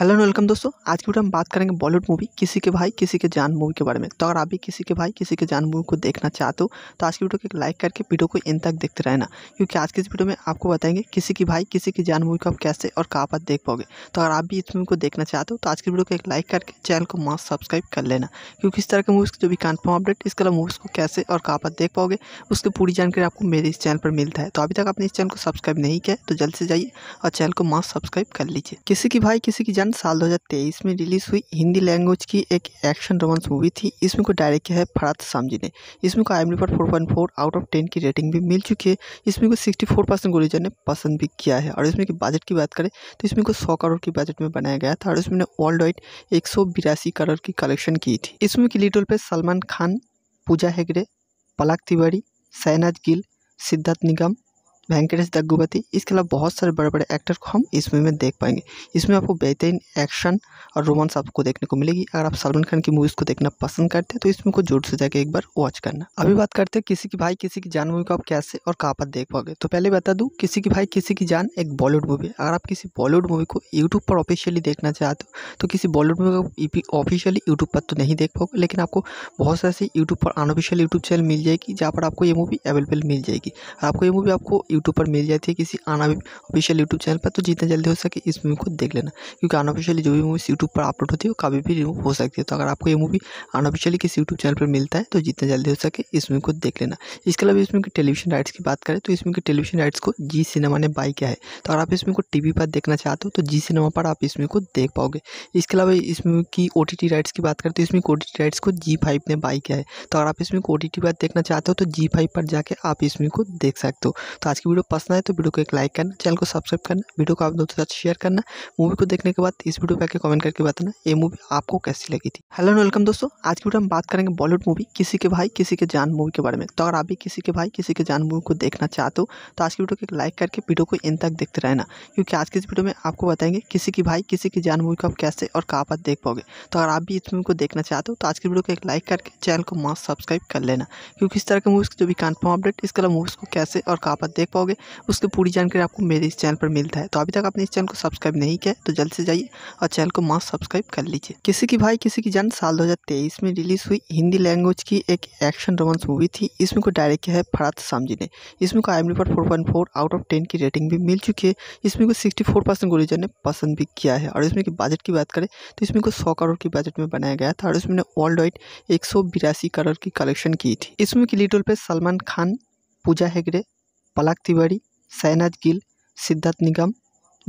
hello and welcome दोस्तों आज की वीडियो हम बात करेंगे बॉलीवुड मूवी किसी के भाई किसी के जान मूवी के बारे में तो अगर आप भी किसी के भाई किसी के जान मूवी को देखना चाहते हो तो आज की वीडियो को एक लाइक करके वीडियो को इन तक देखते रहना क्योंकि आज की इस वीडियो में आपको बताएंगे किसी की भाई किसी की जान मूवी को आप कैसे और कहाँ पर देख पाओगे तो अगर आप भी इस मूवी को देखना चाहते हो तो आज की वीडियो को एक लाइक करके चैनल को मास्क सब्सक्राइब कर लेना क्योंकि इस तरह के मूवीज़ की जो भी कन्फर्म अपडेट इसके अलावा मूवीज़ को कैसे और कहाँ पर देख पाओगे उसकी पूरी जानकारी आपको मेरे इस चैनल पर मिलता है तो अभी तक आपने इस चैनल को सब्सक्राइब नहीं किया तो जल्द से जाइए और चैनल को मास्क सब्सक्राइब कर लीजिए किसी की भाई किसी की गन साल 2023 में रिलीज़ हुई हिंदी लैंग्वेज की एक एक्शन रोमांस मूवी थी इसमें को डायरेक्ट किया है फरात सामजी ने इसमें को आई एम पर four point four out of ten की रेटिंग भी मिल चुकी है इसमें को 64 फोर परसेंट गुरीजन ने पसंद भी किया है और इसमें की बजट की बात करें तो इसमें को सौ करोड़ की बजट में बनाया गया था और इसमें वर्ल्ड वाइड एक सौ बिरासी करोड़ की कलेक्शन की थी इसमें की लीडोल पर सलमान खान पूजा हेगड़े पलाक तिवारी सैनाज गिल सिद्धार्थ निगम वेंकटेश दग्गुपति इसके अलावा बहुत सारे बड़े बड़े एक्टर को हम इस मूवी में देख पाएंगे इसमें आपको बेहतरीन एक्शन और रोमांस आपको देखने को मिलेगी अगर आप सलमान खान की मूवीज़ को देखना पसंद करते हैं तो इसमें को जोर से जाकर एक बार वॉच करना अभी बात करते हैं किसी की भाई किसी की जान मूवी को आप कैसे और कहाँ पर देख पाओगे तो पहले बता दूँ किसी की भाई किसी की जान एक बॉलीवुड मूवी है अगर आप किसी बॉलीवुड मूवी को यूट्यूब पर ऑफिशियली देखना चाहते हो तो किसी बॉलीवुड मूवी को ऑफिशियली यूट्यूब पर तो नहीं देख पाओगे लेकिन आपको बहुत सारे ऐसे यूट्यूब पर अनऑफिशियल यूट्यूब चैनल मिल जाएगी जहाँ पर आपको ये मूवी अवेलेबल मिल जाएगी आपको ये मूवी आपको यूट्यूब पर मिल जाती है किसी अनऑफिशियल यूट्यूब चैनल पर तो जितना जल्दी हो सके इस मूवी को देख लेना क्योंकि अनऑफिशियली जो भी मूवीज़ यूट्यूब पर अपलोड होती है वो कभी भी रिमूव हो सकती है तो अगर आपको ये मूवी अनऑफिशियली किसी यूट्यूब चैनल पर मिलता है तो जितना जल्दी हो सके इस मूवी को देख लेना इसके अलावा इसमें टेलीविजन राइट्स की बात करें तो इसमें टेलीविजन राइट्स को जी सिनेमा ने बाई किया है तो अगर आप इसमें को टीवी पर देखना चाहते हो तो जी सिनेमा पर आप इसमें को देख पाओगे इसके अलावा इसमें की ओ राइट्स की बात करें तो इसमें ओ राइट्स को जी फाइव ने बाई किया है तो अगर आप इसमें को ओ पर देखना चाहते हो तो जी फाइव पर जाके आप इसमें को देख सकते हो तो आज की वीडियो पसंद आए तो वीडियो को एक लाइक करना चैनल को सब्सक्राइब करना वीडियो को आप दोस्तों के साथ शेयर करना मूवी को देखने के बाद इस वीडियो पर आके कमेंट करके बताना ये मूवी आपको कैसी लगी थी हेलो एंड वेलकम दोस्तों आज की वीडियो हम बात करेंगे बॉलीवुड मूवी किसी के भाई किसी के जान मूवी के बारे में तो अगर आप भी किसी के भाई किसी के जान मूवी को देखना चाहते हो तो आज की वीडियो को एक लाइक करके वीडियो को इन तक देखते रहना क्योंकि आज की इस वीडियो में आपको बताएंगे किसी की भाई किसी की जान मूवी को आप कैसे और कहाँ पर देख पाओगे तो अगर आप भी इस मूवी को देखना चाहते हो तो आज की वीडियो को एक लाइक करके चैनल को मास्क सब्सक्राइब कर लेना क्योंकि इस तरह के मूवीज़ जो भी कन्फर्म अपडेट इसके अलावा मूवीज़ को कैसे और कहाँ पर देख पाओगे उसकी पूरी जानकारी आपको मेरे इस चैनल पर मिलता है तो अभी तक आपने इस चैनल को सब्सक्राइब नहीं किया तो जल्द से जाइए और चैनल को मास्क सब्सक्राइब कर लीजिए किसी की भाई किसी की जान साल दो में रिलीज हुई हिंदी लैंग्वेज की एक एक्शन रोमांस मूवी थी इसमें को डायरेक्ट किया है फरात सामजी ने इसमें को आई एम पर फोर आउट ऑफ टेन की रेटिंग भी मिल चुकी है इसमें को सिक्सटी फोर परसेंट गुरुजन ने पसंद भी किया है और इसमें की बजट की बात करें तो इसमें को सौ करोड़ की बजट में बनाया गया था और इसमें वर्ल्ड वाइड एक करोड़ की कलेक्शन की थी इसमें की लीड पे सलमान खान पूजा हेगड़े पलक तिवारी शहनाज गिल सिद्धार्थ निगम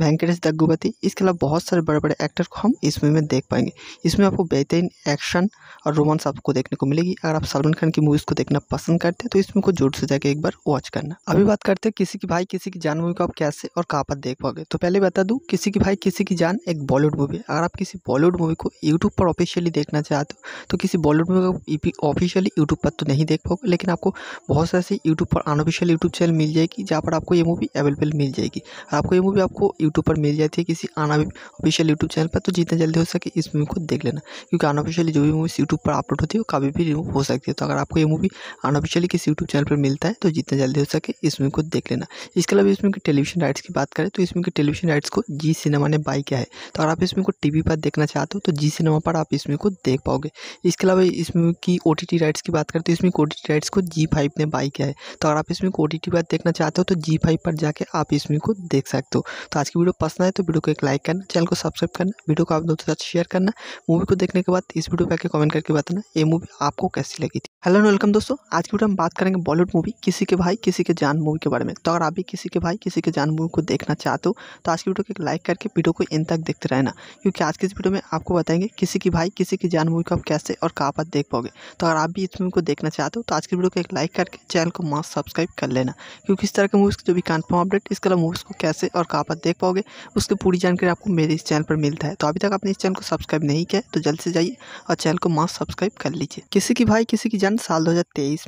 वेंकटेश दग्गुपति इसके अलावा बहुत सारे बड़े बड़े एक्टर को हम इस मूवी में देख पाएंगे इसमें आपको बेहतरीन एक्शन और रोमांस आपको देखने को मिलेगी अगर आप सलमान खान की मूवीज़ को देखना पसंद करते हैं तो इसमें को जोर से जाके एक बार वॉच करना अभी बात करते हैं किसी की भाई किसी की जान मूवी को आप कैसे और कहाँ पर देख पाओगे तो पहले बता दूँ किसी की भाई किसी की जान एक बॉलीवुड मूवी अगर आप किसी बॉलीवुड मूवी को यूट्यूब पर ऑफिशियली देखना चाहते हो तो किसी बॉलीवुड मूवी को ऑफिशियली यूट्यूब पर तो नहीं देख पाओगे लेकिन आपको बहुत सारे यूट्यूब पर अनऑफिशियल यूट्यूब चैनल मिल जाएगी जहाँ पर आपको ये मूवी अवेलेबल मिल जाएगी आपको ये मूवी आपको यूट्यूब पर मिल जाती है किसी ऑफिशियल यूट्यूब चैनल पर तो जितना जल्दी हो सके इस मूवी को देख लेना क्योंकि अनऑफिशियली जो भी मूवी यूट्यूब पर अपलोड होती है वो कभी भी रिमूव हो सकती है तो अगर आपको ये मूवी अनऑफिशियली किसी यूट्यूब चैनल पर मिलता है तो जितना जल्दी हो सके इस मूवी को देख लेना इसके अलावा इसमें की टेलीविजन राइट्स की बात करें तो इसमें की टेलीविजन राइट्स को जी सिनेमा ने बाई किया है तो अगर आप इसमें को टी पर देखना चाहते हो तो जी सिनेमा पर आप इसमें को देख पाओगे इसके अलावा इसमें की ओ राइट्स की बात करें तो इसमें ओ राइट्स को जी ने बाई किया है तो अगर आप इसमें को ओ पर देखना चाहते हो तो जी पर जाके आप इसमें को देख सकते हो तो आज की वीडियो पसंद आए तो वीडियो को एक लाइक करना चैनल को सब्सक्राइब करना वीडियो को आप दोस्तों साथ शेयर करना मूवी को देखने के बाद इस वीडियो पर आकर कमेंट करके बताना ये मूवी आपको कैसी लगी थी हेलो एंड वेलकम दोस्तों आज की वीडियो हम बात करेंगे बॉलीवुड मूवी किसी के भाई किसी के जान मूवी के बारे में तो अगर आप भी किसी के भाई किसी के जान मूवी को देखना चाहते हो तो आज की वीडियो को एक लाइक करके वीडियो को इन तक देखते रहना क्योंकि आज की इस वीडियो में आपको बताएंगे किसी की भाई किसी की जान मूवी को आप कैसे और कहाँ पर देख पाओगे तो अगर आप भी इस मूवी को देखना चाहते हो तो आज की वीडियो को एक लाइक करके चैनल को मास्क सब्सक्राइब कर लेना क्योंकि इस तरह के मूवीज़ की जो भी कन्फर्म अपडेट इसके अलावा मूवीज़ को कैसे और कहाँ पर देख पाओगे उसकी पूरी जानकारी आपको मेरे इस चैनल पर मिलता है तो अभी तक आपने इस चैनल को सब्सक्राइब नहीं किया तो जल्द से जाइए और चैनल को मास्क सब्सक्राइब कर लीजिए किसी की भाई किसी की जान साल दो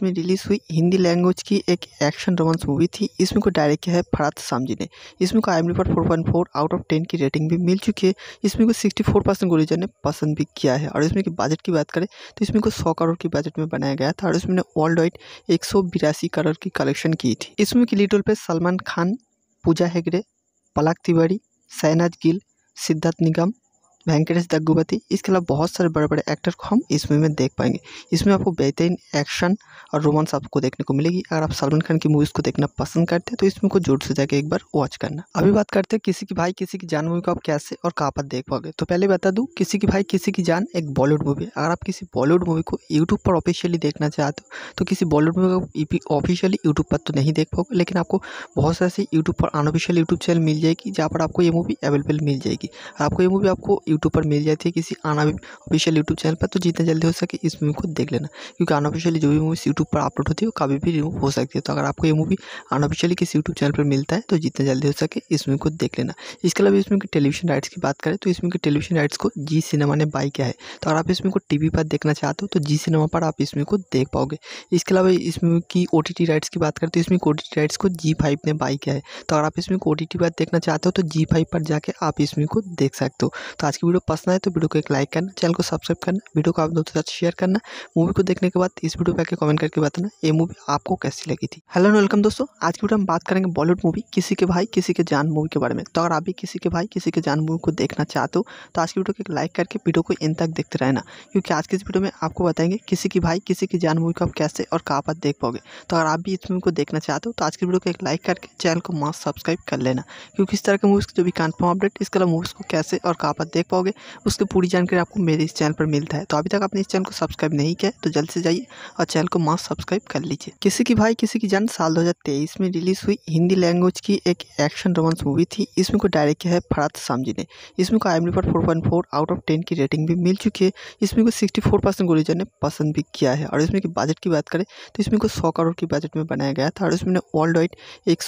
में रिलीज हुई हिंदी लैंग्वेज की एक एक्शन रोमांस मूवी थी इसमें को डायरेक्ट किया है फरात सामजी ने इसमें को आई पर फोर आउट ऑफ टेन की रेटिंग भी मिल चुकी है इसमें को सिक्सटी फोर परसेंट ने पसंद भी किया है और इसमें की बजट की बात करें तो इसमें को सौ करोड़ की बजट में बनाया गया था और इसमें वर्ल्ड वाइड एक करोड़ की कलेक्शन की थी इसमें की लीड पे सलमान खान पूजा हेगड़े पलक तिवारी गिल सिद्धार्थ निगम वेंकटेश दग्गुपति इसके अलावा बहुत सारे बड़े बड़े एक्टर को हम इस मूवी में देख पाएंगे इसमें आपको बेहतरीन एक्शन और रोमांस आपको देखने को मिलेगी अगर आप सलमान खान की मूवीज़ को देखना पसंद करते हैं तो इसमें को जोर से जाकर एक बार वॉच करना अभी बात करते हैं किसी की भाई किसी की जान मूवी को आप कैसे और कहाँ पर देख पाओगे तो पहले बता दूँ किसी की भाई किसी की जान एक बॉलीवुड मूवी है अगर आप किसी बॉलीवुड मूवी को यूट्यूब पर ऑफिशियली देखना चाहते हो तो किसी बॉलीवुड मूवी को ऑफिशियली e यूट्यूब पर तो नहीं देख पाओगे लेकिन आपको बहुत सारे यूट्यूब पर अनऑफिशियल यूट्यूब चैनल मिल जाएगी जहाँ पर आपको ये मूवी अवेलेबल मिल जाएगी आपको ये मूवी आपको यूट्यूब पर मिल जाती है किसी ऑफिशियल यूट्यूब चैनल पर तो जितना जल्दी हो सके इस मूवी को देख लेना क्योंकि अनऑफिशियली जो भी मूवीज़ यूट्यूब पर अपलोड होती है वो कभी भी रिमूव हो सकती है तो अगर आपको ये मूवी अनऑफिशियली किसी यूट्यूब चैनल पर मिलता है तो जितना जल्दी हो सके इस मूवी को देख लेना इसके अलावा इसमें की टेलीविजन राइट्स की बात करें तो इसमें की टेलीविजन राइट्स को जी सिनेमा ने बाई किया है तो अगर आप इसमें को टी पर देखना चाहते हो तो जी सिनेमा पर आप इसमें को देख पाओगे इसके अलावा इसमें की ओ राइट्स की बात करें तो इसमें ओ राइट्स को जी ने बाई किया है तो अगर आप इसमें को ओ पर देखना चाहते हो तो जी पर जाके आप इसमें को देख सकते हो तो आज की वीडियो पसंद आए तो वीडियो को एक लाइक करना चैनल को सब्सक्राइब करना वीडियो को आप दोस्तों साथ शेयर करना मूवी को देखने के बाद इस वीडियो पर आके कमेंट करके बताना ये मूवी आपको कैसी लगी थी हेलो एंड वेलकम दोस्तों आज की वीडियो हम बात करेंगे बॉलीवुड मूवी किसी के भाई किसी के जान मूवी के बारे में तो अगर आप भी किसी के भाई किसी के जान मूवी को देखना चाहते हो तो आज की वीडियो को एक लाइक करके वीडियो को इन तक देखते रहना क्योंकि आज की इस वीडियो में आपको बताएंगे किसी की भाई किसी की जान मूवी को आप कैसे और कहाँ पर देख पाओगे तो अगर आप भी इस मूवी को देखना चाहते हो तो आज की वीडियो को एक लाइक करके चैनल को मास्क सब्सक्राइब कर लेना क्योंकि इस तरह के मूवीज़ की जो भी कन्फर्म अपडेट इसके अलावा मूवीज़ को कैसे और कहाँ पर देख पाओगे उसकी पूरी जानकारी आपको मेरे इस चैनल पर मिलता है तो अभी तक आपने इस चैनल को सब्सक्राइब नहीं किया तो जल्द से जाइए और चैनल को मास्क सब्सक्राइब कर लीजिए किसी की भाई किसी की जान साल दो में रिलीज हुई हिंदी लैंग्वेज की एक एक्शन रोमांस मूवी थी इसमें को डायरेक्ट किया है फरात सामजी ने इसमें को आई पर फोर आउट ऑफ टेन की रेटिंग भी मिल चुकी है इसमें को सिक्सटी फोर परसेंट ने पसंद भी किया है और इसमें बजट की बात करें तो इसमें को सौ करोड़ की बजट में बनाया गया था और इसमें वर्ल्ड वाइड एक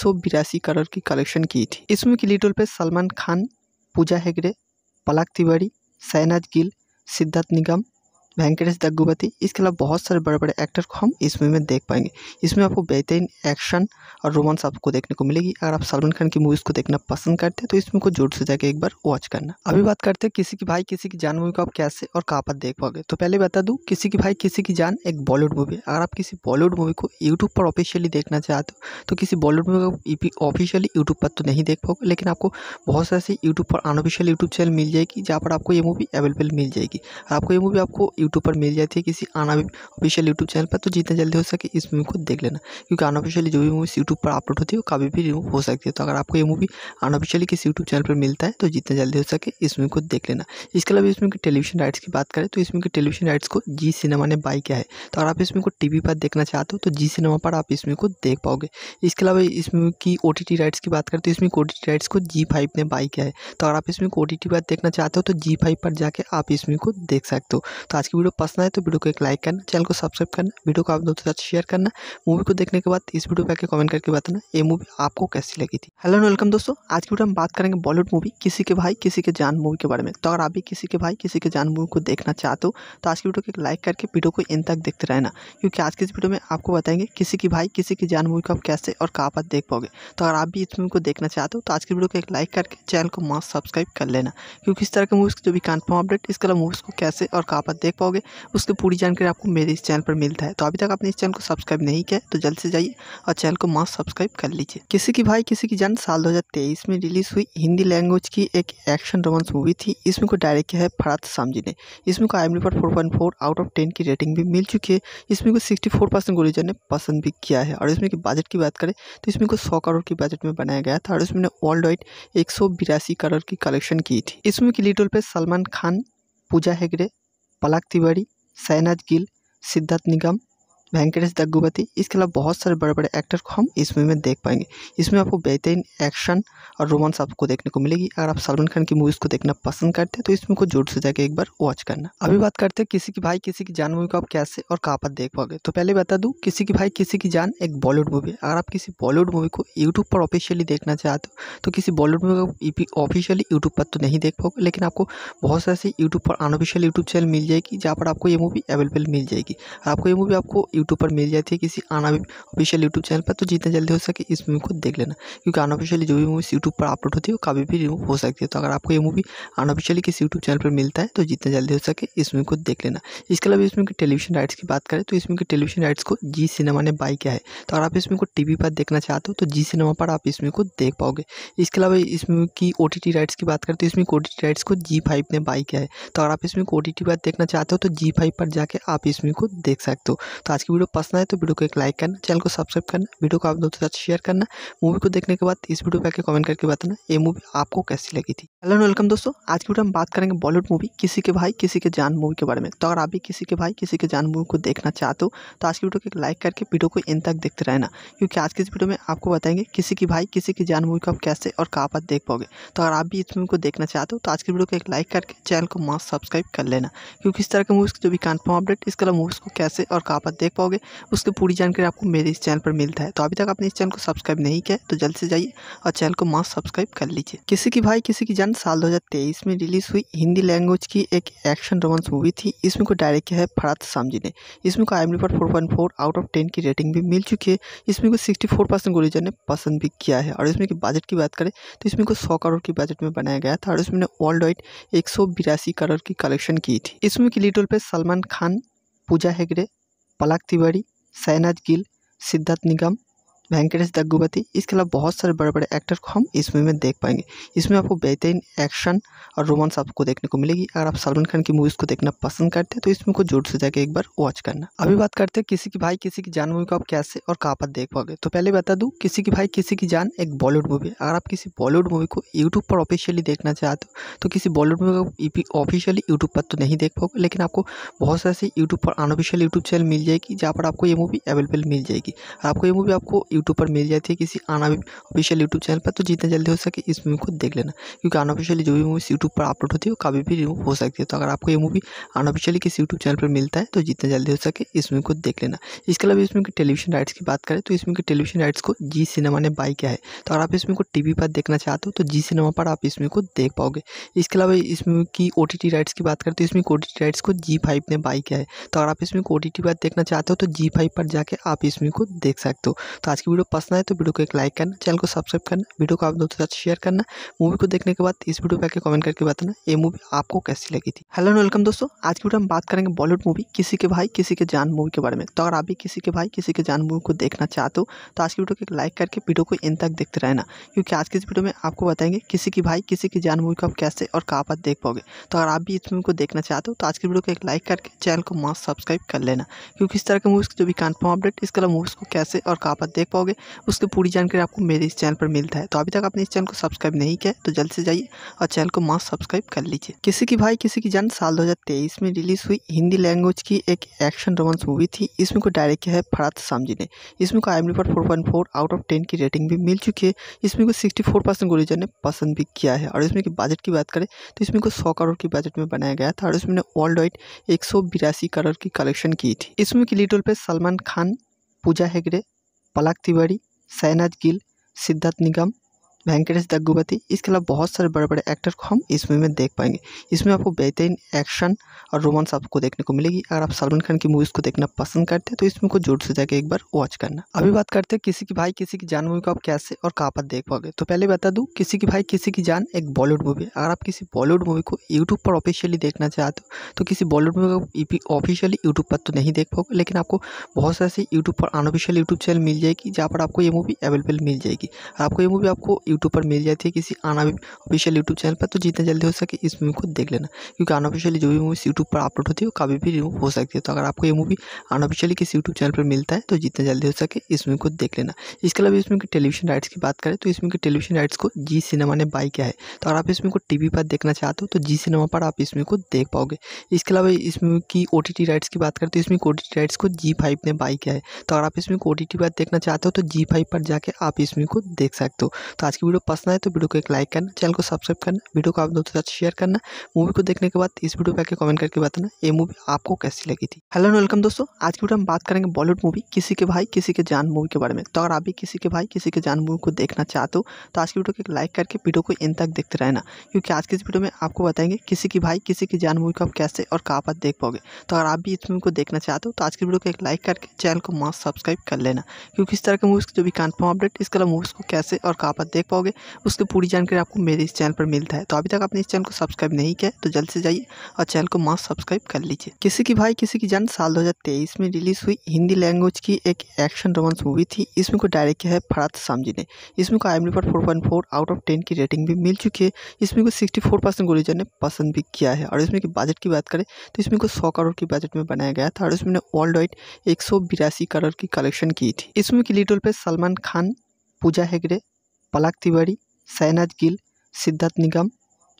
करोड़ की कलेक्शन की थी इसमें की लीड पे सलमान खान पूजा हेगड़े पलक तिवारी गिल सिद्धार्थ निगम वेंकटेश दग्गुपति इसके अलावा बहुत सारे बड़े बड़े एक्टर को हम इस मूवी में देख पाएंगे इसमें आपको बेहतरीन एक्शन और रोमांस आपको देखने को मिलेगी अगर आप सलमान खान की मूवीज़ को देखना पसंद करते हैं तो इसमें को जोर से जाकर एक बार वॉच करना अभी बात करते हैं किसी की भाई किसी की जान मूवी को आप कैसे और कहाँ पर देख पाओगे तो पहले बता दूँ किसी की भाई किसी की जान एक बॉलीवुड मूवी है अगर आप किसी बॉलीवुड मूवी को यूट्यूब पर ऑफिशियली देखना चाहते हो तो किसी बॉलीवुड मूवी को ऑफिशियली यूट्यूब पर तो नहीं देख पाओगे लेकिन आपको बहुत सारे ऐसे यूट्यूब पर अनऑफिशियल यूट्यूब चैनल मिल जाएगी जहाँ पर आपको ये मूवी अवेलेबल मिल जाएगी आपको ये मूवी आपको यूट्यूब पर मिल जाती है किसी ऑफिशियल यूट्यूब चैनल पर तो जितना जल्दी हो सके इस मूवी को देख लेना क्योंकि अनऑफिशियली जो भी मूवीज़ यूट्यूब पर अपलोड होती है वो कभी भी रिमूव हो सकती है तो अगर आपको ये मूवी अनऑफिशियली किसी यूट्यूब चैनल पर मिलता है तो जितना जल्दी हो सके इस मूवी को देख लेना इसके अलावा इसमें की टेलीविजन राइट्स की बात करें तो इसमें की टेलीविजन राइट्स को जी सिनेमा ने बाई किया है तो अगर आप इसमें को टी पर देखना चाहते हो तो जी सिनेमा पर आप इसमें को देख पाओगे इसके अलावा इसमें की ओ राइट्स की बात करें तो इसमें ओ राइट्स को जी ने बाई किया है तो अगर आप इसमें को ओ पर देखना चाहते हो तो जी पर जाके आप इसमें को देख सकते हो तो आज की वीडियो पसंद आए तो वीडियो को एक लाइक करना चैनल को सब्सक्राइब करना वीडियो को आप दोस्तों के साथ शेयर करना मूवी को देखने के बाद इस वीडियो पर आके कमेंट करके बताना ये मूवी आपको कैसी लगी थी हेलो वेलकम दोस्तों आज की वीडियो हम बात करेंगे बॉलीवुड मूवी किसी के भाई किसी के जान मूवी के बारे में तो अगर आप भी किसी के भाई किसी के जान मूवी को देखना चाहते हो तो आज की वीडियो को एक लाइक करके वीडियो को इन तक देखते रहना क्योंकि आज की इस वीडियो में आपको बताएंगे किसी की भाई किसी की जान मूवी को आप कैसे और कहाँ पर देख पाओगे तो अगर आप भी इस मूवी को देखना चाहते हो तो आज की वीडियो को एक लाइक करके चैनल को मास्क सब्सक्राइब कर लेना क्योंकि इस तरह के मूवीज़ की जो भी कन्फर्म अपडेट इसके अलावा मूवीज़ को कैसे और कहाँ पर देख पाओगे उसकी पूरी जानकारी आपको मेरे इस चैनल पर मिलता है तो अभी तक आपने इस चैनल को सब्सक्राइब नहीं किया तो जल्द से जाइए और चैनल को मास्क सब्सक्राइब कर लीजिए किसी की भाई किसी की जान साल दो में रिलीज हुई हिंदी लैंग्वेज की एक एक्शन रोमांस मूवी थी इसमें को डायरेक्ट किया है फरात सामजी ने इसमें को आई पर फोर आउट ऑफ टेन की रेटिंग भी मिल चुकी है इसमें को सिक्सटी फोर परसेंट गुरीजन ने पसंद भी किया है और इसमें की बजट की बात करें तो इसमें को सौ करोड़ की बजट में बनाया गया था और इसमें वर्ल्ड वाइड एक करोड़ की कलेक्शन की थी इसमें की लीड पे पर सलमान खान पूजा हेगड़े पलक तिवारी गिल सिद्धार्थ निगम वेंकटेश दग्गुपति इसके अलावा बहुत सारे बड़े बड़े एक्टर को हम इस मूवी में देख पाएंगे इसमें आपको बेहतरीन एक्शन और रोमांस आपको देखने को मिलेगी अगर आप सलमान खान की मूवीज़ को देखना पसंद करते हैं तो इसमें को जोर से जाकर एक बार वॉच करना अभी बात करते हैं किसी की भाई किसी की जान मूवी को आप कैसे और कहाँ पर देख पाओगे तो पहले बता दूँ किसी की भाई किसी की जान एक बॉलीवुड मूवी अगर आप किसी बॉलीवुड मूवी को यूट्यूब पर ऑफिशियली देखना चाहते हो तो किसी बॉलीवुड मूवी को ऑफिशियली यूट्यूब पर तो नहीं देख पाओगे लेकिन आपको बहुत सारे यूट्यूब पर अनऑफिशियल यूट्यूब चैनल मिल जाएगी जहाँ पर आपको ये मूवी अवेलेबल मिल जाएगी आपको ये मूवी आपको यूट्यूब पर मिल जाती है किसी ऑफिशियल यूट्यूब चैनल पर तो जितना जल्दी हो सके इस मूवी को देख लेना क्योंकि अनऑफिशियली जो भी मूवी यूट्यूब पर अपलोड होती है वो कभी भी रिमूव हो सकती है तो अगर आपको ये मूवी अनऑफिशियली किसी यूट्यूब चैनल पर मिलता है तो जितना जल्दी हो सके इस मूवी को देख लेना इसके अलावा इसमें की टेलीविजन राइट्स की बात करें तो इसमें की टेलीविजन राइट्स को जी सिनेमा ने बाई किया है तो अगर आप इसमें को टी पर देखना चाहते हो तो जी सिनेमा पर आप इसमें को देख पाओगे इसके अलावा इसमें की ओ राइट्स की बात करें तो इसमें ओ राइट्स को जी ने बाई किया है तो अगर आप इसमें को ओ पर देखना चाहते हो तो जी पर जाके आप इसमें को देख सकते हो तो आज के वीडियो पसंद आए तो वीडियो को एक लाइक करना चैनल को सब्सक्राइब करना वीडियो को आप दोस्तों के साथ शेयर करना मूवी को देखने के बाद इस वीडियो पर आकर कमेंट करके बताना ये मूवी आपको कैसी लगी थी हेलो एंड वेलकम दोस्तों आज की वीडियो हम बात करेंगे बॉलीवुड मूवी किसी के भाई किसी के जान मूवी के बारे में तो अगर आप भी किसी के भाई किसी के जान मूवी को देखना चाहते हो तो आज की वीडियो को एक लाइक करके वीडियो को इन तक देखते रहना क्योंकि आज की इस वीडियो में आपको बताएंगे किसी की भाई किसी की जान मूवी को आप कैसे और कहाँ पर देख पाओगे तो अगर आप भी इस मूवी को देखना चाहते हो तो आज की वीडियो को एक लाइक करके चैनल को मास्क सब्सक्राइब कर लेना क्योंकि इस तरह के मूवीज़ की जो भी कन्फर्म अपडेट इसके अलावा मूवीज़ को कैसे और कहाँ पर देख पाओगे उसकी पूरी जानकारी आपको मेरे इस चैनल पर मिलता है तो अभी तक आपने इस चैनल को सब्सक्राइब नहीं किया तो जल्द से जाइए और चैनल को मास्क सब्सक्राइब कर लीजिए किसी की भाई किसी की जान साल दो में रिलीज हुई हिंदी लैंग्वेज की एक एक्शन रोमांस मूवी थी इसमें को डायरेक्ट किया है फरात सामजी ने इसमें को आई पर फोर आउट ऑफ टेन की रेटिंग भी मिल चुकी है इसमें मूवी को 64 परसेंट ने पसंद भी किया है और इसमें की बजट की बात करें तो इसमें को सौ करोड़ की बजट में बनाया गया था और इसमें वर्ल्ड वाइड एक करोड़ की कलेक्शन की थी इसमें की लीड पे सलमान खान पूजा हेगड़े पलक तिवारी गिल सिद्धार्थ निगम वेंकटेश दग्गुबती इसके अलावा बहुत सारे बड़े बड़े एक्टर को हम इस मूवी में देख पाएंगे इसमें आपको बेहतरीन एक्शन और रोमांस आपको देखने को मिलेगी अगर आप सलमान खान की मूवीज़ को देखना पसंद करते हैं तो इसमें को जोर से जाके एक बार वॉच करना अभी बात करते हैं किसी की भाई किसी की जान मूवी को आप कैसे और कहाँ पर देख पाओगे तो पहले बता दूँ किसी की भाई किसी की जान एक बॉलीवुड मूवी अगर आप किसी बॉलीवुड मूवी को यूट्यूब पर ऑफिशियली देखना चाहते हो तो किसी बॉलीवुड मूवी को ऑफिशियली e यूट्यूब पर तो नहीं देख पाओगे लेकिन आपको बहुत सारे यूट्यूब पर अनऑफिशियल यूट्यूब चैनल मिल जाएगी जहाँ पर आपको ये मूवी अवेलेबल मिल जाएगी आपको ये मूवी आपको यूट्यूब पर मिल जाती है किसी अन ऑफिशियल यूट्यूब चैनल पर तो जितना जल्दी हो सके इस मूवी को देख लेना क्योंकि अनऑफिशियली जो भी मूवीज़ यूट्यूब पर अपलोड होती है वो कभी भी रिमूव हो सकती है तो अगर आपको ये मूवी अनऑफिशियली किसी यूट्यूब चैनल पर मिलता है तो जितना जल्दी हो सके इस मूवी को देख लेना इसके अलावा इसमें टेलीविजन राइट्स की बात करें तो इसमें टेलीविजन राइट्स को जी सिनेमा ने बाई किया है तो अगर आप इसमें को टी पर देखना चाहते हो तो जी सिनेमा पर आप इसमें को देख पाओगे इसके अलावा इसमें की ओ राइट्स की बात करें तो इसमें ओ राइट्स को जी ने बाई किया है तो अगर आप इसमें ओ टी पर देखना चाहते हो तो जी पर जाके आप इसमें को देख सकते हो तो आज की वीडियो पसंद आए तो वीडियो को एक लाइक करना चैनल को सब्सक्राइब करना वीडियो को आप दोस्तों साथ शेयर करना मूवी को देखने के बाद इस वीडियो पर आकर कमेंट करके बताना ये मूवी आपको कैसी लगी थी हेलो वेलकम दोस्तों आज की वीडियो हम बात करेंगे बॉलीवुड मूवी किसी के भाई किसी के जान मूवी के बारे में तो अगर आप भी किसी के भाई किसी के जान मूवी को देखना चाहते हो तो आज की वीडियो को एक लाइक करके वीडियो को इन तक देखते रहना क्योंकि आज की इस वीडियो में आपको बताएंगे किसी की भाई किसी की जान मूवी को आप कैसे और कहाँ पर देख पाओगे तो अगर आप भी इस मूवी को देखना चाहते हो तो आज की वीडियो को एक लाइक करके चैनल को मास्क सब्सक्राइब कर लेना क्योंकि इस तरह के मूवीज़ जो भी कन्फर्म अपडेट इसके अलावा मूवीज़ को कैसे और कहाँ पर देख पाओगे उसकी पूरी जानकारी आपको मेरे इस चैनल पर मिलता है तो अभी तक आपने इस चैनल को सब्सक्राइब नहीं किया तो जल्द से जाइए और चैनल को मास्क सब्सक्राइब कर लीजिए किसी की भाई किसी की जान साल दो में रिलीज हुई हिंदी लैंग्वेज की एक एक्शन रोमांस मूवी थी इसमें को डायरेक्ट किया है फरात सामजी ने इसमें को आई एम पर फोर आउट ऑफ टेन की रेटिंग भी मिल चुकी है इसमें को सिक्सटी फोर परसेंट ने पसंद भी किया है और इसमें बजट की बात करें तो इसमें को सौ करोड़ की बजट में बनाया गया था और इसमें वर्ल्ड वाइड एक करोड़ की कलेक्शन की थी इसमें की लीड पे सलमान खान पूजा हेगड़े पलक तिवारी शहनाज गिल सिद्धार्थ निगम वेंकटेश दग्गुपति इसके अलावा बहुत सारे बड़े बड़े एक्टर को हम इस मूवी में देख पाएंगे इसमें आपको बेहतरीन एक्शन और रोमांस आपको देखने को मिलेगी अगर आप सलमान खान की मूवीज़ को देखना पसंद करते हैं तो इसमें को जोर से जाकर एक बार वॉच करना अभी बात करते हैं किसी की भाई किसी की जान मूवी को आप कैसे और कहाँ पर देख पाओगे तो पहले बता दूँ किसी की भाई किसी की जान एक बॉलीवुड मूवी है अगर आप किसी बॉलीवुड मूवी को यूट्यूब पर ऑफिशियली देखना चाहते हो तो किसी बॉलीवुड मूवी को ऑफिशियली यूट्यूब पर तो नहीं देख पाओगे लेकिन आपको बहुत सारे यूट्यूब पर अनऑफिशियल यूट्यूब चैनल मिल जाएगी जहाँ पर आपको ये मूवी अवेलेबल मिल जाएगी आपको ये मूवी आपको यूट्यूब पर मिल जाती है किसी अनऑफिशियल यूट्यूब चैनल पर तो जितना जल्दी हो सके इस मूवी को देख लेना क्योंकि अनऑफिशियली जो भी मूवीज़ यूट्यूब पर अपलोड होती है वो कभी भी रिमूव हो सकती है तो अगर आपको ये मूवी अनऑफिशियली किसी यूट्यूब चैनल पर मिलता है तो जितना जल्दी हो सके इस मूवी को देख लेना इसके अलावा इसमें टेलीविजन राइट्स की बात करें तो इसमें टेलीविजन राइट्स को जी सिनेमा ने बाई किया है तो अगर आप इसमें को टीवी पर देखना चाहते हो तो जी सिनेमा पर आप इसमें को देख पाओगे इसके अलावा इसमें की ओ राइट्स की बात करें तो इसमें ओ राइट्स को जी फाइव ने बाई किया है तो अगर आप इसमें को ओ पर देखना चाहते हो तो जी फाइव पर जाके आप इसमें को देख सकते हो तो आज की वीडियो पसंद आए तो वीडियो को एक लाइक करना चैनल को सब्सक्राइब करना वीडियो को आप दोस्तों के साथ शेयर करना मूवी को देखने के बाद इस वीडियो पर आके कमेंट करके बताना ये मूवी आपको कैसी लगी थी हेलो एंड वेलकम दोस्तों आज की वीडियो हम बात करेंगे बॉलीवुड मूवी किसी के भाई किसी के जान मूवी के बारे में तो अगर आप भी किसी के भाई किसी के जान मूवी को देखना चाहते हो तो आज की वीडियो को एक लाइक करके वीडियो को इन तक देखते रहना क्योंकि आज की इस वीडियो में आपको बताएंगे किसी की भाई किसी की जान मूवी को आप कैसे और कहाँ पर देख पाओगे तो अगर आप भी इस मूवी को देखना चाहते हो तो आज की वीडियो को एक लाइक करके चैनल को मास्क सब्सक्राइब कर लेना क्योंकि इस तरह के मूवीज़ जो भी कन्फर्म अपडेट इसके अलावा मूवीज़ को कैसे और कहाँ पर देख पाओगे उसकी पूरी जानकारी आपको मेरे इस चैनल पर मिलता है तो अभी तक आपने इस चैनल को सब्सक्राइब नहीं किया तो जल्द से जाइए और चैनल को मास्क सब्सक्राइब कर लीजिए किसी की भाई किसी की जान साल दो में रिलीज हुई हिंदी लैंग्वेज की एक एक्शन रोमांस मूवी थी इसमें को डायरेक्ट किया है फरात सामजी ने इसमें को आई पर फोर आउट ऑफ टेन की रेटिंग भी मिल चुकी है इसमें को सिक्सटी फोर परसेंट गुरुजन ने पसंद भी किया है और इसमें की बजट की बात करें तो इसमें को सौ करोड़ की बजट में बनाया गया था और इसमें वर्ल्ड वाइड एक करोड़ की कलेक्शन की थी इसमें की लीड पे सलमान खान पूजा हेगड़े पलक तिवारी शहनाज गिल सिद्धार्थ निगम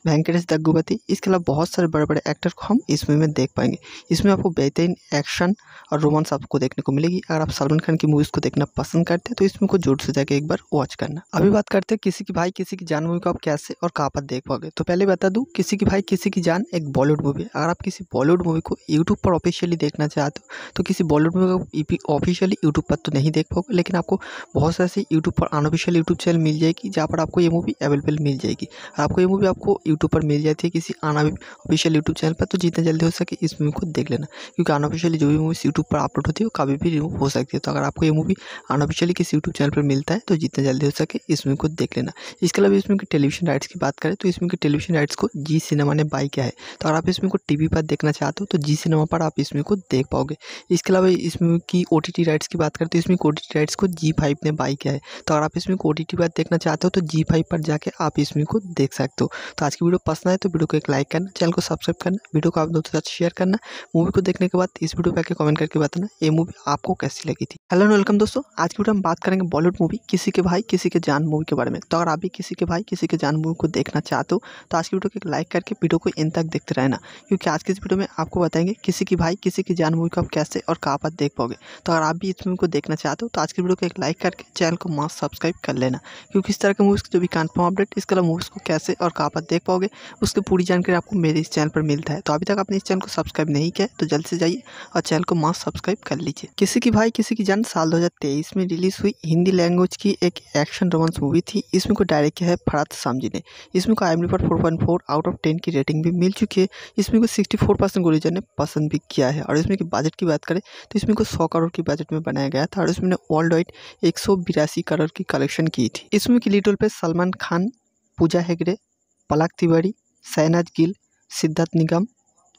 वेंकटेश दग्गुपति इसके अलावा बहुत सारे बड़े बड़े एक्टर को हम इस मूवी में देख पाएंगे इसमें आपको बेहतरीन एक्शन और रोमांस आपको देखने को मिलेगी अगर आप सलमान खान की मूवीज़ को देखना पसंद करते हैं तो इसमें को जोर से जाकर एक बार वॉच करना अभी बात करते हैं किसी की भाई किसी की जान मूवी को आप कैसे और कहाँ पर देख पाओगे तो पहले बता दूँ किसी की भाई किसी की जान एक बॉलीवुड मूवी अगर आप किसी बॉलीवुड मूवी को यूट्यूब पर ऑफिशियली देखना चाहते हो तो किसी बॉलीवुड मूवी को ऑफिशियली यूट्यूब पर तो नहीं देख पाओगे लेकिन आपको बहुत सारे यूट्यूब पर अनऑफिशियल यूट्यूब चैनल मिल जाएगी जहाँ पर आपको ये मूवी अवेलेबल मिल जाएगी आपको ये मूवी आपको यूट्यूब पर मिल जाती है किसी ऑफिशियल यूट्यूब चैनल पर तो जितना जल्दी हो सके इस मूवी को देख लेना क्योंकि अनऑफिशियली जो भी मूवी यूट्यूब पर अपलोड होती है वो कभी भी रिमूव हो सकती है तो अगर आपको ये मूवी अनऑफिशियली किसी यूट्यूब चैनल पर मिलता है तो जितना जल्दी हो सके इस मूवी को देख लेना इसके अलावा इसमें की टेलीविजन राइट्स की बात करें तो इसमें की टेलीविजन राइट्स को जी सिनेमा ने बाई किया है तो अगर आप इसमें को टी पर देखना चाहते हो तो जी सिनेमा पर आप इसमें को देख पाओगे इसके अलावा इसमें की ओ राइट्स की बात करें तो इसमें ओ राइट्स को जी ने बाई किया है तो अगर आप इसमें को ओ पर देखना चाहते हो तो जी पर जाके आप इसमें को देख सकते हो तो आज की वीडियो पसंद आए तो वीडियो को एक लाइक करना चैनल को सब्सक्राइब करना वीडियो को आप दोस्तों के साथ शेयर करना मूवी को देखने के बाद इस वीडियो पर आकर कमेंट करके बताना ये मूवी आपको कैसी लगी थी हेलो एंड वेलकम दोस्तों आज की वीडियो हम बात करेंगे बॉलीवुड मूवी किसी के भाई किसी के जान मूवी के बारे में तो अगर आप भी किसी के भाई किसी के जान मूवी को देखना चाहते हो तो आज की वीडियो को एक लाइक करके वीडियो को इन तक देखते रहना क्योंकि आज की इस वीडियो में आपको बताएंगे किसी की भाई किसी की जान मूवी को आप कैसे और कहाँ पर देख पाओगे तो अगर आप भी इस मूवी को देखना चाहते हो तो आज की वीडियो को एक लाइक करके चैनल को मास्क सब्सक्राइब कर लेना क्योंकि इस तरह के मूवीज़ की जो भी कन्फर्म अपडेट इसके अलावा मूवीज़ को कैसे और कहाँ पर देख पाओगे उसकी पूरी जानकारी आपको मेरे इस चैनल पर मिलता है तो अभी तक आपने इस चैनल को सब्सक्राइब नहीं किया तो जल्द से जाइए और चैनल को मास्क सब्सक्राइब कर लीजिए किसी की भाई किसी की जान साल दो में रिलीज हुई हिंदी लैंग्वेज की एक एक्शन रोमांस मूवी थी इसमें को डायरेक्ट किया है फरात सामजी ने इसमें को आई पर फोर आउट ऑफ टेन की रेटिंग भी मिल चुकी है इसमें को सिक्सटी फोर परसेंट ने पसंद भी किया है और इसमें की बजट की बात करें तो इसमें को सौ करोड़ की बजट में बनाया गया था और इसमें वर्ल्ड वाइड एक करोड़ की कलेक्शन की थी इसमें की लीड पे सलमान खान पूजा हेगड़े पलक तिवारी गिल सिद्धार्थ निगम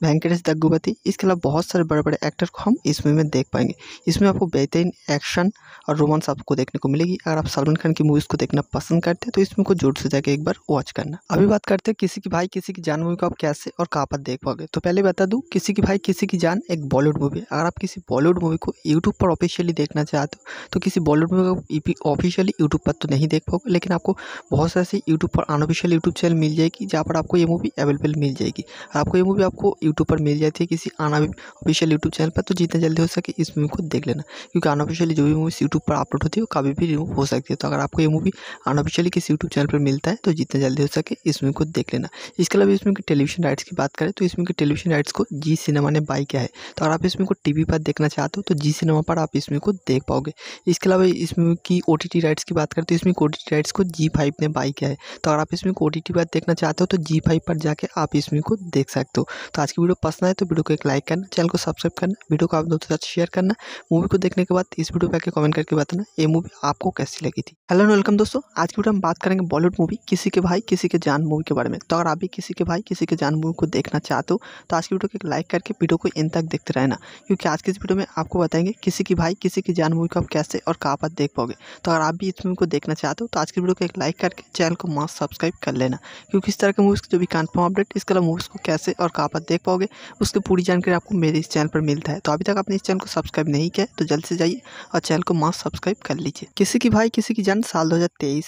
वेंकटेश दग्गुबती इसके अलावा बहुत सारे बड़े बड़े एक्टर को हम इस मूवी में देख पाएंगे इसमें आपको बेहतरीन एक्शन और रोमांस आपको देखने को मिलेगी अगर आप सलमान खान की मूवीज़ को देखना पसंद करते हैं तो इसमें को जोर से जाकर एक बार वॉच करना अभी बात करते हैं किसी की भाई किसी की जान मूवी को आप कैसे और कहाँ पर देख पाओगे तो पहले बता दूँ किसी की भाई किसी की जान एक बॉलीवुड मूवी है अगर आप किसी बॉलीवुड मूवी को यूट्यूब पर ऑफिशियली देखना चाहते हो तो किसी बॉलीवुड मूवी को ऑफिशियली e यूट्यूब पर तो नहीं देख पाओगे लेकिन आपको बहुत सारे यूट्यूब पर अनऑफिशियल यूट्यूब चैनल मिल जाएगी जहाँ पर आपको ये मूवी अवेलेबल मिल जाएगी आपको ये मूवी आपको यूट्यूब पर मिल जाती है किसी ऑफिशियल यूट्यूब चैनल पर तो जितना जल्दी हो सके इस मूवी को देख लेना क्योंकि अनऑफिशियली जो भी मूवीज़ यूट्यूब पर अपलोड होती है वो कभी भी रिमूव हो सकती है तो अगर आपको ये मूवी अनऑफिशियली किसी यूट्यूब चैनल पर मिलता है तो जितना जल्दी हो सके इस मूवी को देख लेना इसके अलावा इसमें की टेलीविजन राइट्स की बात करें तो इसमें टेलीविजन राइट्स को जी सिनेमा ने बाई किया है तो अगर आप इसमें को टी पर देखना चाहते हो तो जी सिनेमा पर आप इसमें को देख पाओगे इसके अलावा इसमें की ओ राइट्स की बात करें तो इसमें ओ राइट्स को जी फाइव ने बाई किया है तो अगर आप इसमें को ओ पर देखना चाहते हो तो जी पर जाके आप इसमें को देख सकते हो तो आज की वीडियो पसंद आए तो वीडियो को एक लाइक करना चैनल को सब्सक्राइब करना वीडियो को आप दोस्तों साथ शेयर करना मूवी को देखने के बाद इस वीडियो पर आके कमेंट करके बताना ये मूवी आपको कैसी लगी थी हेलो एंड वेलकम दोस्तों आज की वीडियो हम बात करेंगे बॉलीवुड मूवी किसी के भाई किसी के जान मूवी के बारे में तो अगर आप भी किसी के भाई किसी के जान मूवी को देखना चाहते हो तो आज की वीडियो को एक लाइक करके वीडियो को इन तक देखते रहना क्योंकि आज की इस वीडियो में आपको बताएंगे किसी की भाई किसी की जान मूवी को आप कैसे और कहाँ पर देख पाओगे तो अगर आप भी इस मूवी को देखना चाहते हो तो आज की वीडियो को एक लाइक करके चैनल को मास्क सब्सक्राइब कर लेना क्योंकि इस तरह के मूवीज़ की जो भी कन्फर्म अपडेट इसके अलावा मूवीज़ को कैसे और कहाँ पर देख पाओ पाओगे उसकी पूरी जानकारी आपको मेरे इस चैनल पर मिलता है तो अभी तक आपने इस चैनल को सब्सक्राइब नहीं किया तो जल्द से जाइए और चैनल को मास सब्सक्राइब कर लीजिए किसी की भाई किसी की जान साल दो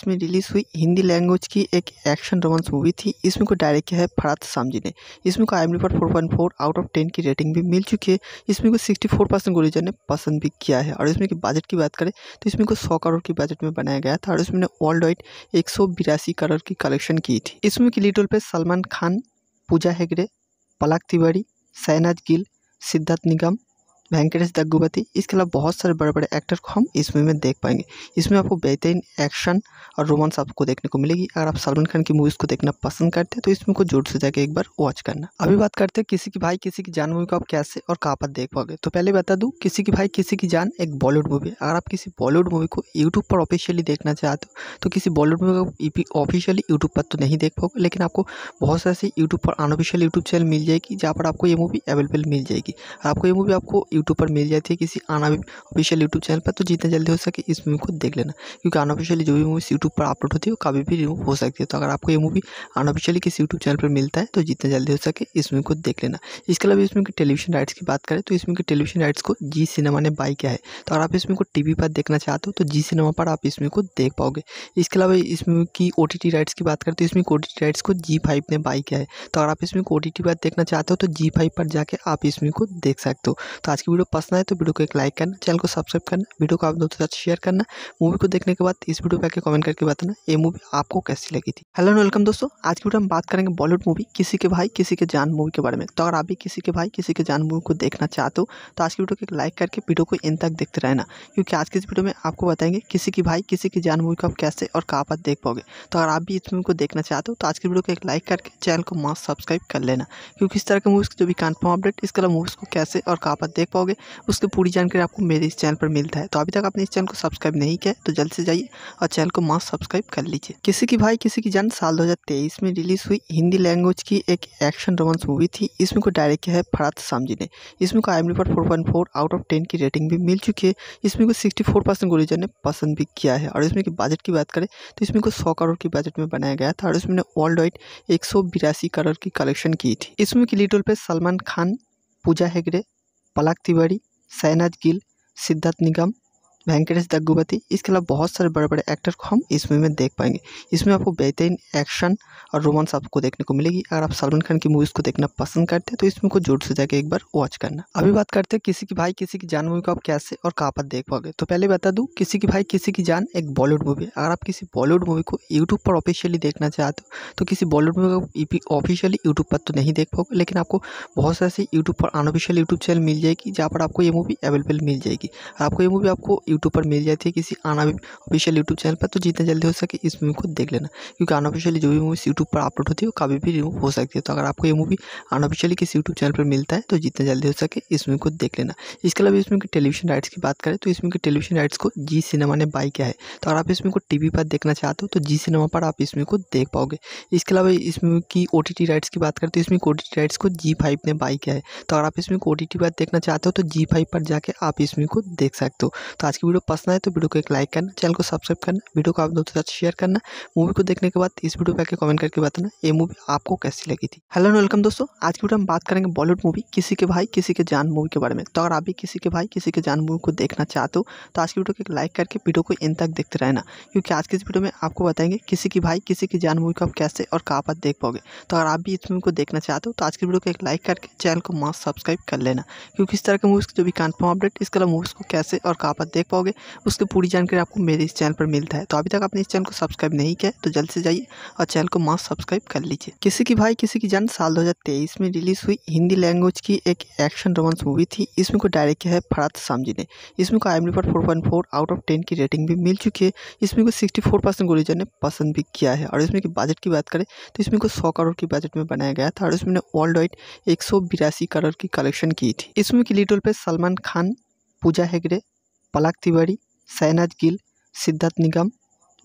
में रिलीज हुई हिंदी लैंग्वेज की एक एक्शन रोमांस मूवी थी इसमें को डायरेक्ट किया है फरात सामजी ने इसमें को I M report four out of ten की रेटिंग भी मिल चुकी है इसमें को सिक्सटी फोर परसेंट ने पसंद भी किया है और इसमें बजट की बात करें तो इसमें को सौ करोड़ की बजट में बनाया गया था और इसमें वर्ल्ड वाइड एक करोड़ की कलेक्शन की थी इसमें की लीडल पे सलमान खान पूजा हेगड़े पलक तिवारी शहनाज गिल सिद्धार्थ निगम वेंकटेश दग्गुपति इसके अलावा बहुत सारे बड़े बड़े एक्टर को हम इस मूवी में देख पाएंगे इसमें आपको बेहतरीन एक्शन और रोमांस आपको देखने को मिलेगी अगर आप सलमान खान की मूवीज़ को देखना पसंद करते हैं तो इसमें को जोर से जाकर एक बार वॉच करना अभी बात करते हैं किसी की भाई किसी की जान मूवी को आप कैसे और कहाँ पर देख पाओगे तो पहले बता दूँ किसी की भाई किसी की जान एक बॉलीवुड मूवी है अगर आप किसी बॉलीवुड मूवी को यूट्यूब पर ऑफिशियली देखना चाहते हो तो किसी बॉलीवुड मूवी को ऑफिशियली यूट्यूब पर तो नहीं देख पाओगे लेकिन आपको बहुत सारे यूट्यूब पर अनऑफिशियल यूट्यूब चैनल मिल जाएगी जहाँ पर आपको ये मूवी अवेलेबल मिल जाएगी आपको ये मूवी आपको यूट्यूब पर मिल जाती है किसी ऑफिशियल यूट्यूब चैनल पर तो जितना जल्दी हो सके इस मूवी को देख लेना क्योंकि अनऑफिशियली जो भी मूवीज़ यूट्यूब पर अपलोड होती है वो कभी भी रिमूव हो सकती है तो अगर आपको ये मूवी अनऑफिशियली किसी यूट्यूब चैनल पर मिलता है तो जितना जल्दी हो सके इस मूवी को देख लेना इसके अलावा इसमें की टेलीविजन राइट्स की बात करें तो इसमें टेलीविजन राइट्स को जी सिनेमा ने बाई किया है तो अगर आप इसमें को टी पर देखना चाहते हो तो जी सिनेमा पर आप इसमें को देख पाओगे इसके अलावा इसमें की ओ राइट्स की बात करें तो इसमें ओ राइट्स को जी ने बाई किया है तो अगर आप इसमें को ओ पर देखना चाहते हो तो जी पर जाके आप इसमें को देख सकते हो तो आज की वीडियो पसंद आए तो वीडियो को एक लाइक करना चैनल को सब्सक्राइब करना वीडियो को आप दोस्तों साथ शेयर करना मूवी को देखने के बाद इस वीडियो पर आके कमेंट करके बताना ये मूवी आपको कैसी लगी थी हेलो वेलकम दोस्तों आज की वीडियो हम बात करेंगे बॉलीवुड मूवी किसी के भाई किसी के जान मूवी के बारे में तो अगर आप भी किसी के भाई किसी के जान मूवी को देखना चाहते हो तो आज की वीडियो को एक लाइक करके वीडियो को इन तक देखते रहना क्योंकि आज की इस वीडियो में आपको बताएंगे किसी की भाई किसी की जान मूवी को आप कैसे और कहाँ पर देख पाओगे तो अगर आप भी इस मूवी को देखना चाहते हो तो आज की वीडियो को एक लाइक करके चैनल को मास्क सब्सक्राइब कर लेना क्योंकि इस तरह के मूवीज़ की जो भी कन्फर्म अपडेट इसके अलावा मूवीज़ को कैसे और कहाँ पर देख पाओगे उसकी पूरी जानकारी आपको मेरे इस चैनल पर मिलता है तो अभी तक आपने इस चैनल को सब्सक्राइब नहीं किया तो जल्द से जाइए और चैनल को मास्क सब्सक्राइब कर लीजिए किसी की भाई किसी की जान साल दो में रिलीज हुई हिंदी लैंग्वेज की एक एक्शन रोमांस मूवी थी इसमें को डायरेक्ट किया है फरात सामजी ने इसमें को आई पर फोर आउट ऑफ टेन की रेटिंग भी मिल चुकी है इसमें को सिक्सटी फोर परसेंट ने पसंद भी किया है और इसमें की बजट की बात करें तो इसमें को सौ करोड़ की बजट में बनाया गया था और इसमें वर्ल्ड वाइड एक करोड़ की कलेक्शन की थी इसमें की लीड पे सलमान खान पूजा हेगड़े पलक तिवारी गिल सिद्धार्थ निगम वेंकटेश दग्गुपति इसके अलावा बहुत सारे बड़े बड़े एक्टर को हम इस मूवी में देख पाएंगे इसमें आपको बेहतरीन एक्शन और रोमांस आपको देखने को मिलेगी अगर आप सलमान खान की मूवीज़ को देखना पसंद करते हैं तो इसमें को जोर से जाकर एक बार वॉच करना अभी बात करते हैं किसी की भाई किसी की जान मूवी को आप कैसे और कहाँ पर देख पाओगे तो पहले बता दूँ किसी की भाई किसी की जान एक बॉलीवुड मूवी अगर आप किसी बॉलीवुड मूवी को यूट्यूब पर ऑफिशियली देखना चाहते हो तो किसी बॉलीवुड मूवी को ऑफिशियली यूट्यूब पर तो नहीं देख पाओगे लेकिन आपको बहुत सारे यूट्यूब पर अनऑफिशियल यूट्यूब चैनल मिल जाएगी जहाँ पर आपको ये मूवी अवेलेबल मिल जाएगी आपको ये मूवी आपको यूट्यूब पर मिल जाती है किसी ऑफिशियल यूट्यूब चैनल पर तो जितना जल्दी हो सके इस मूवी को देख लेना क्योंकि अनऑफिशियली जो भी मूवी यूट्यूब पर अपलोड होती है वो कभी भी रिमूव हो सकती है तो अगर आपको ये मूवी अनऑफिशियली किसी यूट्यूब चैनल पर मिलता है तो जितना जल्दी हो सके इस मूवी को देख लेना इसके अलावा इसमें की टेलीविजन राइट्स की बात करें तो इसमें की टेलीविजन राइट्स को जी सिनेमा ने बाई किया है तो अगर आप इसमें को टी पर देखना चाहते हो तो जी सिनेमा पर आप इसमें को देख पाओगे इसके अलावा इसमें की ओ राइट्स की बात करें तो इसमें ओ राइट्स को जी ने बाई किया है तो अगर आप इसमें को ओ पर देखना चाहते हो तो जी पर जाके आप इसमें को देख सकते हो तो आज के वीडियो पसंद आए तो वीडियो को एक लाइक करना चैनल को सब्सक्राइब करना वीडियो को आप दोस्तों के साथ शेयर करना मूवी को देखने के बाद इस वीडियो पर आके कमेंट करके बताना ये मूवी आपको कैसी लगी थी हेलो एंड वेलकम दोस्तों आज की वीडियो हम बात करेंगे बॉलीवुड मूवी किसी के भाई किसी के जान मूवी के बारे में तो अगर आप भी किसी के भाई किसी के जान मूवी को देखना चाहते हो तो आज की वीडियो को एक लाइक करके वीडियो को इन तक देखते रहना क्योंकि आज की इस वीडियो में आपको बताएंगे किसी की भाई किसी की जान मूवी को आप कैसे और कहाँ पर देख पाओगे तो अगर आप भी इस मूवी को देखना चाहते हो तो आज की वीडियो को एक लाइक करके चैनल को मास्क सब्सक्राइब कर लेना क्योंकि इस तरह के मूवीज़ की जो भी कन्फर्म अपडेट इसके अलावा मूवीज़ को कैसे और कहाँ पर देख पाओगे उसकी पूरी जानकारी आपको मेरे इस चैनल पर मिलता है तो अभी तक आपने इस चैनल को सब्सक्राइब नहीं किया तो जल्द से जाइए और चैनल को मास्क सब्सक्राइब कर लीजिए किसी की भाई किसी की जान साल दो में रिलीज हुई हिंदी लैंग्वेज की एक एक्शन रोमांस मूवी थी इसमें को डायरेक्ट किया है फरात सामजी ने इसमें को आई पर फोर आउट ऑफ टेन की रेटिंग भी मिल चुकी है इसमें को सिक्सटी फोर ने पसंद भी किया है और इसमें की बजट की बात करें तो इसमें को सौ करोड़ की बजट में बनाया गया था और इसमें वर्ल्ड वाइड एक करोड़ की कलेक्शन की थी इसमें की लीड पे सलमान खान पूजा हेगड़े पलक तिवारी शहनाज गिल सिद्धार्थ निगम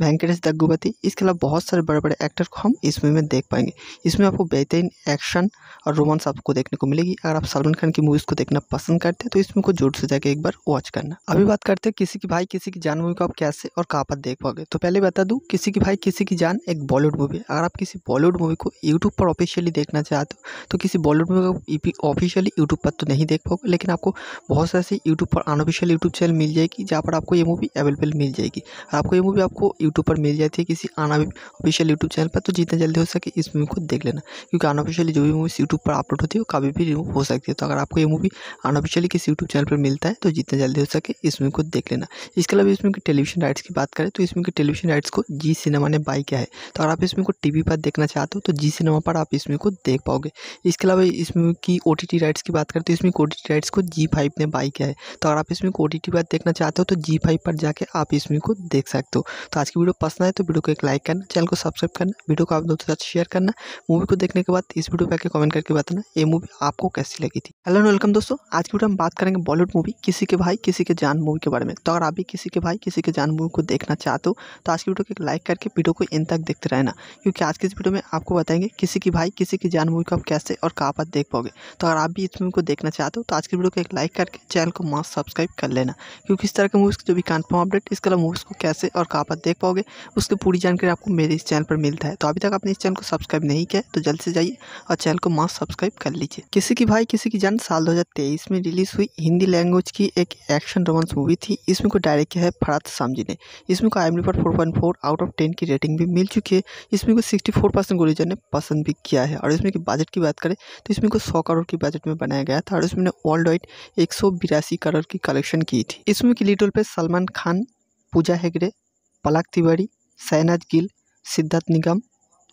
वेंकटेश दग्गुबती इसके अलावा बहुत सारे बड़े बड़े एक्टर को हम इस मूवी में देख पाएंगे इसमें आपको बेहतरीन एक्शन और रोमांस आपको देखने को मिलेगी अगर आप सलमान खान की मूवीज़ को देखना पसंद करते हैं तो इसमें को जोर से जाके एक बार वॉच करना अभी बात करते हैं किसी की भाई किसी की जान मूवी को आप कैसे और कहाँ पर देख पाओगे तो पहले बता दूँ किसी की भाई किसी की जान एक बॉलीवुड मूवी अगर आप किसी बॉलीवुड मूवी को यूट्यूब पर ऑफिशियली देखना चाहते हो तो किसी बॉलीवुड मूवी को ऑफिशियली e यूट्यूब पर तो नहीं देख पाओगे लेकिन आपको बहुत सारे यूट्यूब पर अनऑफिशियल यूट्यूब चैनल मिल जाएगी जहाँ पर आपको ये मूवी अवेलेबल मिल जाएगी आपको ये मूवी आपको यूट्यूब पर मिल जाती है किसी अन ऑफिशियल यूट्यूब चैनल पर तो जितना जल्दी हो सके इस मूवी को देख लेना क्योंकि अनऑफिशियली जो भी मूवीज़ यूट्यूब पर अपलोड होती है वो कभी भी रिमूव हो सकती है तो अगर आपको ये मूवी अनऑफिशियली किसी यूट्यूब चैनल पर मिलता है तो जितना जल्दी हो सके इस मूवी को देख लेना इसके अलावा इसमें टेलीविजन राइट्स की बात करें तो इसमें टेलीविजन राइट्स को जी सिनेमा ने बाई किया है तो अगर आप इसमें को टी पर देखना चाहते हो तो जी सिनेमा पर आप इसमें को देख पाओगे इसके अलावा इसमें की ओ राइट्स की बात करें तो इसमें ओ राइट्स को जी ने बाई किया है तो अगर आप इसमें ओ टी पर देखना चाहते हो तो जी पर जाके आप इसमें को देख सकते हो तो आज की वीडियो पसंद आए तो वीडियो को एक लाइक करना चैनल को सब्सक्राइब करना वीडियो को आप दोस्तों साथ शेयर करना मूवी को देखने के बाद इस वीडियो पर आकर कमेंट करके बताना ये मूवी आपको कैसी लगी थी हेलो वेलकम दोस्तों आज की वीडियो हम बात करेंगे बॉलीवुड मूवी किसी के भाई किसी के जान मूवी के बारे में तो अगर आप भी किसी के भाई किसी के जान मूवी को देखना चाहते हो तो आज की वीडियो को एक लाइक करके वीडियो को इन तक देखते रहना क्योंकि आज की इस वीडियो में आपको बताएंगे किसी की भाई किसी की जान मूवी को आप कैसे और कहाँ पर देख पाओगे तो अगर आप भी इस मूवी को देखना चाहते हो तो आज की वीडियो को एक लाइक करके चैनल को मास्क सब्सक्राइब कर लेना क्योंकि इस तरह के मूवीज़ जो भी कन्फर्म अपडेट इसके अलावा मूवीज़ को कैसे और कहाँ पर देख पाओ पाओगे उसकी पूरी जानकारी आपको मेरे इस चैनल पर मिलता है तो अभी तक आपने इस चैनल को सब्सक्राइब नहीं किया तो जल्द से जाइए और चैनल को मास सब्सक्राइब कर लीजिए किसी की भाई किसी की जान साल दो में रिलीज हुई हिंदी लैंग्वेज की एक एक्शन रोमांस मूवी थी इसमें को डायरेक्ट किया है फरात सामजी ने इसमें को आई पर फोर आउट ऑफ टेन की रेटिंग भी मिल चुकी है इसमें को सिक्सटी फोर परसेंट गुरुजन ने पसंद भी किया है और इसमें की बजट की बात करें तो इसमें को सौ करोड़ की बजट में बनाया गया था और इसमें वर्ल्ड वाइड एक करोड़ की कलेक्शन की थी इसमें की लीड पे सलमान खान पूजा हेगड़े पलक तिवारी शहनाज गिल सिद्धार्थ निगम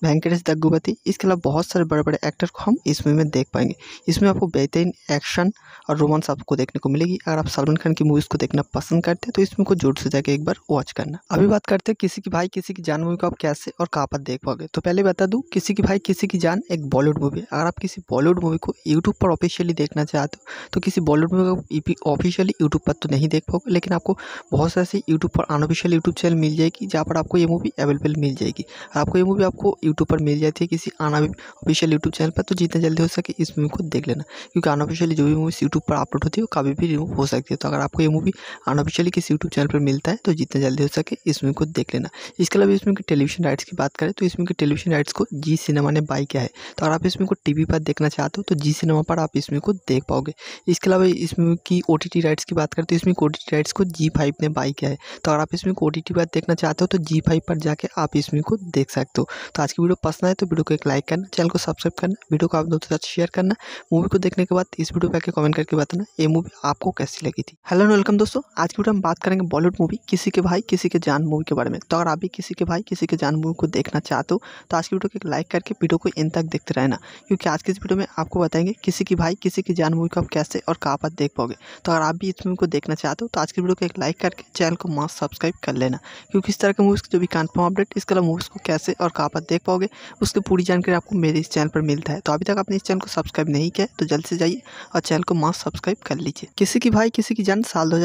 वेंकटेश दग्गुपति इसके अलावा बहुत सारे बड़े बड़े एक्टर को हम इस मूवी में देख पाएंगे इसमें आपको बेहतरीन एक्शन और रोमांस आपको देखने को मिलेगी अगर आप सलमान खान की मूवीज़ को देखना पसंद करते हैं तो इसमें को जोर से जाकर एक बार वॉच करना अभी बात करते हैं किसी की भाई किसी की जान मूवी को आप कैसे और कहाँ पर देख पाओगे तो पहले बता दूँ किसी की भाई किसी की जान एक बॉलीवुड मूवी है अगर आप किसी बॉलीवुड मूवी को यूट्यूब पर ऑफिशियली देखना चाहते हो तो किसी बॉलीवुड मूवी को ऑफिशियली यूट्यूब पर तो नहीं देख पाओगे लेकिन आपको बहुत सारे यूट्यूब पर अनऑफिशियल यूट्यूब चैनल मिल जाएगी जहाँ पर आपको ये मूवी अवेलेबल मिल जाएगी आपको ये मूवी आपको यूट्यूब पर मिल जाती है किसी अनऑफिशियल यूट्यूब चैनल पर तो जितना जल्दी हो सके इस मूवी को देख लेना क्योंकि अनऑफिशियली जो भी मूवीज़ यूट्यूब पर अपलोड होती है वो कभी भी रिमूव हो सकती है तो अगर आपको ये मूवी अनऑफिशियली किसी यूट्यूब चैनल पर मिलता है तो जितना जल्दी हो सके इस मूवी को देख लेना इसके अलावा इसमें टेलीविजन राइट्स की बात करें तो इसमें टेलीविजन राइट्स को जी सिनेमा ने बाई किया है तो अगर आप इसमें को टीवी पर देखना चाहते हो तो जी सिनेमा पर आप इसमें को देख पाओगे इसके अलावा इसमें की ओ राइट्स की बात करें तो इसमें ओ राइट्स को जी फाइव ने बाई किया है तो अगर आप इसमें को ओ पर देखना चाहते हो तो जी फाइव पर जाके आप इसमें को देख सकते हो तो आज की वीडियो पसंद आए तो वीडियो को एक लाइक करना चैनल को सब्सक्राइब करना वीडियो को आप दोस्तों के साथ शेयर करना मूवी को देखने के बाद इस वीडियो पर आकर कमेंट करके बताना ये मूवी आपको कैसी लगी थी हेलो एंड वेलकम दोस्तों आज की वीडियो हम बात करेंगे बॉलीवुड मूवी किसी के भाई किसी के जान मूवी के बारे में तो अगर आप भी किसी के भाई किसी के जान मूवी को देखना चाहते हो तो आज की वीडियो को एक लाइक करके वीडियो को इन तक देखते रहना क्योंकि आज की इस वीडियो में आपको बताएंगे किसी की भाई किसी की जान मूवी को आप कैसे और कहाँ पर देख पाओगे तो अगर आप भी इस मूवी को देखना चाहते हो तो आज की वीडियो को एक लाइक करके चैनल को मास्क सब्सक्राइब कर लेना क्योंकि इस तरह के मूवीज़ की जो भी कन्फर्म अपडेट इसके अलावा मूवीज़ को कैसे और कहाँ पर देख पाओगे उसकी पूरी जानकारी आपको मेरे इस चैनल पर मिलता है तो अभी तक आपने इस चैनल को सब्सक्राइब नहीं किया तो जल्द से जाइए और चैनल को मास्क सब्सक्राइब कर लीजिए किसी की भाई किसी की जान साल दो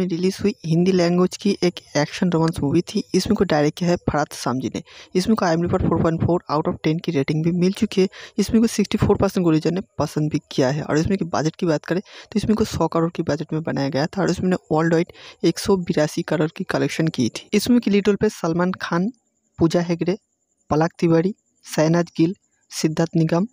में रिलीज़ हुई हिंदी लैंग्वेज की एक एक्शन रोमांस मूवी थी इसमें को डायरेक्ट किया है फरात सामजी ने इसमें को आई एम पर फोर आउट ऑफ टेन की रेटिंग भी मिल चुकी है इसमें को सिक्सटी फोर परसेंट गुलीजन ने पसंद भी किया है और इसमें की बजट की बात करें तो इसमें को सौ करोड़ की बजट में बनाया गया था और इसमें वर्ल्ड वाइड एक करोड़ की कलेक्शन की थी इसमें की लीड पे सलमान खान पूजा हेगड़े पलक तिवारी शहनाज गिल सिद्धार्थ निगम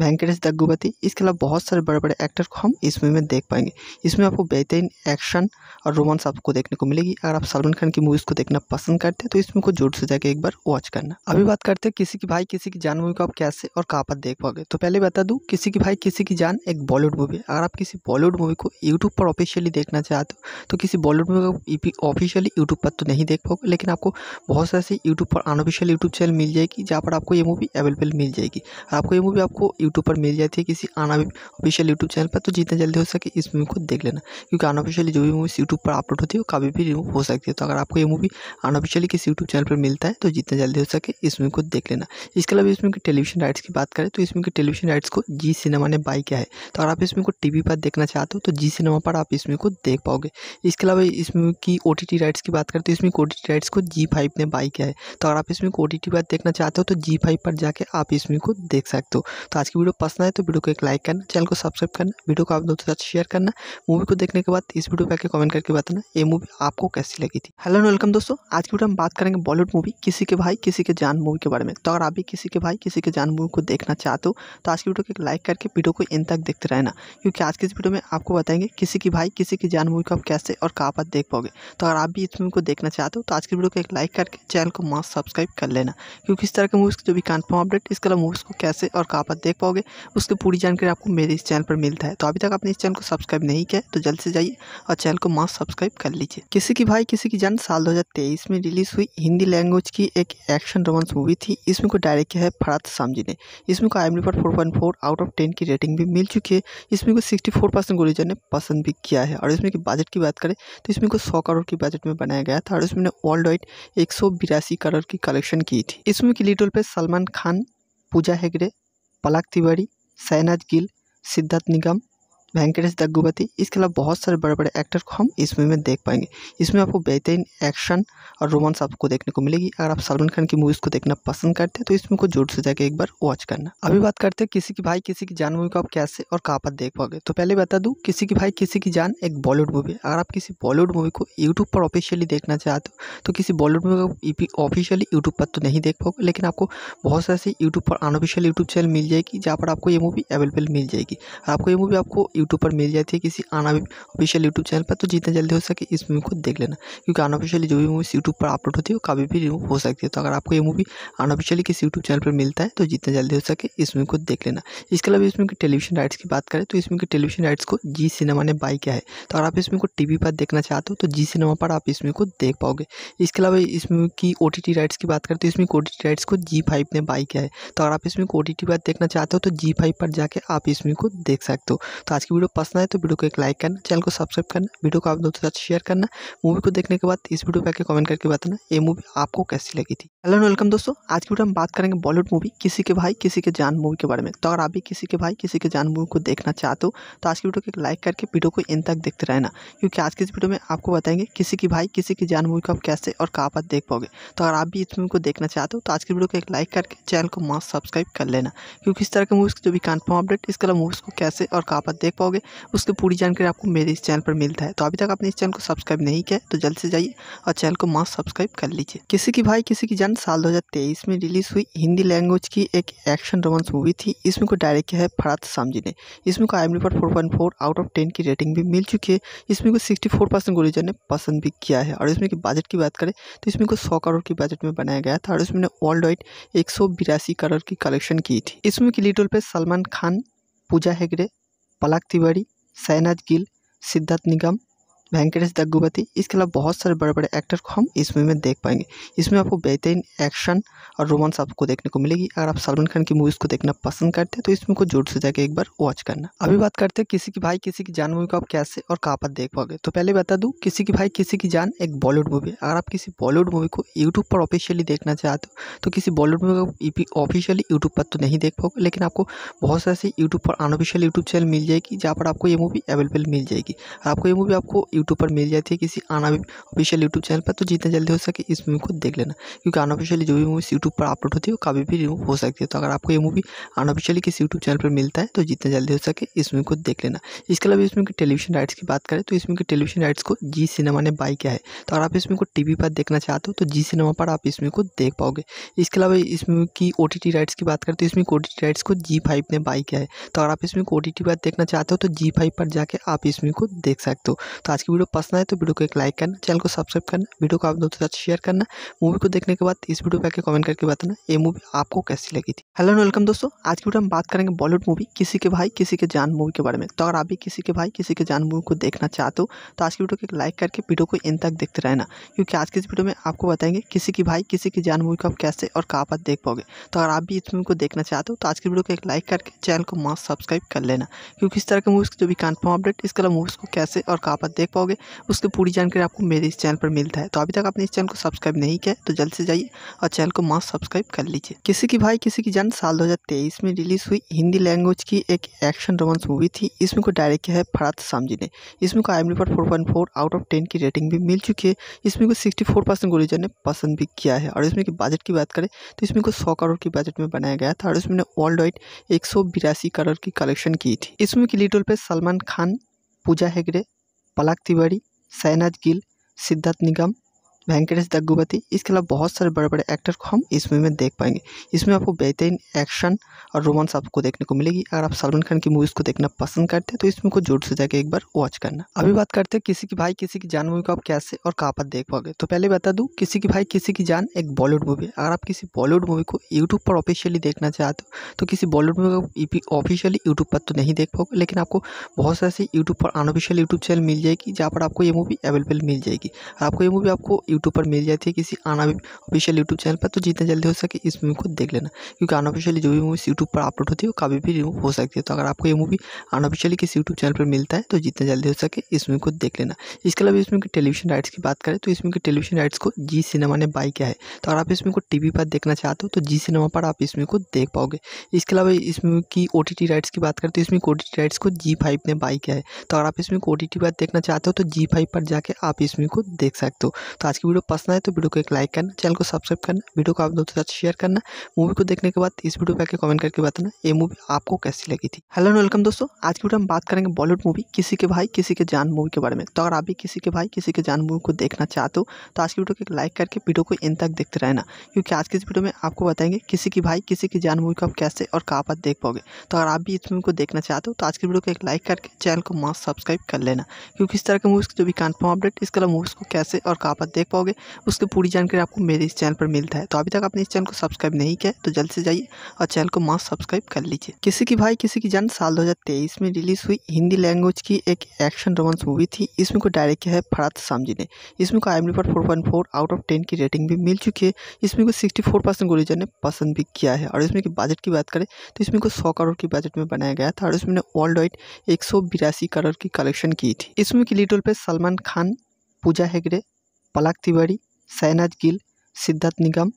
वेंकटेश दग्गुपति इसके अलावा बहुत सारे बड़े बड़े एक्टर को हम इस मूवी में देख पाएंगे इसमें आपको बेहतरीन एक्शन और रोमांस आपको देखने को मिलेगी अगर आप सलमान खान की मूवीज़ को देखना पसंद करते हैं तो इसमें को जोर से जाकर एक बार वॉच करना अभी बात करते हैं किसी की भाई किसी की जान मूवी को आप कैसे और कहाँ पर देख पाओगे तो पहले बता दूँ किसी की भाई किसी की जान एक बॉलीवुड मूवी अगर आप किसी बॉलीवुड मूवी को यूट्यूब पर ऑफिशियली देखना चाहते हो तो किसी बॉलीवुड मूवी को ऑफिशियली यूट्यूब पर तो नहीं देख पाओगे लेकिन आपको बहुत सारे यूट्यूब पर अनऑफिशियल यूट्यूब चैनल मिल जाएगी जहाँ पर आपको ये मूवी अवेलेबल मिल जाएगी आपको ये मूवी आपको यूट्यूब पर मिल जाती है किसी ऑफिशियल यूट्यूब चैनल पर तो जितना जल्दी हो सके इस मूवी को देख लेना क्योंकि अनऑफिशियली जो भी मूवी यूट्यूब पर अपलोड होती है वो कभी भी रिमूव हो सकती है तो अगर आपको ये मूवी अनऑफिशियली किसी यूट्यूब चैनल पर मिलता है तो जितना जल्दी हो सके इस मूवी को देख लेना इसके अलावा इसमें की टेलीविजन राइट्स की बात करें तो इसमें की टेलीविजन राइट्स को जी सिनेमा ने बाई किया है तो अगर आप इसमें को टी पर देखना चाहते हो तो जी सिनेमा पर आप इसमें को देख पाओगे इसके अलावा इसमें की ओ राइट्स की बात करें तो इसमें ओ राइट्स को जी ने बाई किया है तो अगर आप इसमें को ओ पर देखना चाहते हो तो जी पर जाके आप इसमें को देख सकते हो तो आज की वीडियो पसंद आए तो वीडियो को एक लाइक करना चैनल को सब्सक्राइब करना वीडियो को आप दोस्तों के साथ शेयर करना मूवी को देखने के बाद इस वीडियो पर आकर कमेंट करके बताना ये मूवी आपको कैसी लगी थी हेलो एंड वेलकम दोस्तों आज की वीडियो हम बात करेंगे बॉलीवुड मूवी किसी के भाई किसी के जान मूवी के बारे में तो अगर आप भी किसी के भाई किसी के जान मूवी को देखना चाहते हो तो आज की वीडियो को एक लाइक करके वीडियो को इन तक देखते रहना क्योंकि आज की इस वीडियो में आपको बताएंगे किसी की भाई किसी की जान मूवी को आप कैसे और कहाँ पर देख पाओगे तो अगर आप भी इस मूवी को देखना चाहते हो तो आज की वीडियो को एक लाइक करके चैनल को मास्क सब्सक्राइब कर लेना क्योंकि इस तरह के मूवीज़ की जो भी कन्फर्म अपडेट इसके अलावा मूवीज़ को कैसे और कहाँ पर देख पाओगे उसकी पूरी जानकारी आपको मेरे इस चैनल पर मिलता है तो अभी तक आपने इस चैनल को सब्सक्राइब नहीं किया तो जल्द से जाइए और चैनल को मास्क सब्सक्राइब कर लीजिए किसी की भाई किसी की जान साल दो में रिलीज हुई हिंदी लैंग्वेज की एक एक्शन रोमांस मूवी थी इसमें को डायरेक्ट किया है फरात सामजी ने इसमें को आई पर फोर आउट ऑफ टेन की रेटिंग भी मिल चुकी है इसमें को सिक्सटी फोर ने पसंद भी किया है और इसमें की बजट की बात करें तो इसमें को सौ करोड़ की बजट में बनाया गया था और इसमें वर्ल्ड वाइड एक करोड़ की कलेक्शन की थी इसमें की लीड पे सलमान खान पूजा हेगड़े पलक तिवारी शहनाज गिल सिद्धार्थ निगम वेंकटेश दग्गुबती इसके अलावा बहुत सारे बड़े बड़े एक्टर को हम इस मूवी में देख पाएंगे इसमें आपको बेहतरीन एक्शन और रोमांस आपको देखने को मिलेगी अगर आप सलमान खान की मूवीज़ को देखना पसंद करते हैं तो इसमें को जोर से जाकर एक बार वॉच करना अभी बात करते हैं किसी की भाई किसी की जान मूवी को आप कैसे और कहाँ पर देख पाओगे तो पहले बता दूँ किसी की भाई किसी की जान एक बॉलीवुड मूवी है अगर आप किसी बॉलीवुड मूवी को यूट्यूब पर ऑफिशियली देखना चाहते हो तो किसी बॉलीवुड मूवी को ऑफिशियली e यूट्यूब पर तो नहीं देख पाओगे लेकिन आपको बहुत सारे यूट्यूब पर अनऑफिशियल यूट्यूब चैनल मिल जाएगी जहाँ पर आपको ये मूवी अवेलेबल मिल जाएगी आपको ये मूवी आपको यूट्यूब पर मिल जाती है किसी ऑफिशियल यूट्यूब चैनल पर तो जितना जल्दी हो सके इस मूवी को देख लेना क्योंकि अनऑफिशियली जो भी मूवीज़ यूट्यूब पर अपलोड होती है वो कभी भी रिमूव हो सकती है तो अगर आपको ये मूवी अनऑफिशियली किसी यूट्यूब चैनल पर मिलता है तो जितना जल्दी हो सके इस मूवी को देख लेना इसके अलावा इसमें की टेलीविजन राइट्स की बात करें तो इसमें टेलीविजन राइट्स को जी सिनेमा ने बाई किया है तो अगर आप इसमें को टी पर देखना चाहते हो तो जी सिनेमा पर आप इसमें को देख पाओगे इसके अलावा इसमें की ओ राइट्स की बात करें तो इसमें ओ राइट्स को जी फाइव ने बाई किया है तो अगर आप इसमें को ओ पर देखना चाहते हो तो जी पर जाके आप इसमें को देख सकते हो तो आज की वीडियो पसंद आए तो वीडियो को एक लाइक करना चैनल को सब्सक्राइब करना वीडियो को आप दोस्तों साथ शेयर करना मूवी को देखने के बाद इस वीडियो पर आकर कमेंट करके बताना ये मूवी आपको कैसी लगी थी हेलो वेलकम दोस्तों आज की वीडियो हम बात करेंगे बॉलीवुड मूवी किसी के भाई किसी के जान मूवी के बारे में तो अगर आप भी किसी के भाई किसी के जान मूवी को देखना चाहते हो तो आज की वीडियो को एक लाइक करके वीडियो को इन तक देखते रहना क्योंकि आज की इस वीडियो में आपको बताएंगे किसी की भाई किसी की जान मूवी को आप कैसे और कहाँ पर देख पाओगे तो अगर आप भी इस मूवी को देखना चाहते हो तो आज की वीडियो को एक लाइक करके चैनल को मास्क सब्सक्राइब कर लेना क्योंकि इस तरह के मूवीज़ जो भी कन्फर्म अपडेट इसके अलावा मूवीज़ को कैसे और कहाँ पर देख पाओगे उसकी पूरी जानकारी आपको मेरे इस चैनल पर मिलता है तो अभी तक आपने इस चैनल को सब्सक्राइब नहीं किया तो जल्द से जाइए और चैनल को मास्क सब्सक्राइब कर लीजिए किसी की भाई किसी की जान साल दो में रिलीज हुई हिंदी लैंग्वेज की एक एक्शन रोमांस मूवी थी इसमें को डायरेक्ट किया है फरात सामजी ने इसमें को I M report four out of ten की रेटिंग भी मिल चुकी है इसमें को सिक्सटी फोर परसेंट ने पसंद भी किया है और इसमें बजट की बात करें तो इसमें को सौ करोड़ की बजट में बनाया गया था और इसमें वर्ल्ड वाइड एक करोड़ की कलेक्शन की थी इसमें की लीड पे सलमान खान पूजा हेगड़े पलक तिवारी गिल सिद्धार्थ निगम वेंकटेश दग्गुपति इसके अलावा बहुत सारे बड़े बड़े एक्टर को हम इस मूवी में देख पाएंगे इसमें आपको बेहतरीन एक्शन और रोमांस आपको देखने को मिलेगी अगर आप सलमान खान की मूवीज़ को देखना पसंद करते हैं तो इसमें को जोर से जाकर एक बार वॉच करना अभी बात करते हैं किसी की भाई किसी की जान मूवी को आप कैसे और कहाँ पर देख पाओगे तो पहले बता दूँ किसी की भाई किसी की जान एक बॉलीवुड मूवी है अगर आप किसी बॉलीवुड मूवी को यूट्यूब पर ऑफिशियली देखना चाहते हो तो किसी बॉलीवुड मूवी को ऑफिशियली यूट्यूब पर तो नहीं देख पाओगे लेकिन आपको बहुत सारे यूट्यूब पर अनऑफिशियल यूट्यूब चैनल मिल जाएगी जहाँ पर आपको ये मूवी अवेलेबल मिल जाएगी आपको ये मूवी आपको यूट्यूब पर मिल जाती है किसी ऑफिशियल यूट्यूब चैनल पर तो जितना जल्दी हो सके इस मूवी को देख लेना क्योंकि अनऑफिशियली जो भी मूवीज़ यूट्यूब पर अपलोड होती है वो कभी भी रिमूव हो सकती है तो अगर आपको ये मूवी अनऑफिशियली किसी यूट्यूब चैनल पर मिलता है तो जितना जल्दी हो सके इस मूवी को देख लेना इसके अलावा इसमें की टेलीविजन राइट्स की बात करें तो इसमें टेलीविजन राइट्स को जी सिनेमा ने बाई किया है तो अगर आप इसमें को टी पर देखना चाहते हो तो जी सिनेमा पर आप इसमें को देख पाओगे इसके अलावा इसमें की ओ राइट्स की बात करें तो इसमें ओ राइट्स को जी ने बाई किया है तो अगर आप इसमें को ओ पर देखना चाहते हो तो जी पर जाके आप इसमें को देख सकते हो तो आज की वीडियो पसंद आए तो वीडियो को एक लाइक करना चैनल को सब्सक्राइब करना वीडियो को आप दोस्तों के साथ शेयर करना मूवी को देखने के बाद इस वीडियो पर आके कमेंट करके बताना ये मूवी आपको कैसी लगी थी हेलो वेलकम दोस्तों आज की वीडियो हम बात करेंगे बॉलीवुड मूवी किसी के भाई किसी के जान मूवी के बारे में तो अगर आप भी किसी के भाई किसी के जान मूवी को देखना चाहते हो तो आज की वीडियो को एक लाइक करके वीडियो को इन तक देखते रहना क्योंकि आज की इस वीडियो में आपको बताएंगे किसी की भाई किसी की जान मूवी को आप कैसे और कहाँ पर देख पाओगे तो अगर आप भी इस मूवी को देखना चाहते हो तो आज की वीडियो को एक लाइक करके चैनल को मास्क सब्सक्राइब कर लेना क्योंकि इस तरह के मूवीज़ जो भी कन्फर्म अपडेट इसके अलावा मूवीज़ को कैसे और कहाँ पर देख पाओगे उसकी पूरी जानकारी आपको मेरे इस चैनल पर मिलता है तो अभी तक आपने इस चैनल को सब्सक्राइब नहीं किया तो जल्द से जाइए और चैनल को मास्क सब्सक्राइब कर लीजिए किसी की भाई किसी की जान साल दो में रिलीज हुई हिंदी लैंग्वेज की एक एक्शन रोमांस मूवी थी इसमें को डायरेक्ट किया है फरात सामजी ने इसमें को आई पर फोर आउट ऑफ टेन की रेटिंग भी मिल चुकी है इसमें को सिक्सटी फोर परसेंट ने पसंद भी किया है और इसमें की बजट की बात करें तो इसमें को सौ करोड़ की बजट में बनाया गया था और इसमें वर्ल्ड वाइड एक करोड़ की कलेक्शन की थी इसमें की लीड पे सलमान खान पूजा हेगड़े पलक तिवारी गिल सिद्धार्थ निगम वेंकटेश दग्गुपति इसके अलावा बहुत सारे बड़े बड़े एक्टर को हम इस मूवी में देख पाएंगे इसमें आपको बेहतरीन एक्शन और रोमांस आपको देखने को मिलेगी अगर आप सलमान खान की मूवीज़ को देखना पसंद करते हैं तो इसमें को जोर से जाकर एक बार वॉच करना अभी बात करते हैं किसी की भाई किसी की जान मूवी को आप कैसे और कहाँ पर देख पाओगे तो पहले बता दूँ किसी की भाई किसी की जान एक बॉलीवुड मूवी अगर आप किसी बॉलीवुड मूवी को यूट्यूब पर ऑफिशियली देखना चाहते हो तो किसी बॉलीवुड मूवी को ऑफिशियली यूट्यूब पर तो नहीं देख पाओगे लेकिन आपको बहुत सारे यूट्यूब पर अनऑफिशियल यूट्यूब चैनल मिल जाएगी जहाँ पर आपको ये मूवी अवेलेबल मिल जाएगी आपको ये मूवी आपको यूट्यूब पर मिल जाती है किसी आना ऑफिशियल यूट्यूब चैनल पर तो जितना जल्दी हो सके इस मूवी को देख लेना क्योंकि अनऑफिशियली जो भी मूवी यूट्यूब पर अपलोड होती है वो कभी भी रिमूव हो सकती है तो अगर आपको ये मूवी अनऑफिशियली किसी यूट्यूब चैनल पर मिलता है तो जितना जल्दी हो सके इस मूवी को देख लेना इसके अलावा इसमें टेलीविजन राइट्स की बात करें तो इसमें की टेलीविजन राइट्स को जी सिनेमा ने बाई किया है तो अगर आप इसमें को टी पर देखना चाहते हो तो जी सिनेमा पर आप इसमें को देख पाओगे इसके अलावा इसमें की ओ राइट्स की बात करें तो इसमें ओ राइट्स को जी ने बाई किया है तो अगर आप इसमें को ओ पर देखना चाहते हो तो जी पर जाके आप इसमें को देख सकते हो तो आज के वीडियो पसंद आए तो वीडियो को एक लाइक करना चैनल को सब्सक्राइब करना वीडियो को आप दोस्तों के साथ शेयर करना मूवी को देखने के बाद इस वीडियो पर आके कमेंट करके बताना ये मूवी आपको कैसी लगी थी हेलो एंड वेलकम दोस्तों आज की वीडियो हम बात करेंगे बॉलीवुड मूवी किसी के भाई किसी के जान मूवी के बारे में तो अगर आप भी किसी के भाई किसी के जान मूवी को देखना चाहते हो तो आज की वीडियो को एक लाइक करके वीडियो को इन तक देखते रहना क्योंकि आज की इस वीडियो में आपको बताएंगे किसी की भाई किसी की जान मूवी को आप कैसे और कहाँ पर देख पाओगे तो अगर आप भी इस मूवी को देखना चाहते हो तो आज की वीडियो को एक लाइक करके चैनल को मास्क सब्सक्राइब कर लेना क्योंकि इस तरह के मूवीज़ की जो भी कन्फर्म अपडेट इसके अलावा मूवीज़ को कैसे और कहाँ पर देख पाओगे उसकी पूरी जानकारी आपको मेरे इस चैनल पर मिलता है तो अभी तक आपने इस चैनल को सब्सक्राइब नहीं किया तो जल्द से जाइए और चैनल को मास्क सब्सक्राइब कर लीजिए किसी की भाई किसी की जान साल दो में रिलीज हुई हिंदी लैंग्वेज की एक एक्शन रोमांस मूवी थी इसमें को डायरेक्ट किया है फरात सामजी ने इसमें को आई पर फोर आउट ऑफ टेन की रेटिंग भी मिल चुकी है इसमें को सिक्सटी फोर परसेंट ने पसंद भी किया है और इसमें की बजट की बात करें तो इसमें को सौ करोड़ की बजट में बनाया गया था और इसमें वर्ल्ड वाइड एक करोड़ की कलेक्शन की थी इसमें की लीड पे सलमान खान पूजा हेगड़े पलक तिवारी शहनाज गिल सिद्धार्थ निगम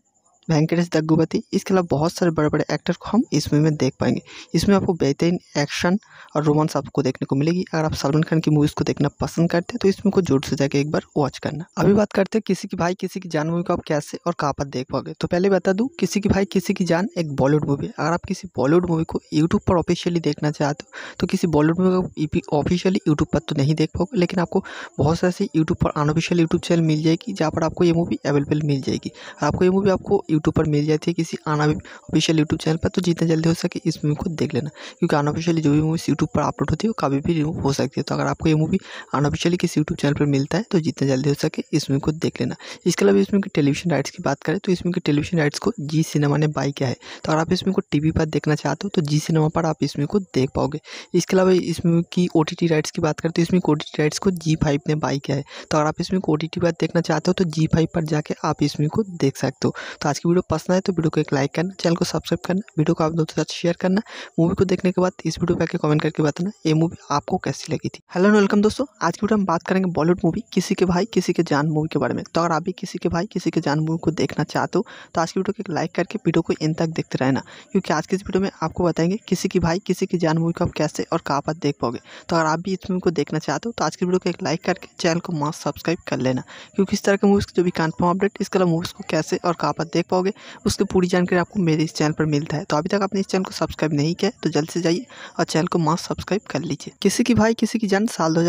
वेंकटेश दग्गुबती इसके अलावा बहुत सारे बड़े बड़े एक्टर को हम इस मूवी में देख पाएंगे इसमें आपको बेहतरीन एक्शन और रोमांस आपको देखने को मिलेगी अगर आप सलमान खान की मूवीज़ को देखना पसंद करते हैं तो इसमें को जोर से जाके एक बार वॉच करना अभी बात करते हैं किसी की भाई किसी की जान मूवी को आप कैसे और कहाँ पर देख पाओगे तो पहले बता दूँ किसी की भाई किसी की जान एक बॉलीवुड मूवी अगर आप किसी बॉलीवुड मूवी को यूट्यूब पर ऑफिशियली देखना चाहते हो तो किसी बॉलीवुड मूवी को ऑफिशियली e यूट्यूब पर तो नहीं देख पाओगे लेकिन आपको बहुत सारे यूट्यूब पर अनऑफिशियल यूट्यूब चैनल मिल जाएगी जहाँ पर आपको ये मूवी अवेलेबल मिल जाएगी आपको ये मूवी आपको यूट्यूब पर मिल जाती है किसी अनऑफिशियल यूट्यूब चैनल पर तो जितना जल्दी हो सके इस मूवी को देख लेना क्योंकि अनऑफिशियली जो भी मूवीज़ यूट्यूब पर अपलोड होती है वो कभी भी रिमूव हो सकती है तो अगर आपको ये मूवी अनऑफिशियली किसी यूट्यूब चैनल पर मिलता है तो जितना जल्दी हो सके इस मूवी को देख लेना इसके अलावा इसमें टेलीविजन राइट्स की बात करें तो इसमें टेलीविजन राइट्स को जी सिनेमा ने बाई किया है तो अगर आप इसमें को टी पर देखना चाहते हो तो जी सिनेमा पर आप इसमें को देख पाओगे इसके अलावा इसमें की ओ राइट्स की बात करें तो इसमें ओ राइट्स को जी ने बाई किया है तो अगर आप इसमें ओ टी पर देखना चाहते हो तो जी पर जाके आप इसमें को देख सकते हो तो आज की वीडियो पसंद आए तो वीडियो को एक लाइक करना चैनल को सब्सक्राइब करना वीडियो को आप दोस्तों साथ शेयर करना मूवी को देखने के बाद इस वीडियो पर आकर कमेंट करके बताना ये मूवी आपको कैसी लगी थी हेलो वेलकम दोस्तों आज की वीडियो हम बात करेंगे बॉलीवुड मूवी किसी के भाई किसी के जान मूवी के बारे में तो अगर आप भी किसी के भाई किसी के जान मूवी को देखना चाहते हो तो आज की वीडियो को एक लाइक करके वीडियो को इन तक देखते रहना क्योंकि आज की इस वीडियो में आपको बताएंगे किसी की भाई किसी की जान मूवी को आप कैसे और कहाँ पर देख पाओगे तो अगर आप भी इस मूवी को देखना चाहते हो तो आज की वीडियो को एक लाइक करके चैनल को मास्क सब्सक्राइब कर लेना क्योंकि इस तरह के मूवीज़ जो भी कन्फर्म अपडेट इसके अलावा मूवीज़ को कैसे और कहाँ पर देख पाओ पाओगे उसके पूरी जानकारी आपको मेरे इस चैनल पर मिलता है तो अभी तक आपने इस चैनल को सब्सक्राइब नहीं किया तो जल्द से जाइए और चैनल को मस्त सब्सक्राइब कर लीजिए किसी की भाई किसी की जान साल दो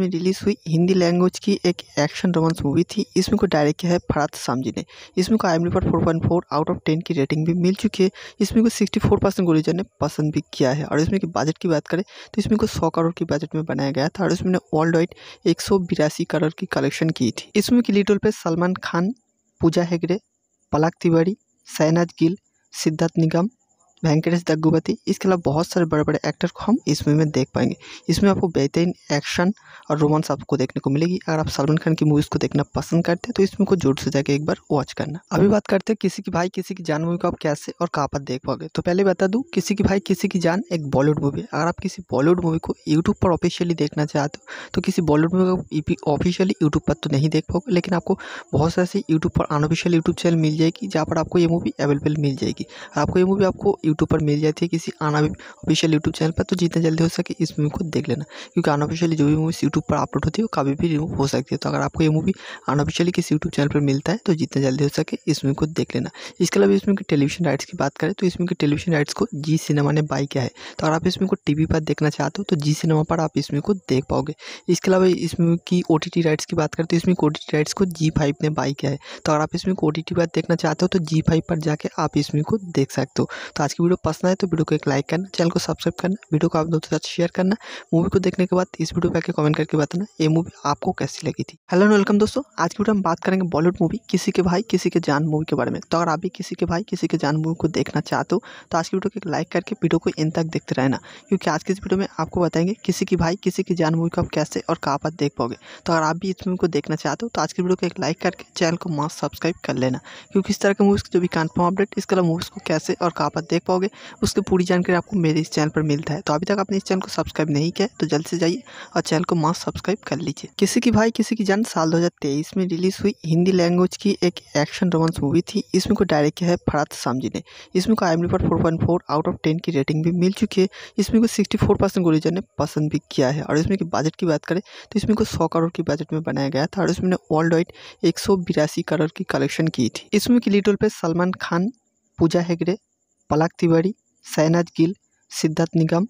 में रिलीज हुई हिंदी लैंग्वेज की एक एक्शन रोमांस मूवी थी इसमें को डायरेक्ट किया है फरात सामजी ने इसमें को आई पर फोर आउट ऑफ टेन की रेटिंग भी मिल चुकी है इसमें को सिक्सटी फोर परसेंट ने पसंद भी किया है और इसमें बजट की बात करें तो इसमें को सौ करोड़ की बजट में बनाया गया था और इसमें वर्ल्ड वाइड एक करोड़ की कलेक्शन की थी इसमें की लीड पे सलमान खान पूजा हेगड़े पलक तिवारी शहनाज गिल सिद्धार्थ निगम वेंकटेश दग्गुपति इसके अलावा बहुत सारे बड़े बड़े एक्टर को हम इस मूवी में देख पाएंगे इसमें आपको बेहतरीन एक्शन और रोमांस आपको देखने को मिलेगी अगर आप सलमान खान की मूवीज़ को देखना पसंद करते हैं तो इसमें को जोर से जाकर एक बार वॉच करना अभी बात करते हैं किसी की भाई किसी की जान मूवी को आप कैसे और कहाँ पर देख पाओगे तो पहले बता दूँ किसी की भाई किसी की जान एक बॉलीवुड मूवी है अगर आप किसी बॉलीवुड मूवी को यूट्यूब पर ऑफिशियली देखना चाहते हो तो किसी बॉलीवुड मूवी को ऑफिशियली यूट्यूब पर तो नहीं देख पाओगे लेकिन आपको बहुत सारे यूट्यूब पर अनऑफिशियल यूट्यूब चैनल मिल जाएगी जहाँ पर आपको ये मूवी अवेलेबल मिल जाएगी आपको ये मूवी आपको यूट्यूब पर मिल जाती है किसी अनऑफिशियल यूट्यूब चैनल पर तो जितना जल्दी हो सके इस मूवी को देख लेना क्योंकि अनऑफिशियली जो भी मूवीज़ यूट्यूब पर अपलोड होती है वो कभी भी रिमूव हो सकती है तो अगर आपको ये मूवी अनऑफिशियली किसी यूट्यूब चैनल पर मिलता है तो जितना जल्दी हो सके इस मूवी को देख लेना इसके अलावा इसमें टेलीविजन राइट्स की बात करें तो इसमें की टेलीविजन राइट्स को जी सिनेमा ने बाई किया है तो अगर आप इसमें को टीवी पर देखना चाहते हो तो जी सिनेमा पर आप इसमें को देख पाओगे इसके अलावा इसमें की ओ राइट्स की बात करें तो इसमें ओ राइट्स को जी फाइव ने बाई किया है तो अगर आप इसमें को ओ पर देखना चाहते हो तो जी फाइव पर जाके आप इसमें को देख सकते हो तो आज की वीडियो पसंद आए तो वीडियो को एक लाइक करना चैनल को सब्सक्राइब करना वीडियो को आप दोस्तों के साथ शेयर करना मूवी को देखने के बाद इस वीडियो पर कमेंट करके बताना ये मूवी आपको कैसी लगी थी हेलो एंड वेलकम दोस्तों आज की वीडियो हम बात करेंगे बॉलीवुड मूवी किसी के भाई किसी के जान मूवी के बारे में तो अगर आप भी किसी के भाई किसी के जान मूवी को देखना चाहते हो तो आज की वीडियो को एक लाइक करके वीडियो को इन तक देखते रहना क्योंकि आज की इस वीडियो में आपको बताएंगे किसी की भाई किसी की जान मूवी को आप कैसे और कहाँ पर देख पाओगे तो अगर आप भी इस मूवी को देखना चाहते हो तो आज की वीडियो को एक लाइक करके चैनल को मास्क सब्सक्राइब कर लेना क्योंकि इस तरह के मूवीज़ की जो भी कन्फर्म अपडेट इसके अलावा मूवीज़ को कैसे और कहाँ पर देख पाओगे उसकी पूरी जानकारी आपको मेरे इस चैनल पर मिलता है तो अभी तक आपने इस चैनल को सब्सक्राइब नहीं किया तो जल्द से जाइए और चैनल को मास्क सब्सक्राइब कर लीजिए किसी की भाई किसी की जान साल दो में रिलीज़ हुई हिंदी लैंग्वेज की एक एक्शन रोमांस मूवी थी इसमें को डायरेक्ट किया है फरात सामजी ने इसमें को आई एम पर फोर आउट ऑफ टेन की रेटिंग भी मिल चुकी है इसमें को सिक्सटी फोर परसेंट गुलीजन ने पसंद भी किया है और इसमें की बजट की बात करें तो इसमें को सौ करोड़ की बजट में बनाया गया था और इसमें वर्ल्ड वाइड एक करोड़ की कलेक्शन की थी इसमें की लीड पे सलमान खान पूजा हेगड़े पलक तिवारी शहनाज गिल सिद्धार्थ निगम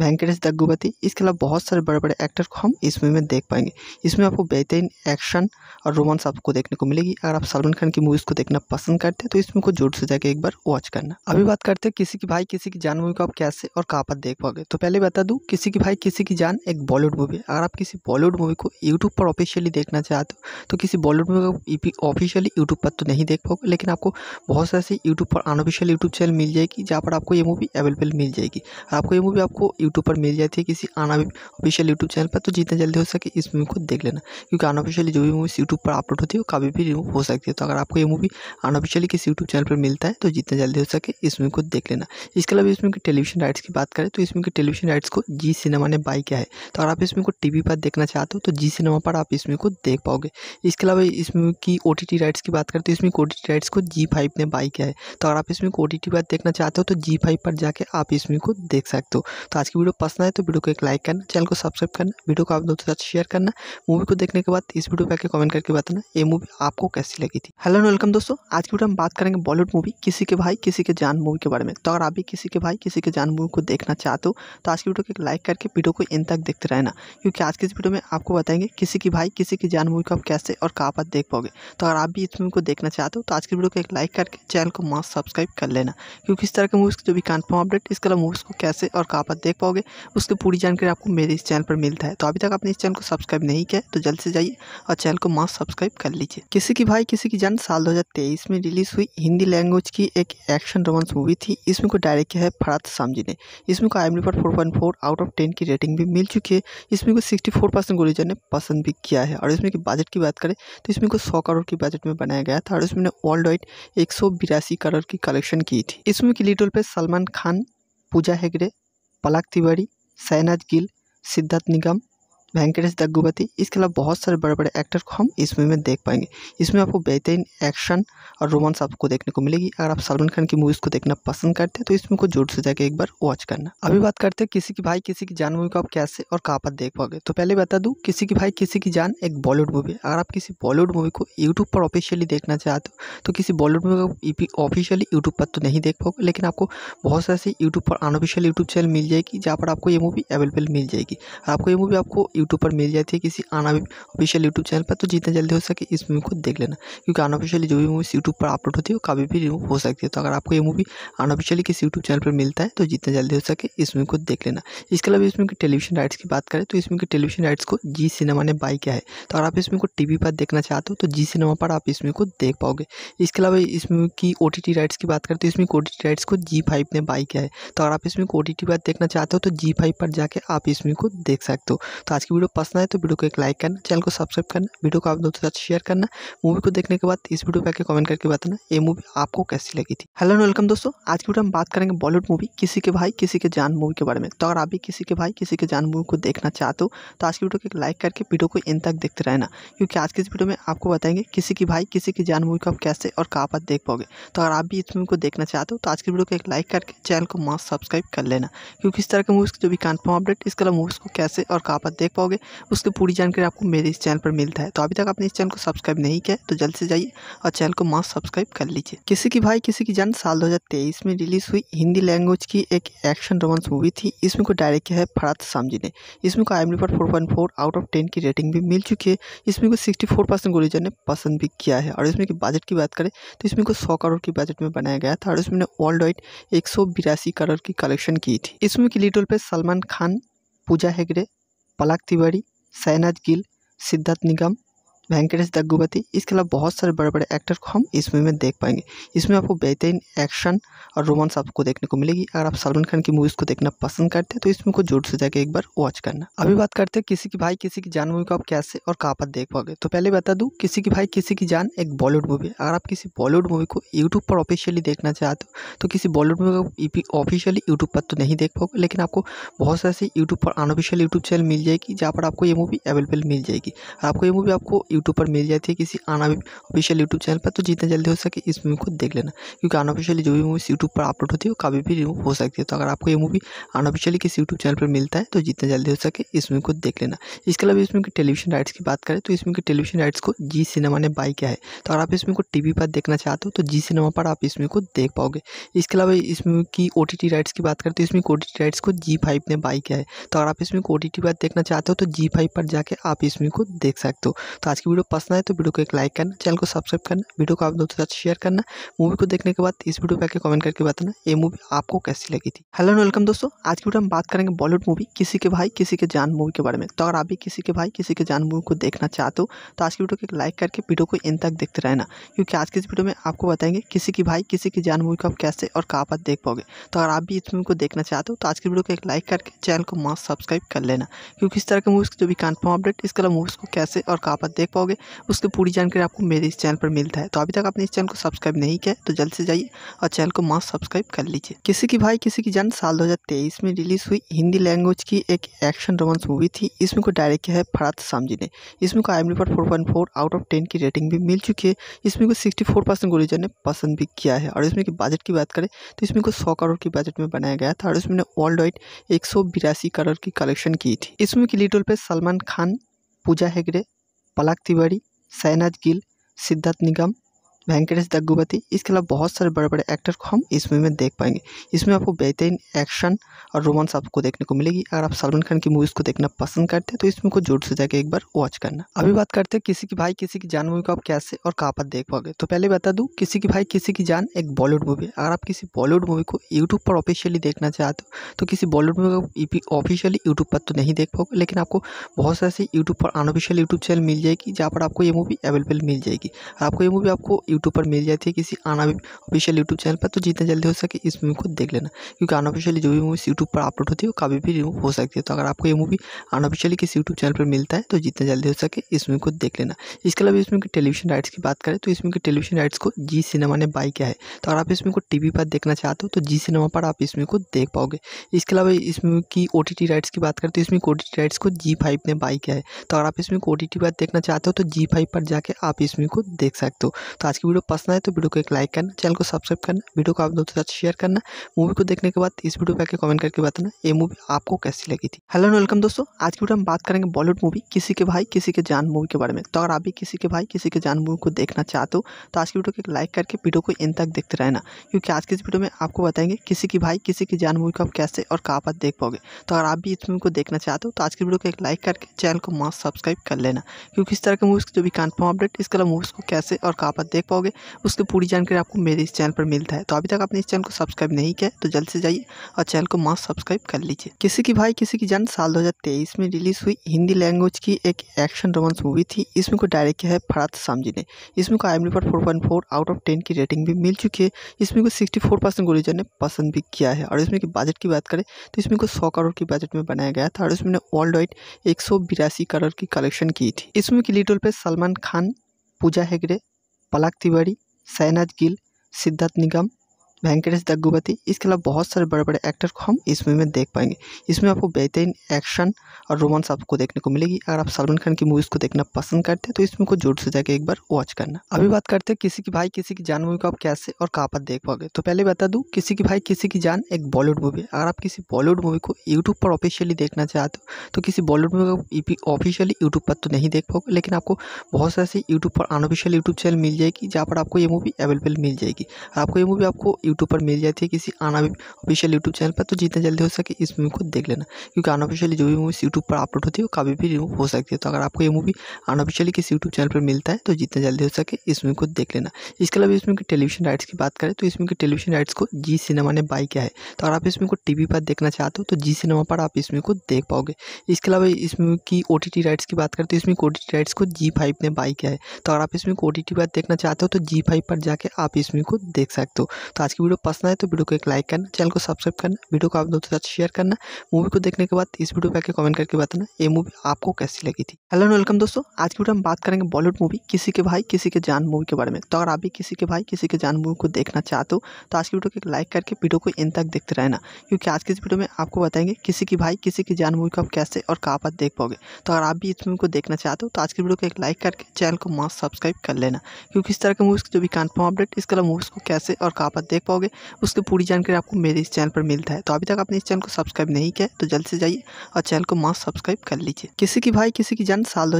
वेंकटेश दग्गुपति इसके अलावा बहुत सारे बड़े बड़े एक्टर को हम इस मूवी में देख पाएंगे इसमें आपको बेहतरीन एक्शन और रोमांस आपको देखने को मिलेगी अगर आप सलमान खान की मूवीज़ को देखना पसंद करते हैं तो इसमें को जोर से जाकर एक बार वॉच करना अभी बात करते हैं किसी की भाई किसी की जान मूवी को आप कैसे और कहाँ पर देख पाओगे तो पहले बता दूँ किसी की भाई किसी की जान एक बॉलीवुड मूवी अगर आप किसी बॉलीवुड मूवी को यूट्यूब पर ऑफिशियली देखना चाहते हो तो किसी बॉलीवुड मूवी को ऑफिशियली e यूट्यूब पर तो नहीं देख पाओगे लेकिन आपको बहुत सारे यूट्यूब पर अनऑफिशियल यूट्यूब चैनल मिल जाएगी जहाँ पर आपको ये मूवी अवेलेबल मिल जाएगी आपको ये मूवी आपको यूट्यूब पर मिल जाती है किसी ऑफिशियल यूट्यूब चैनल पर तो जितना जल्दी हो सके इस मूवी को देख लेना क्योंकि अनऑफिशियली जो भी मूवी यूट्यूब पर अपलोड होती है वो कभी भी रिमूव हो सकती है तो अगर आपको ये मूवी अनऑफिशियली किसी यूट्यूब चैनल पर मिलता है तो जितना जल्दी हो सके इस मूवी को देख लेना इसके अलावा इसमें की टेलीविजन राइट्स की बात करें तो इसमें की टेलीविजन राइट्स को जी सिनेमा ने बाई किया है तो अगर आप इसमें को टी पर देखना चाहते हो तो जी सिनेमा पर आप इसमें को देख पाओगे इसके अलावा इसमें की ओ राइट्स की बात करें तो इसमें ओ राइट्स को जी ने बाई किया है तो अगर आप इसमें को ओ पर देखना चाहते हो तो जी पर जाके आप इसमें को देख सकते हो तो आज वीडियो पसंद आए तो वीडियो को एक लाइक करना चैनल को सब्सक्राइब करना वीडियो को आप दोस्तों के साथ शेयर करना मूवी को देखने के बाद इस वीडियो पर आकर कमेंट करके बताना ये मूवी आपको कैसी लगी थी हेलो एंड वेलकम दोस्तों आज की वीडियो हम बात करेंगे बॉलीवुड मूवी किसी के भाई किसी के जान मूवी के बारे में तो अगर आप भी किसी के भाई किसी के जान मूवी को देखना चाहते हो तो आज की वीडियो को एक लाइक करके वीडियो को इन तक देखते रहना क्योंकि आज की इस वीडियो में आपको बताएंगे किसी की भाई किसी की जान मूवी को आप कैसे और कहाँ पर देख पाओगे तो अगर आप भी इस मूवी को देखना चाहते हो तो आज की वीडियो को एक लाइक करके चैनल को मास्क सब्सक्राइब कर लेना क्योंकि इस तरह के मूवीज़ की जो भी कन्फर्म अपडेट इसके अलावा मूवीज़ को कैसे और कहाँ पर देख पाओगे उसकी पूरी जानकारी आपको मेरे इस चैनल पर मिलता है तो अभी तक आपने इस चैनल को सब्सक्राइब नहीं किया तो जल्द से जाइए और चैनल को मास्क सब्सक्राइब कर लीजिए किसी की भाई किसी की जान साल दो में रिलीज हुई हिंदी लैंग्वेज की एक एक्शन रोमांस मूवी थी इसमें को डायरेक्ट किया है फरात सामजी ने इसमें को आई पर फोर आउट ऑफ टेन की रेटिंग भी मिल चुकी है इसमें को सिक्सटी फोर ने पसंद भी किया है और इसमें की बजट की बात करें तो इसमें को सौ करोड़ की बजट में बनाया गया था और इसमें वर्ल्ड वाइड एक करोड़ की कलेक्शन की थी इसमें की लीड पे सलमान खान पूजा हेगड़े पलक तिवारी शहनाज गिल सिद्धार्थ निगम वेंकटेश दग्गुबती इसके अलावा बहुत सारे बड़े बड़े एक्टर को हम इस मूवी में देख पाएंगे इसमें आपको बेहतरीन एक्शन और रोमांस आपको देखने को मिलेगी अगर आप सलमान खान की मूवीज़ को देखना पसंद करते हैं तो इसमें को जोर से जाकर एक बार वॉच करना अभी बात करते हैं किसी की भाई किसी की जान मूवी को आप कैसे और कहाँ पर देख पाओगे तो पहले बता दूँ किसी की भाई किसी की जान एक बॉलीवुड मूवी है अगर आप किसी बॉलीवुड मूवी को यूट्यूब पर ऑफिशियली देखना चाहते हो तो किसी बॉलीवुड मूवी को ऑफिशियली e यूट्यूब पर तो नहीं देख पाओगे लेकिन आपको बहुत सारे यूट्यूब पर अनऑफिशियल यूट्यूब चैनल मिल जाएगी जहाँ पर आपको ये मूवी अवेलेबल मिल जाएगी आपको ये मूवी आपको यूट्यूब पर मिल जाती है किसी ऑफिशियल यूट्यूब चैनल पर तो जितना जल्दी हो सके इस मूवी को देख लेना क्योंकि अनऑफिशियली जो भी मूवीज़ यूट्यूब पर अपलोड होती है वो कभी भी रिमूव हो सकती है तो अगर आपको ये मूवी अनऑफिशियली किसी यूट्यूब चैनल पर मिलता है तो जितना जल्दी हो सके इस मूवी को देख लेना इसके अलावा इसमें की टेलीविजन राइट्स की बात करें तो इसमें टेलीविजन राइट्स को जी सिनेमा ने बाई किया है तो अगर आप इसमें को टी पर देखना चाहते हो तो जी सिनेमा पर आप इसमें को देख पाओगे इसके अलावा इसमें की ओ राइट्स की बात करें तो इसमें ओ राइट्स को जी फाइव ने बाई किया है तो अगर आप इसमें को ओ पर देखना चाहते हो तो जी पर जाके आप इसमें को देख सकते हो तो आज की वीडियो पसंद आए तो वीडियो को एक लाइक करना चैनल को सब्सक्राइब करना वीडियो को आप दोस्तों के साथ शेयर करना मूवी को देखने के बाद इस वीडियो पर आके कमेंट करके बताना ये मूवी आपको कैसी लगी थी हेलो वेलकम दोस्तों आज की वीडियो हम बात करेंगे बॉलीवुड मूवी किसी के भाई किसी के जान मूवी के बारे में तो अगर आप भी किसी के भाई किसी के जान मूवी को देखना चाहते हो तो आज की वीडियो को एक लाइक करके वीडियो को इन तक देखते रहना क्योंकि आज की इस वीडियो में आपको बताएंगे किसी की भाई किसी की जान मूवी को आप कैसे और कहाँ पर देख पाओगे तो अगर आप भी इस मूवी को देखना चाहते हो तो आज की वीडियो को एक लाइक करके चैनल को मास्क सब्सक्राइब कर लेना क्योंकि इस तरह के मूवीज़ की जो भी कन्फर्म अपडेट इस कलर मूवीज़ को कैसे और कहाँ पर देख पाओगे उसकी पूरी जानकारी आपको मेरे इस चैनल पर मिलता है तो अभी तक आपने इस चैनल को सब्सक्राइब नहीं किया तो जल्द से जाइए और चैनल को मास्क सब्सक्राइब कर लीजिए किसी की भाई किसी की जान साल दो में रिलीज हुई हिंदी लैंग्वेज की एक एक्शन रोमांस मूवी थी इसमें को डायरेक्ट किया है फरात सामजी ने इसमें को आई एम पर फोर आउट ऑफ टेन की रेटिंग भी मिल चुकी है इसमें को सिक्सटी फोर परसेंट गुरुजन ने पसंद भी किया है और इसमें की बजट की बात करें तो इसमें को सौ करोड़ की बजट में बनाया गया था और इसमें वर्ल्ड वाइड एक करोड़ की कलेक्शन की थी इसमें की लीड पे सलमान खान पूजा हेगड़े पलक तिवारी शहनाज गिल सिद्धार्थ निगम वेंकटेश दग्गुपति इसके अलावा बहुत सारे बड़े बड़े एक्टर को हम इस मूवी में देख पाएंगे इसमें आपको बेहतरीन एक्शन और रोमांस आपको देखने को मिलेगी अगर आप सलमान खान की मूवीज़ को देखना पसंद करते हैं तो इसमें को जोर से जाकर एक बार वॉच करना अभी बात करते हैं किसी की भाई किसी की जान मूवी को आप कैसे और कहाँ पर देख पाओगे तो पहले बता दूँ किसी की भाई किसी की जान एक बॉलीवुड मूवी है अगर आप किसी बॉलीवुड मूवी को यूट्यूब पर ऑफिशियली देखना चाहते हो तो किसी बॉलीवुड मूवी को ऑफिशियली यूट्यूब पर तो नहीं देख पाओगे लेकिन आपको बहुत सारे यूट्यूब पर अनऑफिशियल यूट्यूब चैनल मिल जाएगी जहाँ पर आपको ये मूवी अवेलेबल मिल जाएगी आपको ये मूवी आपको यूट्यूब पर मिल जाती है किसी ऑफिशियल यूट्यूब चैनल पर तो जितना जल्दी हो सके इस मूवी को देख लेना क्योंकि अनऑफिशियली जो भी मूवी यूट्यूब पर अपलोड होती है वो कभी भी रिमूव हो सकती है तो अगर आपको ये मूवी अनऑफिशियली किसी यूट्यूब चैनल पर मिलता है तो जितना जल्दी हो सके इस मूवी को देख लेना इसके अलावा इसमें की टेलीविजन राइट्स की बात करें तो इसमें की टेलीविजन राइट्स को जी सिनेमा ने बाई किया है तो अगर आप इसमें को टी पर देखना चाहते हो तो जी सिनेमा पर आप इसमें को देख पाओगे इसके अलावा इसमें की ओ राइट्स की बात करें तो इसमें ओ राइट्स को जी फाइव ने बाई किया है तो अगर आप इसमें को ओ पर देखना चाहते हो तो जी फाइव पर जाके आप इसमें को देख सकते हो तो आज की वीडियो पसंद आए तो वीडियो को एक लाइक करना चैनल को सब्सक्राइब करना वीडियो को आप दोस्तों के साथ शेयर करना मूवी को देखने के बाद इस वीडियो पर आके कमेंट करके बताना ये मूवी आपको कैसी लगी थी हेलो एंड वेलकम दोस्तों आज की वीडियो हम बात करेंगे बॉलीवुड मूवी किसी के भाई किसी के जान मूवी के बारे में तो अगर आप भी किसी के भाई किसी के जान मूवी को देखना चाहते हो तो आज की वीडियो को एक लाइक करके वीडियो को इन तक देखते रहना क्योंकि आज की इस वीडियो में आपको बताएंगे किसी की भाई किसी की जान मूवी को आप कैसे और कहाँ पर देख पाओगे तो अगर आप भी इस मूवी को देखना चाहते हो तो आज की वीडियो को एक लाइक करके चैनल को मास्क सब्सक्राइब कर लेना क्योंकि इस तरह के मूवीज़ जो भी कन्फर्म अपडेट इसके अलावा मूवीज़ को कैसे और कहाँ पर देख पाओगे उसकी पूरी जानकारी आपको मेरे इस चैनल पर मिलता है तो अभी तक आपने इस चैनल को सब्सक्राइब नहीं किया तो जल्द से जाइए और चैनल को मास्क सब्सक्राइब कर लीजिए किसी की भाई किसी की जान साल दो में रिलीज हुई हिंदी लैंग्वेज की एक एक्शन रोमांस मूवी थी इसमें को डायरेक्ट किया है फरात सामजी ने इसमें को आई पर फोर आउट ऑफ टेन की रेटिंग भी मिल चुकी है इसमें को सिक्सटी फोर परसेंट ने पसंद भी किया है और इसमें की बजट की बात करें तो इसमें को सौ करोड़ की बजट में बनाया गया था और इसमें वर्ल्ड वाइड एक करोड़ की कलेक्शन की थी इसमें की लीड पे सलमान खान पूजा हेगड़े पलक तिवारी शहनाज गिल सिद्धार्थ निगम वेंकटेश दग्गुपति इसके अलावा बहुत सारे बड़े बड़े एक्टर को हम इस मूवी में देख पाएंगे इसमें आपको बेहतरीन एक्शन और रोमांस आपको देखने को मिलेगी अगर आप सलमान खान की मूवीज़ को देखना पसंद करते हैं तो इसमें को जोर से जाकर एक बार वॉच करना अभी बात करते हैं किसी की भाई किसी की जान मूवी को आप कैसे और कहाँ पर देख पाओगे तो पहले बता दूँ किसी की भाई किसी की जान एक बॉलीवुड मूवी अगर आप किसी बॉलीवुड मूवी को यूट्यूब पर ऑफिशियली देखना चाहते हो तो किसी बॉलीवुड मूवी को ऑफिशियली यूट्यूब पर तो नहीं देख पाओगे लेकिन आपको बहुत सारे यूट्यूब पर अनऑफिशियल यूट्यूब चैनल मिल जाएगी जहाँ पर आपको ये मूवी अवेलेबल मिल जाएगी आपको ये मूवी आपको यूट्यूब पर मिल जाती है किसी आना ऑफिशियल यूट्यूब चैनल पर तो जितना जल्दी हो सके इस मूवी को देख लेना क्योंकि अनऑफिशियली जो भी मूवी यूट्यूब पर अपलोड होती है वो कभी भी रिमूव हो सकती है तो अगर आपको ये मूवी अनऑफिशियली किसी यूट्यूब चैनल पर मिलता है तो जितना जल्दी हो सके इस मूवी को देख लेना इसके अलावा इसमें टेलीविजन राइट्स की बात करें तो इसमें की टेलीविजन राइट्स को जी सिनेमा ने बाई किया है तो अगर आप इसमें को टी पर देखना चाहते हो तो जी सिनेमा पर आप इसमें को देख पाओगे इसके अलावा इसमें की ओ राइट्स की बात करें तो इसमें ओ राइट्स को जी ने बाई किया है तो अगर आप इसमें को ओ पर देखना चाहते हो तो जी पर जाके आप इसमें को देख सकते हो तो आज के वीडियो पसंद आए तो वीडियो को एक लाइक करना चैनल को सब्सक्राइब करना वीडियो को आप दोस्तों के साथ शेयर करना मूवी को देखने के बाद इस वीडियो पर आकर कमेंट करके बताना ये मूवी आपको कैसी लगी थी हेलो एंड वेलकम दोस्तों आज की वीडियो हम बात करेंगे बॉलीवुड मूवी किसी के भाई किसी के जान मूवी के बारे में तो अगर आप भी किसी के भाई किसी के जान मूवी को देखना चाहते हो तो आज की वीडियो को एक लाइक करके वीडियो को इन तक देखते रहना क्योंकि आज की इस वीडियो में आपको बताएंगे किसी की भाई किसी की जान मूवी को आप कैसे और कहाँ पर देख पाओगे तो अगर आप भी इस मूवी को देखना चाहते हो तो आज की वीडियो को एक लाइक करके चैनल को मास्क सब्सक्राइब कर लेना क्योंकि इस तरह के मूवीज़ जो भी कन्फर्म अपडेट इसके अलावा मूवीज़ को कैसे और कहाँ पर देख पाओ पाओगे उसकी पूरी जानकारी आपको मेरे इस चैनल पर मिलता है तो अभी तक आपने इस चैनल को सब्सक्राइब नहीं किया तो जल्द से जाइए और चैनल को मस्त सब्सक्राइब कर लीजिए किसी की भाई किसी की जान साल दो में रिलीज हुई हिंदी लैंग्वेज की एक एक्शन रोमांस मूवी थी इसमें को डायरेक्ट किया है फरात सामजी ने इसमें को आई पर फोर आउट ऑफ टेन की रेटिंग भी मिल चुकी है इसमें को सिक्सटी फोर परसेंट ने पसंद भी किया है और इसमें बजट की बात करें तो इसमें को सौ करोड़ की बजट में बनाया गया था और इसमें वर्ल्ड वाइड एक करोड़ की कलेक्शन की थी इसमें की लीड पे सलमान खान पूजा हेगड़े पलक तिवारी गिल सिद्धार्थ निगम वेंकटेश दग्गुपति इसके अलावा बहुत सारे बड़े बड़े एक्टर को हम इस मूवी में देख पाएंगे इसमें आपको बेहतरीन एक्शन और रोमांस आपको देखने को मिलेगी अगर आप सलमान खान की मूवीज़ को देखना पसंद करते हैं तो इसमें को जोर से जाकर एक बार वॉच करना अभी बात करते हैं किसी की भाई किसी की जान मूवी को आप कैसे और कहाँ पर देख पाओगे तो पहले बता दूँ किसी की भाई किसी की जान एक बॉलीवुड मूवी है अगर आप किसी बॉलीवुड मूवी को यूट्यूब पर ऑफिशियली देखना चाहते हो तो किसी बॉलीवुड मूवी को ऑफिशियली यूट्यूब पर तो नहीं देख पाओगे लेकिन आपको बहुत सारे यूट्यूब पर अनऑफिशियल यूट्यूब चैनल मिल जाएगी जहाँ पर आपको ये मूवी अवेलेबल मिल जाएगी आपको ये मूवी आपको यूट्यूब पर मिल जाती है किसी ऑफिशियल यूट्यूब चैनल पर तो जितना जल्दी हो सके इस मूवी को देख लेना क्योंकि अनऑफिशियली जो भी मूवीज़ यूट्यूब पर अपलोड होती है वो कभी भी रिमूव हो सकती है तो अगर आपको ये मूवी अनऑफिशियली किसी यूट्यूब चैनल पर मिलता है तो जितना जल्दी हो सके इस मूवी को देख लेना इसके अलावा इसमें टेलीविजन राइट्स की बात करें तो इसमें की टेलीविजन राइट्स को जी सिनेमा ने बाई किया है तो अगर आप इसमें को टी पर देखना चाहते हो तो जी सिनेमा पर आप इसमें को देख पाओगे इसके अलावा इसमें की ओ राइट्स की बात करें तो इसमें ओ राइट्स को जी फाइव ने बाई किया है तो अगर आप इसमें को ओ पर देखना चाहते हो तो जी पर जाके आप इसमें को देख सकते हो तो आज की वीडियो पसंद आए तो वीडियो को एक लाइक करना चैनल को सब्सक्राइब करना वीडियो को आप दोस्तों के साथ शेयर करना मूवी को देखने के बाद इस वीडियो पर आके कमेंट करके बताना ये मूवी आपको कैसी लगी थी हेलो वेलकम दोस्तों आज की वीडियो हम बात करेंगे बॉलीवुड मूवी किसी के भाई किसी के जान मूवी के बारे में तो अगर आप भी किसी के भाई किसी के जान मूवी को देखना चाहते हो तो आज की वीडियो को एक लाइक करके वीडियो को इन तक देखते रहना क्योंकि आज की इस वीडियो में आपको बताएंगे किसी की भाई किसी की जान मूवी को आप कैसे और कहाँ पर देख पाओगे तो अगर आप भी इस मूवी को देखना चाहते हो तो आज की वीडियो को एक लाइक करके चैनल को मास्क सब्सक्राइब कर लेना क्योंकि इस तरह के मूवीज़ जो भी कन्फर्म अपडेट इसके अलावा मूवीज़ को कैसे और कहाँ पर देख पाओगे उसकी पूरी जानकारी आपको मेरे इस चैनल पर मिलता है तो अभी तक आपने इस चैनल को सब्सक्राइब नहीं किया तो जल्द से जाइए और चैनल को मास्क सब्सक्राइब कर लीजिए किसी की भाई किसी की जान साल दो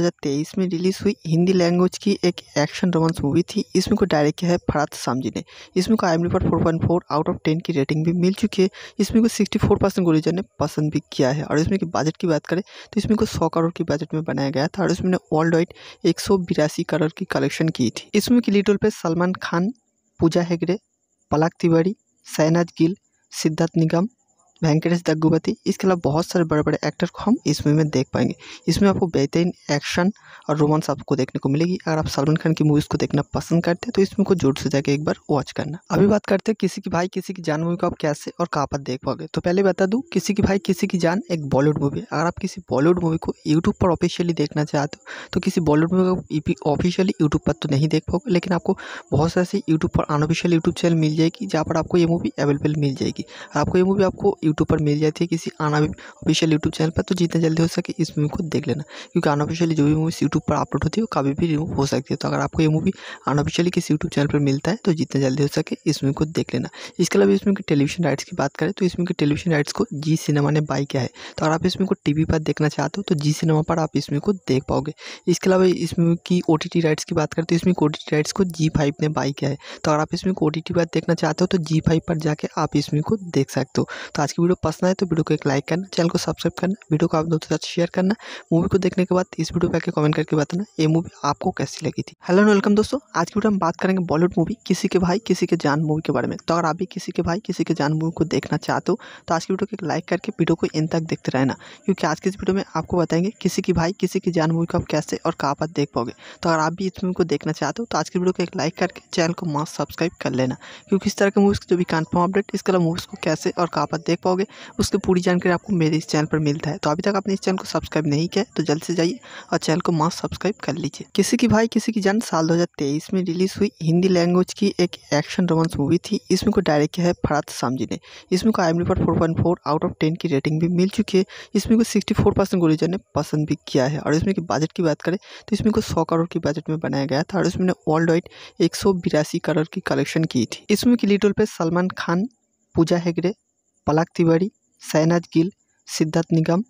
में रिलीज हुई हिंदी लैंग्वेज की एक एक्शन रोमांस मूवी थी इसमें को डायरेक्ट किया है फरात सामजी ने इसमें को आई पर फोर आउट ऑफ टेन की रेटिंग भी मिल चुकी है इसमें को सिक्सटी फोर परसेंट ने पसंद भी किया है और इसमें बजट की बात करें तो इसमें को सौ करोड़ की बजट में बनाया गया था और इसमें वर्ल्ड वाइड एक करोड़ की कलेक्शन की थी इसमें की लीड रोल सलमान खान पूजा हेगड़े पलक तिवारी गिल सिद्धार्थ निगम वेंकटेश दग्गुपति इसके अलावा बहुत सारे बड़े बड़े एक्टर को हम इस मूवी में देख पाएंगे इसमें आपको बेहतरीन एक्शन और रोमांस आपको देखने को मिलेगी अगर आप सलमान खान की मूवीज़ को देखना पसंद करते हैं तो इसमें को जोर से जाकर एक बार वॉच करना अभी बात करते हैं किसी की भाई किसी की जान मूवी को आप कैसे और कहाँ पर देख पाओगे तो पहले बता दूँ किसी की भाई किसी की जान एक बॉलीवुड मूवी है अगर आप किसी बॉलीवुड मूवी को यूट्यूब पर ऑफिशियली देखना चाहते हो तो किसी बॉलीवुड मूवी को ऑफिशियली यूट्यूब पर तो नहीं देख पाओगे लेकिन आपको बहुत सारे यूट्यूब पर अनऑफिशियल यूट्यूब चैनल मिल जाएगी जहाँ पर आपको ये मूवी अवेलेबल मिल जाएगी आपको ये मूवी आपको यूट्यूब पर मिल जाती है किसी अनऑफिशियल यूट्यूब चैनल पर तो जितना जल्दी हो सके इस मूवी को देख लेना क्योंकि अनऑफिशियली जो भी मूवीज़ यूट्यूब पर अपलोड होती है वो कभी भी रिमूव हो सकती है तो अगर आपको ये मूवी अनऑफिशियली किसी यूट्यूब चैनल पर मिलता है तो जितना जल्दी हो सके इस मूवी को देख लेना इसके अलावा इसमें टेलीविजन राइट्स की बात करें तो इसमें टेलीविजन राइट्स को जी सिनेमा ने बाई किया है तो अगर आप इसमें को टीवी पर देखना चाहते हो तो जी सिनेमा पर आप इसमें को देख पाओगे इसके अलावा इसमें की ओ राइट्स की बात करें तो इसमें ओ राइट्स को जी फाइव ने बाई किया है तो अगर आप इसमें को ओ पर देखना चाहते हो तो जी फाइव पर जाके आप इसमें को देख सकते हो तो आज की वीडियो पसंद आए तो वीडियो को एक लाइक करना चैनल को सब्सक्राइब करना वीडियो को आप दोस्तों के साथ शेयर करना मूवी को देखने के बाद इस वीडियो पर आके कमेंट करके बताना ये मूवी आपको कैसी लगी थी हेलो एंड वेलकम दोस्तों आज की वीडियो हम बात करेंगे बॉलीवुड मूवी किसी के भाई किसी के जान मूवी के बारे में तो अगर आप भी किसी के भाई किसी के जान मूवी को देखना चाहते हो तो आज की वीडियो को एक लाइक करके वीडियो को इन तक देखते रहना क्योंकि आज की इस वीडियो में आपको बताएंगे किसी की भाई किसी की जान मूवी को आप कैसे और कहाँ पर देख पाओगे तो अगर आप भी इस मूवी को देखना चाहते हो तो आज की वीडियो को एक लाइक करके चैनल को मास्क सब्सक्राइब कर लेना क्योंकि इस तरह के मूवीज़ की जो भी कन्फर्म अपडेट इसके अलावा मूवीज़ को कैसे और कहाँ पर देख पाओगे उसकी पूरी जानकारी आपको मेरे इस चैनल पर मिलता है तो अभी तक आपने इस चैनल को सब्सक्राइब नहीं किया तो जल्द से जाइए और चैनल को मास्क सब्सक्राइब कर लीजिए किसी की भाई किसी की जान साल दो में रिलीज हुई हिंदी लैंग्वेज की एक एक्शन रोमांस मूवी थी इसमें को डायरेक्ट किया है फरात सामजी ने इसमें को आई पर फोर आउट ऑफ टेन की रेटिंग भी मिल चुकी है इसमें को सिक्सटी फोर परसेंट ने पसंद भी किया है और इसमें की बजट की बात करें तो इसमें को सौ करोड़ की बजट में बनाया गया था और इसमें वर्ल्ड वाइड एक करोड़ की कलेक्शन की थी इसमें की लीड पे सलमान खान पूजा हेगड़े पलाक तिवारी गिल सिद्धार्थ निगम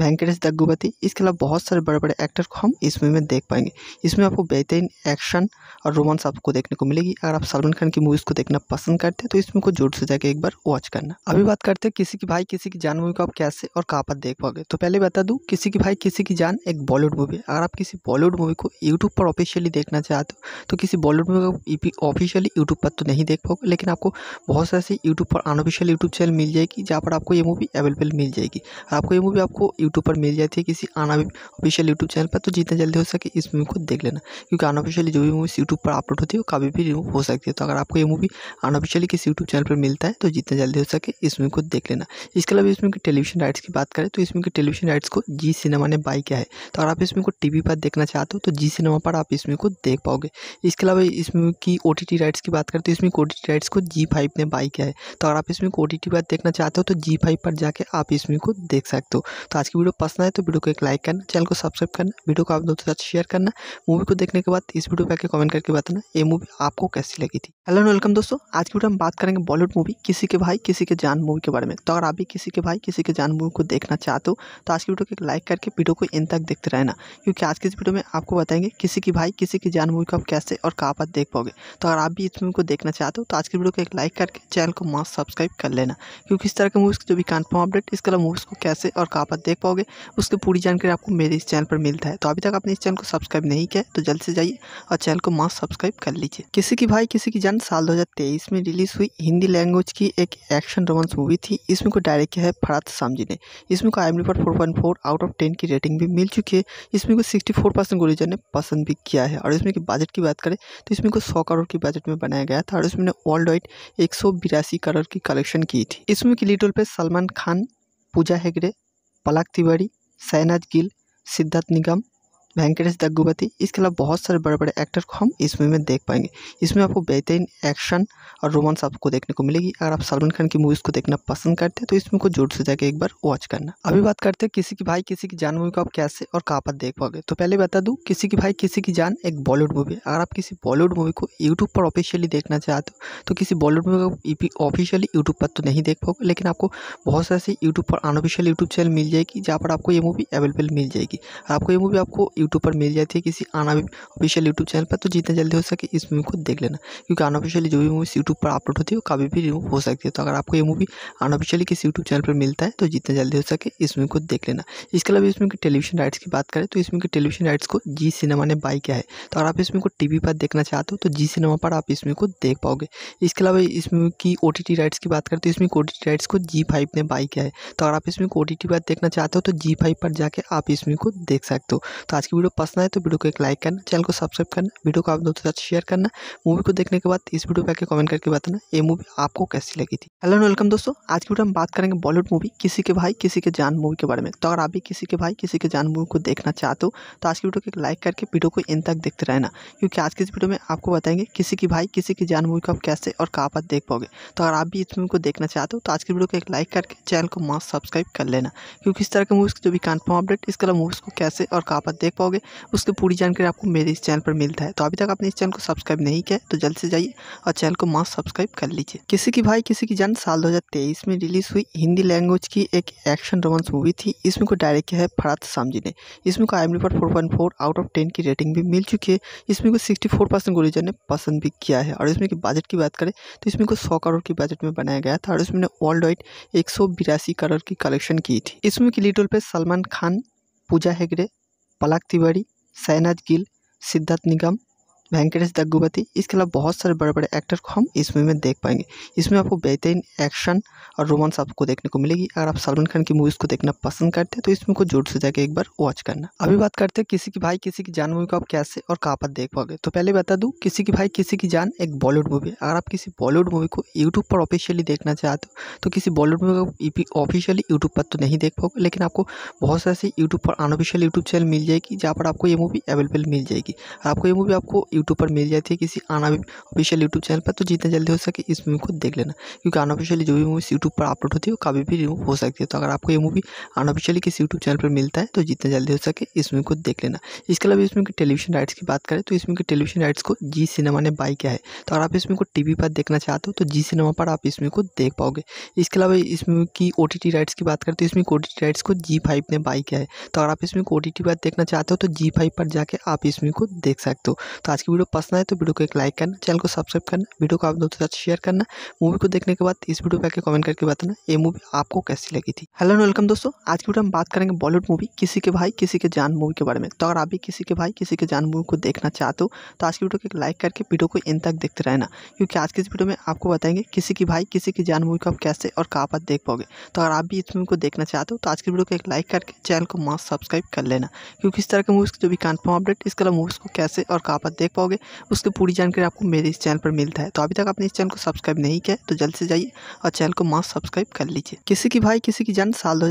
वेंकटेश दग्गुबती इसके अलावा बहुत सारे बड़े बड़े एक्टर को हम इस मूवी में देख पाएंगे इसमें आपको बेहतरीन एक्शन और रोमांस आपको देखने को मिलेगी अगर आप सलमान खान की मूवीज़ को देखना पसंद करते हैं तो इसमें को जोर से जाकर एक बार वॉच करना अभी बात करते हैं किसी की भाई किसी की जान मूवी को आप कैसे और कहाँ पर देख पाओगे तो पहले बता दूँ किसी की भाई किसी की जान एक बॉलीवुड मूवी अगर आप किसी बॉलीवुड मूवी को यूट्यूब पर ऑफिशियली देखना चाहते हो तो किसी बॉलीवुड मूवी को ऑफिशियली यूट्यूब पर तो नहीं देख पाओगे लेकिन आपको बहुत सारे यूट्यूब पर अनऑफिशियल यूट्यूब चैनल मिल जाएगी जहाँ पर आपको ये मूवी अवेलेबल मिल जाएगी आपको ये मूवी आपको यूट्यूब पर मिल जाती है किसी आना ऑफिशियल यूट्यूब चैनल पर तो जितना जल्दी हो सके इस मूवी को देख लेना क्योंकि अनऑफिशियली जो भी मूवीज़ यूट्यूब पर अपलोड होती है वो कभी भी रिमूव हो सकती है तो अगर आपको ये मूवी अनऑफिशियली किसी यूट्यूब चैनल पर मिलता है तो जितना जल्दी हो सके इस मूवी को देख लेना इसके अलावा इसमें टेलीविजन राइट्स की बात करें तो इसमें की टेलीविजन राइट्स को जी सिनेमा ने बाई किया है तो अगर आप इसमें को टी पर देखना चाहते हो तो जी सिनेमा पर आप इसमें को देख पाओगे इसके अलावा इसमें की ओ राइट्स की बात करें तो इसमें ओ राइट्स को जी ने बाई किया है तो अगर आप इसमें को ओ पर देखना चाहते हो तो जी पर जाके आप इसमें को देख सकते हो तो आज की वीडियो पसंद आए तो वीडियो को एक लाइक करना चैनल को सब्सक्राइब करना वीडियो को आप दोस्तों के साथ शेयर करना मूवी को देखने के बाद इस वीडियो पर कमेंट करके बताना ये मूवी आपको कैसी लगी थी हेलो वेलकम दोस्तों आज की वीडियो हम बात करेंगे बॉलीवुड मूवी किसी के भाई किसी के जान मूवी के बारे में तो अगर आप भी किसी के भाई किसी के जान मूवी को देखना चाहते हो तो आज की वीडियो को एक लाइक करके वीडियो को इन तक देखते रहना क्योंकि आज की इस वीडियो में आपको बताएंगे किसी की भाई किसी की जान मूवी को आप कैसे और कहाँ पर देख पाओगे तो अगर आप भी इस मूवी को देखना चाहते हो तो आज की वीडियो को एक लाइक करके चैनल को मास्क सब्सक्राइब कर लेना क्योंकि इस तरह के मूवीज़ की जो भी कन्फर्म अपडेट इसके अलावा मूवीज़ को कैसे और कहाँ पर देख पाओगे उसकी पूरी जानकारी आपको मेरे इस चैनल पर मिलता है तो अभी तक आपने इस चैनल को सब्सक्राइब नहीं किया तो जल्द से जाइए और चैनल को मास्क सब्सक्राइब कर लीजिए किसी की भाई किसी की जान साल दो में रिलीज हुई हिंदी लैंग्वेज की एक एक्शन रोमांस मूवी थी इसमें को डायरेक्ट किया है फरात सामजी ने इसमें को आई पर फोर आउट ऑफ टेन की रेटिंग भी मिल चुकी है इसमें को सिक्सटी फोर ने पसंद भी किया है और इसमें की बजट की बात करें तो इसमें को सौ करोड़ की बजट में बनाया गया था और इसमें वर्ल्ड वाइड एक करोड़ की कलेक्शन की थी इसमें की लीड पे सलमान खान पूजा हेगड़े पलक तिवारी शहनाज गिल सिद्धार्थ निगम वेंकटेश दग्गुबती इसके अलावा बहुत सारे बड़े बड़े एक्टर को हम इस मूवी में देख पाएंगे इसमें आपको बेहतरीन एक्शन और रोमांस आपको देखने को मिलेगी अगर आप सलमान खान की मूवीज़ को देखना पसंद करते हैं तो इसमें को जोर से जाकर एक बार वॉच करना अभी बात करते हैं किसी की भाई किसी की जान मूवी को आप कैसे और कहाँ पर देख पाओगे तो पहले बता दूँ किसी की भाई किसी की जान एक बॉलीवुड मूवी है अगर आप किसी बॉलीवुड मूवी को यूट्यूब पर ऑफिशियली देखना चाहते हो तो किसी बॉलीवुड मूवी को ऑफिशियली e यूट्यूब पर तो नहीं देख पाओगे लेकिन आपको बहुत सारे यूट्यूब पर अनऑफिशियल यूट्यूब चैनल मिल जाएगी जहाँ पर आपको ये मूवी अवेलेबल मिल जाएगी आपको ये मूवी आपको यूट्यूब पर मिल जाती है किसी ऑफिशियल यूट्यूब चैनल पर तो जितना जल्दी हो सके इस मूवी को देख लेना क्योंकि अनऑफिशियली जो भी मूवीज़ यूट्यूब पर अपलोड होती है वो कभी भी रिमूव हो सकती है तो अगर आपको ये मूवी अनऑफिशियली किसी यूट्यूब चैनल पर मिलता है तो जितना जल्दी हो सके इस मूवी को देख लेना इसके अलावा इसमें की टेलीविजन राइट्स की बात करें तो इसमें टेलीविजन राइट्स को जी सिनेमा ने बाई किया है तो अगर आप इसमें को टी पर देखना चाहते हो तो जी सिनेमा पर आप इसमें को देख पाओगे इसके अलावा इसमें की ओ राइट्स की बात करें तो इसमें ओ राइट्स को जी फाइव ने बाई किया है तो अगर आप इसमें को ओ पर देखना चाहते हो तो जी पर जाके आप इसमें को देख सकते हो तो आज की वीडियो पसंद आए तो वीडियो को एक लाइक करना चैनल को सब्सक्राइब करना वीडियो को आप दोस्तों साथ शेयर करना मूवी को देखने के बाद इस वीडियो पर आके कमेंट करके बताना ये मूवी आपको कैसी लगी थी हेलो वेलकम दोस्तों आज की वीडियो हम बात करेंगे बॉलीवुड मूवी किसी के भाई किसी के जान मूवी के बारे में तो अगर आप भी किसी के भाई किसी के जान मूवी को देखना चाहते हो तो आज की वीडियो को एक लाइक करके वीडियो को इन तक देखते रहना क्योंकि आज की इस वीडियो में आपको बताएंगे किसी की भाई किसी की जान मूवी को आप कैसे और कहाँ पर देख पाओगे तो अगर आप भी इस मूवी को देखना चाहते हो तो आज की वीडियो को एक लाइक करके चैनल को मास्क सब्सक्राइब कर लेना क्योंकि इस तरह के मूवीज़ की जो भी कन्फर्म अपडेट इस कलर मूवीज़ को कैसे और कहाँ पर देख पाओगे उसकी पूरी जानकारी आपको मेरे इस चैनल पर मिलता है तो अभी तक आपने इस चैनल को सब्सक्राइब नहीं किया तो जल्द से जाइए और चैनल को मास्क सब्सक्राइब कर लीजिए किसी की भाई किसी की जान साल दो में रिलीज हुई हिंदी लैंग्वेज की एक एक्शन रोमांस मूवी थी इसमें को डायरेक्ट किया है फरात सामजी ने इसमें को आई एम पर फोर आउट ऑफ टेन की रेटिंग भी मिल चुकी है इसमें को सिक्सटी फोर परसेंट गुरीजन ने पसंद भी किया है और इसमें की बजट की बात करें तो इसमें को सौ करोड़ की बजट में बनाया गया था और इसमें वर्ल्ड वाइड एक करोड़ की कलेक्शन की थी इसमें की लीड पे सलमान खान पूजा हेगड़े पलक तिवारी शहनाज गिल सिद्धार्थ निगम वेंकटेश दग्गुपति इसके अलावा बहुत सारे बड़े बड़े एक्टर को हम इस मूवी में देख पाएंगे इसमें आपको बेहतरीन एक्शन और रोमांस आपको देखने को मिलेगी अगर आप सलमान खान की मूवीज़ को देखना पसंद करते हैं तो इसमें को जोर से जाकर एक बार वॉच करना अभी बात करते हैं किसी की भाई किसी की जान मूवी को आप कैसे और कहाँ पर देख पाओगे तो पहले बता दूँ किसी की भाई किसी की जान एक बॉलीवुड मूवी है अगर आप किसी बॉलीवुड मूवी को यूट्यूब पर ऑफिशियली देखना चाहते हो तो किसी बॉलीवुड मूवी को ऑफिशियली यूट्यूब पर तो नहीं देख पाओगे लेकिन आपको बहुत सारे यूट्यूब पर अनऑफिशियल यूट्यूब चैनल मिल जाएगी जहाँ पर आपको ये मूवी अवेलेबल मिल जाएगी आपको ये मूवी आपको यूट्यूब पर मिल जाती है किसी ऑफिशियल यूट्यूब चैनल पर तो जितना जल्दी हो सके इस मूवी को देख लेना क्योंकि अनऑफिशियली जो भी मूवी यूट्यूब पर अपलोड होती है वो कभी भी रिमूव हो सकती है तो अगर आपको ये मूवी अनऑफिशियली किसी यूट्यूब चैनल पर मिलता है तो जितना जल्दी हो सके इस मूवी को देख लेना इसके अलावा इसमें की टेलीविजन राइट्स की बात करें तो इसमें की टेलीविजन राइट्स को जी सिनेमा ने बाई किया है तो अगर आप इसमें को टी पर देखना चाहते हो तो जी सिनेमा पर आप इसमें को देख पाओगे इसके अलावा इसमें की ओ राइट्स की बात करें तो इसमें ओ राइट्स को जी फाइव ने बाई किया है तो अगर आप इसमें को ओ पर देखना चाहते हो तो जी फाइव पर जाके आप इसमें को देख सकते हो तो आज की वीडियो पसंद आए तो वीडियो को एक लाइक करना चैनल को सब्सक्राइब करना वीडियो को आप दोस्तों के साथ शेयर करना मूवी को देखने के बाद इस वीडियो पर आके कमेंट करके बताना ये मूवी आपको कैसी लगी थी हेलो एंड वेलकम दोस्तों आज की वीडियो हम बात करेंगे बॉलीवुड मूवी किसी के भाई किसी के जान मूवी के बारे में तो अगर आप भी किसी के भाई किसी के जान मूवी को देखना चाहते हो तो आज की वीडियो को एक लाइक करके वीडियो को इन तक देखते रहना क्योंकि आज की इस वीडियो में आपको बताएंगे किसी की भाई किसी की जान मूवी को आप कैसे और कहाँ पर देख पाओगे तो अगर आप भी इस मूवी को देखना चाहते हो तो आज की वीडियो को एक लाइक करके चैनल को मास्क सब्सक्राइब कर लेना क्योंकि इस तरह के मूवीज़ जो भी कन्फर्म अपडेट इसके अलावा मूवीज़ को कैसे और कहाँ पर देख पाओगे उसकी पूरी जानकारी आपको मेरे इस चैनल पर मिलता है तो अभी तक आपने इस चैनल को सब्सक्राइब नहीं किया तो जल्द से जाइए और चैनल को मास्क सब्सक्राइब कर लीजिए किसी की भाई किसी की जान साल दो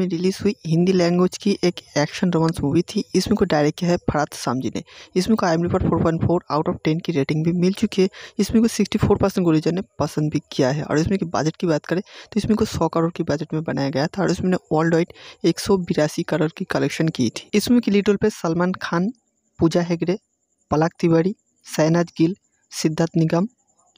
में रिलीज हुई हिंदी लैंग्वेज की एक एक्शन रोमांस मूवी थी इसमें को डायरेक्ट किया है फरात सामजी ने इसमें को आई पर फोर आउट ऑफ टेन की रेटिंग भी मिल चुकी है इसमें को सिक्सटी फोर परसेंट ने पसंद भी किया है और इसमें की बजट की बात करें तो इसमें को सौ करोड़ की बजट में बनाया गया था और इसमें वर्ल्ड वाइड एक करोड़ की कलेक्शन की थी इसमें की लीड पे सलमान खान पूजा हेगड़े पलाक तिवारी शहनाज गिल सिद्धार्थ निगम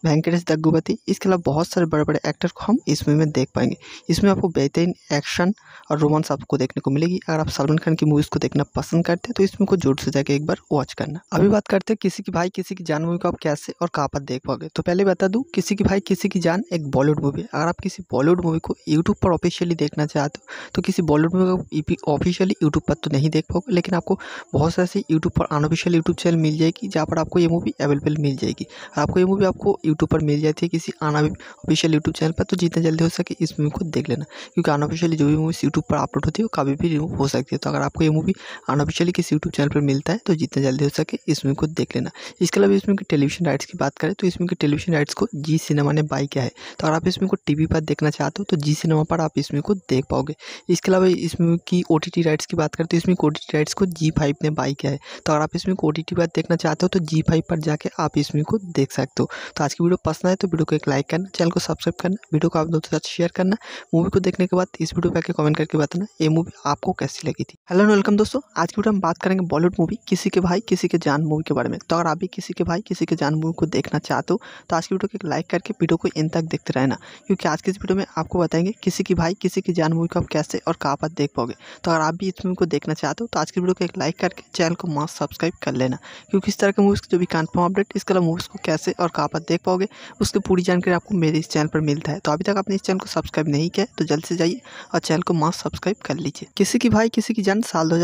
वेंकटेश दग्गुपति इसके अलावा बहुत सारे बड़े बड़े एक्टर को हम इस मूवी में देख पाएंगे इसमें आपको बेहतरीन एक्शन और रोमांस आपको देखने को मिलेगी अगर आप सलमान खान की मूवीज़ को देखना पसंद करते हैं तो इसमें को जोर से जाकर एक बार वॉच करना अभी बात करते हैं किसी की भाई किसी की जान मूवी को आप कैसे और कहाँ पर देख पाओगे तो पहले बता दूँ किसी की भाई किसी की जान एक बॉलीवुड मूवी अगर आप किसी बॉलीवुड मूवी को यूट्यूब पर ऑफिशियली देखना चाहते हो तो किसी बॉलीवुड मूवी को ऑफिशियली यूट्यूब पर तो नहीं देख पाओगे लेकिन आपको बहुत सारे यूट्यूब पर अनऑफिशियल यूट्यूब चैनल मिल जाएगी जहाँ पर आपको ये मूवी अवेलेबल मिल जाएगी आपको ये मूवी आपको यूट्यूब पर मिल जाती है किसी आना ऑफिशियल यूट्यूब चैनल पर तो जितना जल्दी हो सके इस मूवी को देख लेना क्योंकि अनऑफिशियली जो भी मूवी यूट्यूब पर अपलोड होती है वो कभी भी रिमूव हो सकती है तो अगर आपको ये मूवी अनऑफिशियली किसी यूट्यूब चैनल पर मिलता है तो जितना जल्दी हो सके इस मूवी को देख लेना इसके अलावा इसमें की टेलीविजन राइट्स की बात करें तो इसमें की टेलीविजन राइट्स को जी सिनेमा ने बाई किया है तो अगर आप इसमें को टी पर देखना चाहते हो तो जी सिनेमा पर आप इसमें को देख पाओगे इसके अलावा इसमें की ओ राइट्स की बात करें तो इसमें ओ राइट्स को जी ने बाई किया है तो अगर आप इसमें को ओ पर देखना चाहते हो तो जी पर जाके आप इसमें को देख सकते हो तो आज के वीडियो पसंद आए तो वीडियो को एक लाइक करना चैनल को सब्सक्राइब करना वीडियो को आप दोस्तों के साथ शेयर करना मूवी को देखने के बाद इस वीडियो पर आके कमेंट करके बताना ये मूवी आपको कैसी लगी थी हेलो एंड वेलकम दोस्तों आज की वीडियो हम बात करेंगे बॉलीवुड मूवी किसी के भाई किसी के जान मूवी के बारे में तो अगर आप भी किसी के भाई किसी के जान मूवी को देखना चाहते हो तो आज की वीडियो को एक लाइक करके वीडियो को इन तक देखते रहना क्योंकि आज की इस वीडियो में आपको बताएंगे किसी की भाई किसी की जान मूवी को आप कैसे और कहाँ पर देख पाओगे तो अगर आप भी इस मूवी को देखना चाहते हो तो आज की वीडियो को एक लाइक करके चैनल को मास्क सब्सक्राइब कर लेना क्योंकि इस तरह के मूवीज़ जो भी कन्फर्म अपडेट इसके अलावा मूवीज़ को कैसे और कहाँ पर देख पाओ पाओगे उसकी पूरी जानकारी आपको मेरे इस चैनल पर मिलता है तो अभी तक आपने इस चैनल को सब्सक्राइब नहीं किया तो जल्द से जाइए और चैनल को मस्त सब्सक्राइब कर लीजिए किसी की भाई किसी की जान साल दो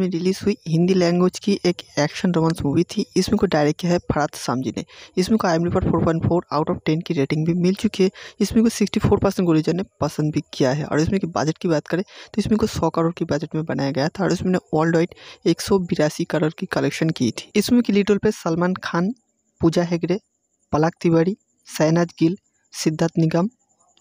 में रिलीज हुई हिंदी लैंग्वेज की एक एक्शन रोमांस मूवी थी इसमें को डायरेक्ट किया है फरात सामजी ने इसमें को आई पर फोर आउट ऑफ टेन की रेटिंग भी मिल चुकी है इसमें को सिक्सटी फोर परसेंट ने पसंद भी किया है और इसमें बजट की बात करें तो इसमें को सौ करोड़ की बजट में बनाया गया था और इसमें वर्ल्ड वाइड एक करोड़ की कलेक्शन की थी इसमें की लीड पे सलमान खान पूजा हेगड़े पलक तिवारी गिल सिद्धार्थ निगम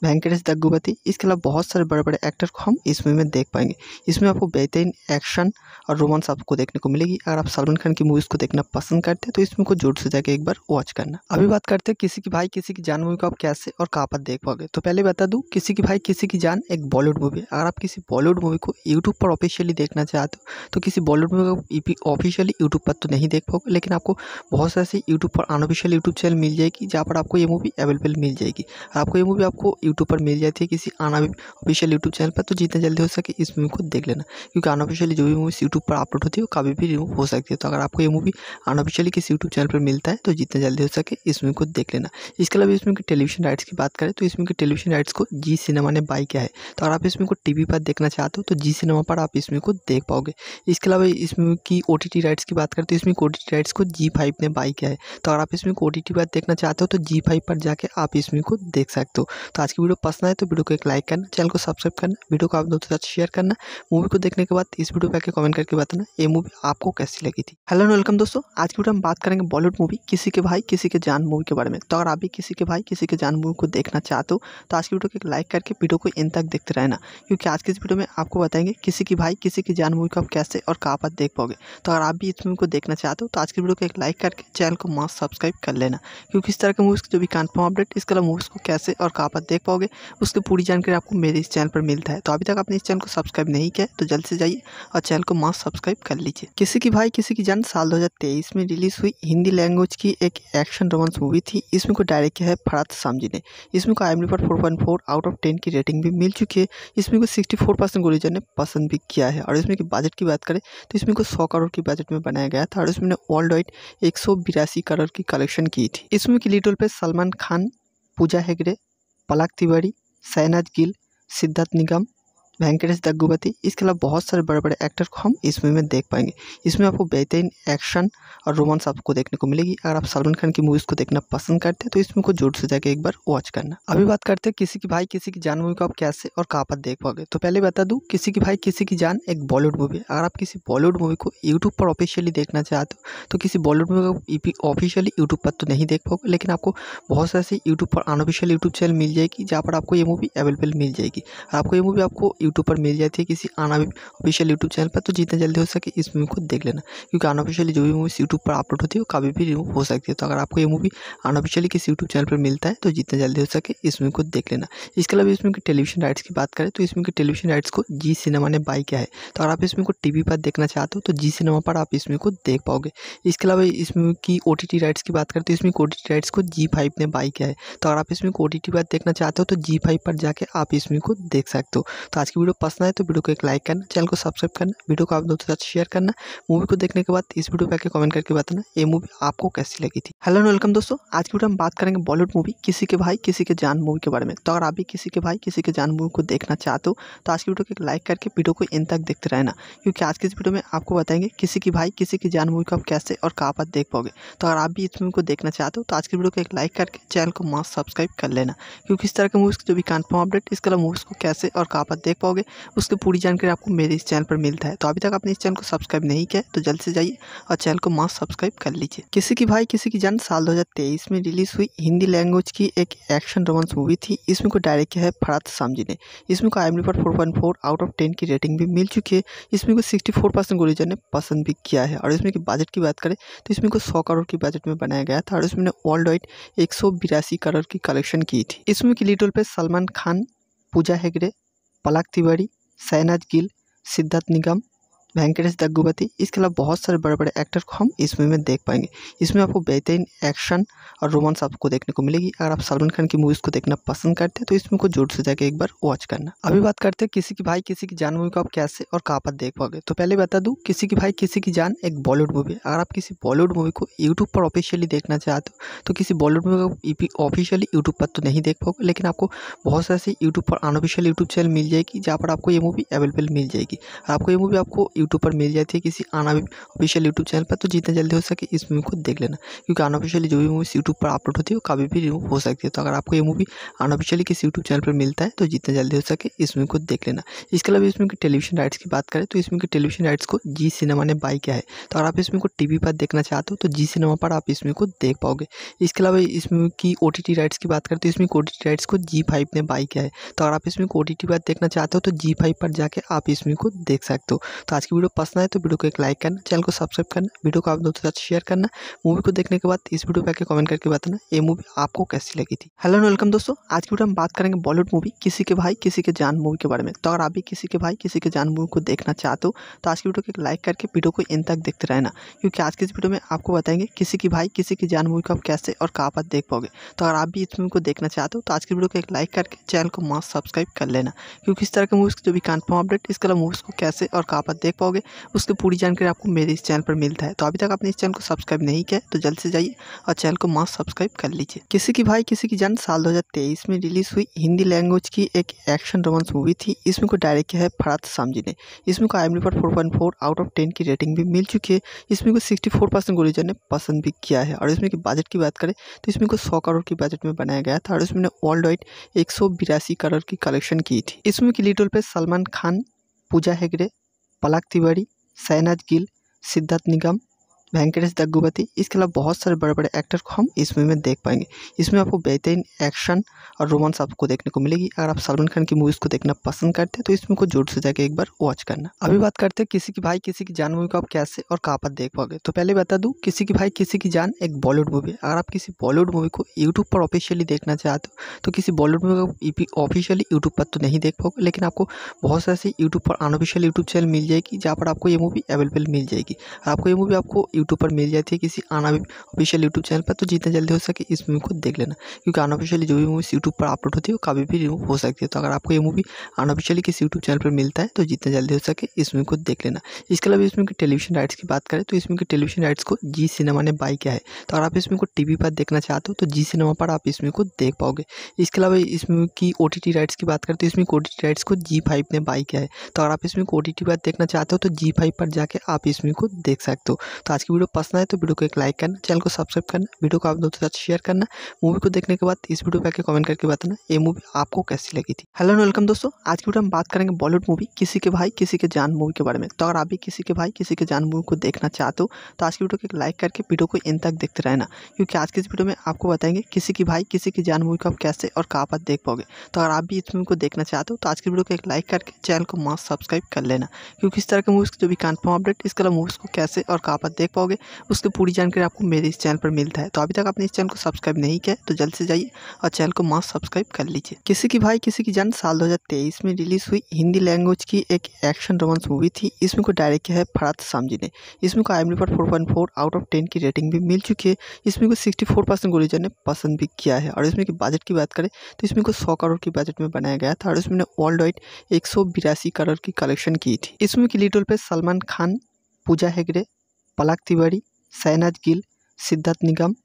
वेंकटेश दग्गुपति इसके अलावा बहुत सारे बड़े बड़े एक्टर को हम इस मूवी में देख पाएंगे इसमें आपको बेहतरीन एक्शन और रोमांस आपको देखने को मिलेगी अगर आप सलमान खान की मूवीज़ को देखना पसंद करते हैं तो इसमें को जोर से जाकर एक बार वॉच करना अभी बात करते हैं किसी की भाई किसी की जान मूवी को आप कैसे और कहाँ पर देख पाओगे तो पहले बता दूँ किसी की भाई किसी की जान एक बॉलीवुड मूवी है अगर आप किसी बॉलीवुड मूवी को यूट्यूब पर ऑफिशियली देखना चाहते हो तो किसी बॉलीवुड मूवी को ऑफिशियली यूट्यूब पर तो नहीं देख पाओगे लेकिन आपको बहुत सारे यूट्यूब पर अनऑफिशियल यूट्यूब चैनल मिल जाएगी जहाँ पर आपको ये मूवी अवेलेबल मिल जाएगी आपको ये मूवी आपको यूट्यूब पर मिल जाती है किसी ऑफिशियल यूट्यूब चैनल पर तो जितना जल्दी हो सके इस मूवी को देख लेना क्योंकि अनऑफिशियली जो भी मूवीज़ यूट्यूब पर अपलोड होती है वो कभी भी रिमूव हो सकती है तो अगर आपको ये मूवी अनऑफिशियली किसी यूट्यूब चैनल पर मिलता है तो जितना जल्दी हो सके इस मूवी को देख लेना इसके अलावा इसमें टेलीविजन राइट्स की बात करें तो इसमें टेलीविजन राइट्स को जी सिनेमा ने बाई किया है तो अगर आप इसमें को वी पर देखना चाहते हो तो जी सिनेमा पर आप इसमें को देख पाओगे इसके अलावा इसमें की ओ राइट्स की बात करें तो इसमें ओ राइट्स को जी फाइव ने बाई किया है तो अगर आप इसमें को ओ पर देखना चाहते हो तो जी फाइव पर जाके आप इसमें को देख सकते हो तो आज की वीडियो पसंद आए तो वीडियो को एक लाइक करना चैनल को सब्सक्राइब करना वीडियो को आप दोस्तों साथ शेयर करना मूवी को देखने के बाद इस वीडियो पर आकर कमेंट करके बताना ये मूवी आपको कैसी लगी थी हेलो वेलकम दोस्तों आज की वीडियो हम बात करेंगे बॉलीवुड मूवी किसी के भाई किसी के जान मूवी के बारे में तो अगर आप भी किसी के भाई किसी के जान मूवी को देखना चाहते हो तो आज की वीडियो को एक लाइक करके वीडियो को इन तक देखते रहना क्योंकि आज की इस वीडियो में आपको बताएंगे किसी की भाई किसी की जान मूवी को आप कैसे और कहाँ पर देख पाओगे तो अगर आप भी इस मूवी को देखना चाहते हो तो आज की वीडियो को एक लाइक करके चैनल को मास्क सब्सक्राइब कर लेना क्योंकि इस तरह के मूवीज़ जो भी कन्फर्म अपडेट इसके अलावा मूवीज़ को कैसे और कहाँ पर देख पाओगे उसकी पूरी जानकारी आपको मेरे इस चैनल पर मिलता है तो अभी तक आपने इस चैनल को सब्सक्राइब नहीं किया तो जल्द से जाइए और चैनल को मास्क सब्सक्राइब कर लीजिए किसी की भाई किसी की जान साल दो में रिलीज हुई हिंदी लैंग्वेज की एक एक्शन रोमांस मूवी थी इसमें को डायरेक्ट किया है फरात सामजी ने इसमें को आई पर फोर आउट ऑफ टेन की रेटिंग भी मिल चुकी है इसमें को सिक्सटी फोर परसेंट ने पसंद भी किया है और इसमें बजट की बात करें तो इसमें को सौ करोड़ की बजट में बनाया गया था और इसमें वर्ल्ड वाइड एक करोड़ की कलेक्शन की थी इसमें की लीड पे सलमान खान पूजा हेगड़े पलक तिवारी शहनाज गिल सिद्धार्थ निगम वेंकटेश दग्गुपति इसके अलावा बहुत सारे बड़े बड़े एक्टर को हम इस मूवी में देख पाएंगे इसमें आपको बेहतरीन एक्शन और रोमांस आपको देखने को मिलेगी अगर आप सलमान खान की मूवीज़ को देखना पसंद करते हैं तो इसमें को जोर से जाकर एक बार वॉच करना अभी बात करते हैं किसी की भाई किसी की जान मूवी को आप कैसे और कहाँ पर देख पाओगे तो पहले बता दूँ किसी की भाई किसी की जान एक बॉलीवुड मूवी है अगर आप किसी बॉलीवुड मूवी को यूट्यूब पर ऑफिशियली देखना चाहते हो तो किसी बॉलीवुड मूवी को ऑफिशियली यूट्यूब पर तो नहीं देख पाओगे लेकिन आपको बहुत सारे यूट्यूब पर अनऑफिशियल यूट्यूब चैनल मिल जाएगी जहाँ पर आपको ये मूवी अवेलेबल मिल जाएगी आपको ये मूवी आपको यूट्यूब पर मिल जाती है किसी अनऑफिशियल यूट्यूब चैनल पर तो जितना जल्दी हो सके इस मूवी को देख लेना क्योंकि अनऑफिशियली जो भी मूवीज़ यूट्यूब पर अपलोड होती है वो कभी भी रिमूव हो सकती है तो अगर आपको ये मूवी अनऑफिशियली किसी यूट्यूब चैनल पर मिलता है तो जितना जल्दी हो सके इस मूवी को देख लेना इसके अलावा इसमें टेलीविजन राइट्स की बात करें तो इसमें की टेलीविजन राइट्स को जी सिनेमा ने बाई किया है तो अगर आप इसमें को टीवी पर देखना चाहते हो तो जी सिनेमा पर आप इसमें को देख पाओगे इसके अलावा इस मूवी की ओ राइट्स की बात करें तो इसमें ओ राइट्स को जी फाइव ने बाई किया है तो अगर आप इसमें ओ पर देखना चाहते हो तो जी फाइव पर जाके आप इसमें को देख सकते हो तो आज की वीडियो पसंद आए तो वीडियो को एक लाइक करना चैनल को सब्सक्राइब करना वीडियो को आप दोस्तों के साथ शेयर करना मूवी को देखने के बाद इस वीडियो पर आके कमेंट करके बताना ये मूवी आपको कैसी लगी थी हेलो एंड वेलकम दोस्तों आज की वीडियो हम बात करेंगे बॉलीवुड मूवी किसी के भाई किसी के जान मूवी के बारे में तो अगर आप भी किसी के भाई किसी के जान मूवी को देखना चाहते हो तो आज की वीडियो को एक लाइक करके वीडियो को इन तक देखते रहना क्योंकि आज की इस वीडियो में आपको बताएंगे किसी की भाई किसी की जान मूवी को आप कैसे और कहाँ पर देख पाओगे तो अगर आप भी इस मूवी को देखना चाहते हो तो आज की वीडियो को एक लाइक करके चैनल को मास्क सब्सक्राइब कर लेना क्योंकि इस तरह के मूवीज़ की जो भी कन्फर्म अपडेट इसके अलावा मूवीज़ को कैसे और कहाँ पर देख पाओगे उसकी पूरी जानकारी आपको मेरे इस चैनल पर मिलता है तो अभी तक आपने इस चैनल को सब्सक्राइब नहीं किया तो जल्द से जाइए और चैनल को मास्क सब्सक्राइब कर लीजिए किसी की भाई किसी की जान साल दो में रिलीज हुई हिंदी लैंग्वेज की एक एक्शन रोमांस मूवी थी इसमें को डायरेक्ट किया है फरात सामजी ने इसमें को आई पर फोर आउट ऑफ टेन की रेटिंग भी मिल चुकी है इसमें को सिक्सटी फोर परसेंट ने पसंद भी किया है और इसमें की बजट की बात करें तो इसमें को सौ करोड़ की बजट में बनाया गया था और इसमें वर्ल्ड वाइड एक करोड़ की कलेक्शन की थी इसमें की लीड पे सलमान खान पूजा हेगड़े पलक तिवारी गिल सिद्धार्थ निगम वेंकटेश दग्गुबती इसके अलावा बहुत सारे बड़े बड़े एक्टर को हम इस मूवी में देख पाएंगे इसमें आपको बेहतरीन एक्शन और रोमांस आपको देखने को मिलेगी अगर आप सलमान खान की मूवीज़ को देखना पसंद करते हैं तो इसमें को जोर से जाकर एक बार वॉच करना अभी बात करते हैं किसी की भाई किसी की जान मूवी को आप कैसे और कहाँ पर देख पाओगे तो पहले बता दूँ किसी की भाई किसी की जान एक बॉलीवुड मूवी अगर आप किसी बॉलीवुड मूवी को यूट्यूब पर ऑफिशियली देखना चाहते हो तो किसी बॉलीवुड मूवी को ऑफिशियली e यूट्यूब पर तो नहीं देख पाओगे लेकिन आपको बहुत सारे यूट्यूब पर अनऑफिशियल यूट्यूब चैनल मिल जाएगी जहाँ पर आपको ये मूवी अवेलेबल मिल जाएगी आपको ये मूवी आपको यूट्यूब पर मिल जाती है किसी आना ऑफिशियल यूट्यूब चैनल पर तो जितना जल्दी हो सके इस मूवी को देख लेना क्योंकि अनऑफिशियली जो भी मूवी यूट्यूब पर अपलोड होती है वो कभी भी रिमूव हो सकती है तो अगर आपको ये मूवी अनऑफिशियली किसी यूट्यूब चैनल पर मिलता है तो जितना जल्दी हो सके इस मूवी को देख लेना इसके अलावा इसमें टेलीविजन राइट्स की बात करें तो इसमें की टेलीविजन राइट्स को जी सिनेमा ने बाई किया है तो अगर आप इसमें को टी पर देखना चाहते हो तो जी सिनेमा पर आप इसमें को देख पाओगे इसके अलावा इसमें की ओ राइट्स की बात करें तो इसमें ओ राइट्स को जी ने बाई किया है तो अगर आप इसमें को ओ पर देखना चाहते हो तो जी पर जाके आप इसमें को देख सकते हो तो आज की वीडियो पसंद आए तो वीडियो को एक लाइक करना चैनल को सब्सक्राइब करना वीडियो को आप दोस्तों साथ शेयर करना मूवी को देखने के बाद इस वीडियो पर आके कमेंट करके बताना ये मूवी आपको कैसी लगी थी हेलो एंड वेलकम दोस्तों आज की वीडियो हम बात करेंगे बॉलीवुड मूवी किसी के भाई किसी के जान मूवी के बारे में तो अगर आप भी किसी के भाई किसी के जान मूवी को देखना चाहते हो तो आज की वीडियो को एक लाइक करके वीडियो को इन तक देखते रहना क्योंकि आज की इस वीडियो में आपको बताएंगे किसी की भाई किसी की जान मूवी को आप कैसे और कहाँ पर देख पाओगे तो अगर आप भी इस मूवी को देखना चाहते हो तो आज की वीडियो को एक लाइक करके चैनल को मास्क सब्सक्राइब कर लेना क्योंकि इस तरह के मूवीज़ की जो भी कन्फर्म अपडेट इसके अलावा मूवीज़ को कैसे और कहाँ पर देख पाओ पाओगे उसकी पूरी जानकारी आपको मेरे इस चैनल पर मिलता है तो अभी तक आपने इस चैनल को सब्सक्राइब नहीं किया तो जल्द से जाइए और चैनल को मास्क सब्सक्राइब कर लीजिए किसी की भाई किसी की जान साल दो में रिलीज हुई हिंदी लैंग्वेज की एक एक्शन रोमांस मूवी थी इसमें को डायरेक्ट किया है फरात सामजी ने इसमें को आई पर फोर आउट ऑफ टेन की रेटिंग भी मिल चुकी है इसमें को सिक्सटी फोर ने पसंद भी किया है और इसमें बजट की बात करें तो इसमें को सौ करोड़ की बजट में बनाया गया था और इसमें वर्ल्ड वाइड एक करोड़ की कलेक्शन की थी इसमें की लीड पे सलमान खान पूजा हेगड़े पलक तिवारी गिल सिद्धार्थ निगम वेंकटेश दग्गुपति इसके अलावा बहुत सारे बड़े बड़े एक्टर को हम इस मूवी में देख पाएंगे इसमें आपको बेहतरीन एक्शन और रोमांस आपको देखने को मिलेगी अगर आप सलमान खान की मूवीज़ को देखना पसंद करते हैं तो इसमें को जोर से जाकर एक बार वॉच करना अभी बात करते हैं किसी की भाई किसी की जान मूवी को आप कैसे और कहाँ पर देख पाओगे तो पहले बता दूँ किसी की भाई किसी की जान एक बॉलीवुड मूवी है अगर आप किसी बॉलीवुड मूवी को यूट्यूब पर ऑफिशियली देखना चाहते हो तो किसी बॉलीवुड मूवी को ऑफिशियली e यूट्यूब पर तो नहीं देख पाओगे लेकिन आपको बहुत सारे यूट्यूब पर अनऑफिशियल यूट्यूब चैनल मिल जाएगी जहाँ पर आपको ये मूवी अवेलेबल मिल जाएगी आपको ये मूवी आपको यूट्यूब पर मिल जाती है किसी ऑफिशियल यूट्यूब चैनल पर तो जितना जल्दी हो सके इस मूवी को देख लेना क्योंकि अनऑफिशियली जो भी मूवीज़ यूट्यूब पर अपलोड होती है वो कभी भी रिमूव हो सकती है तो अगर आपको ये मूवी अनऑफिशियली किसी यूट्यूब चैनल पर मिलता है तो जितना जल्दी हो सके इस मूवी को देख लेना इसके अलावा इसमें की टेलीविजन राइट्स की बात करें तो इसमें टेलीविजन राइट्स को जी सिनेमा ने बाई किया है तो अगर आप इसमें को टी पर देखना चाहते हो तो जी सिनेमा पर आप इसमें को देख पाओगे इसके अलावा इसमें की ओ राइट्स की बात करें तो इसमें ओ राइट्स को जी फाइव ने बाई किया है तो अगर आप इसमें को ओ पर देखना चाहते हो तो जी पर जाके आप इसमें को देख सकते हो तो आज की वीडियो पसंद आए तो वीडियो को एक लाइक करना चैनल को सब्सक्राइब करना वीडियो को आप दोस्तों साथ शेयर करना मूवी को देखने के बाद इस वीडियो पर आकर कमेंट करके बताना ये मूवी आपको कैसी लगी थी हेलो वेलकम दोस्तों आज की वीडियो हम बात करेंगे बॉलीवुड मूवी किसी के भाई किसी के जान मूवी के बारे में तो अगर आप भी किसी के भाई किसी के जान मूवी को देखना चाहते हो तो आज की वीडियो को एक लाइक करके वीडियो को इन तक देखते रहना क्योंकि आज की इस वीडियो में आपको बताएंगे किसी की भाई किसी की जान मूवी को आप कैसे और कहाँ पर देख पाओगे तो अगर आप भी इस मूवी को देखना चाहते हो तो आज की वीडियो को एक लाइक करके चैनल को मास्क सब्सक्राइब कर लेना क्योंकि इस तरह के मूवीज़ की जो भी कन्फर्म अपडेट इसके अलावा मूवीज़ को कैसे और कहाँ पर देख पाओगे पाओगे उसकी पूरी जानकारी आपको मेरे इस चैनल पर मिलता है तो अभी तक आपने इस चैनल को सब्सक्राइब नहीं किया तो जल्द से जाइए और चैनल को मास्ट सब्सक्राइब कर लीजिए किसी की भाई किसी की जान साल दो में रिलीज हुई हिंदी लैंग्वेज की एक एक्शन रोमांस मूवी थी इसमें को डायरेक्ट किया है फरात सामजी ने इसमें को आई एम पर फोर आउट ऑफ टेन की रेटिंग भी मिल चुकी है इसमें को सिक्सटी फोर परसेंट गुरीजन ने पसंद भी किया है और इसमें की बजट की बात करें तो इसमें को सौ करोड़ की बजट में बनाया गया था और इसमें वर्ल्ड वाइड एक करोड़ की कलेक्शन की थी इसमें की लीड रोल पर सलमान खान पूजा हेगड़े पलक तिवारी शहनाज गिल सिद्धार्थ निगम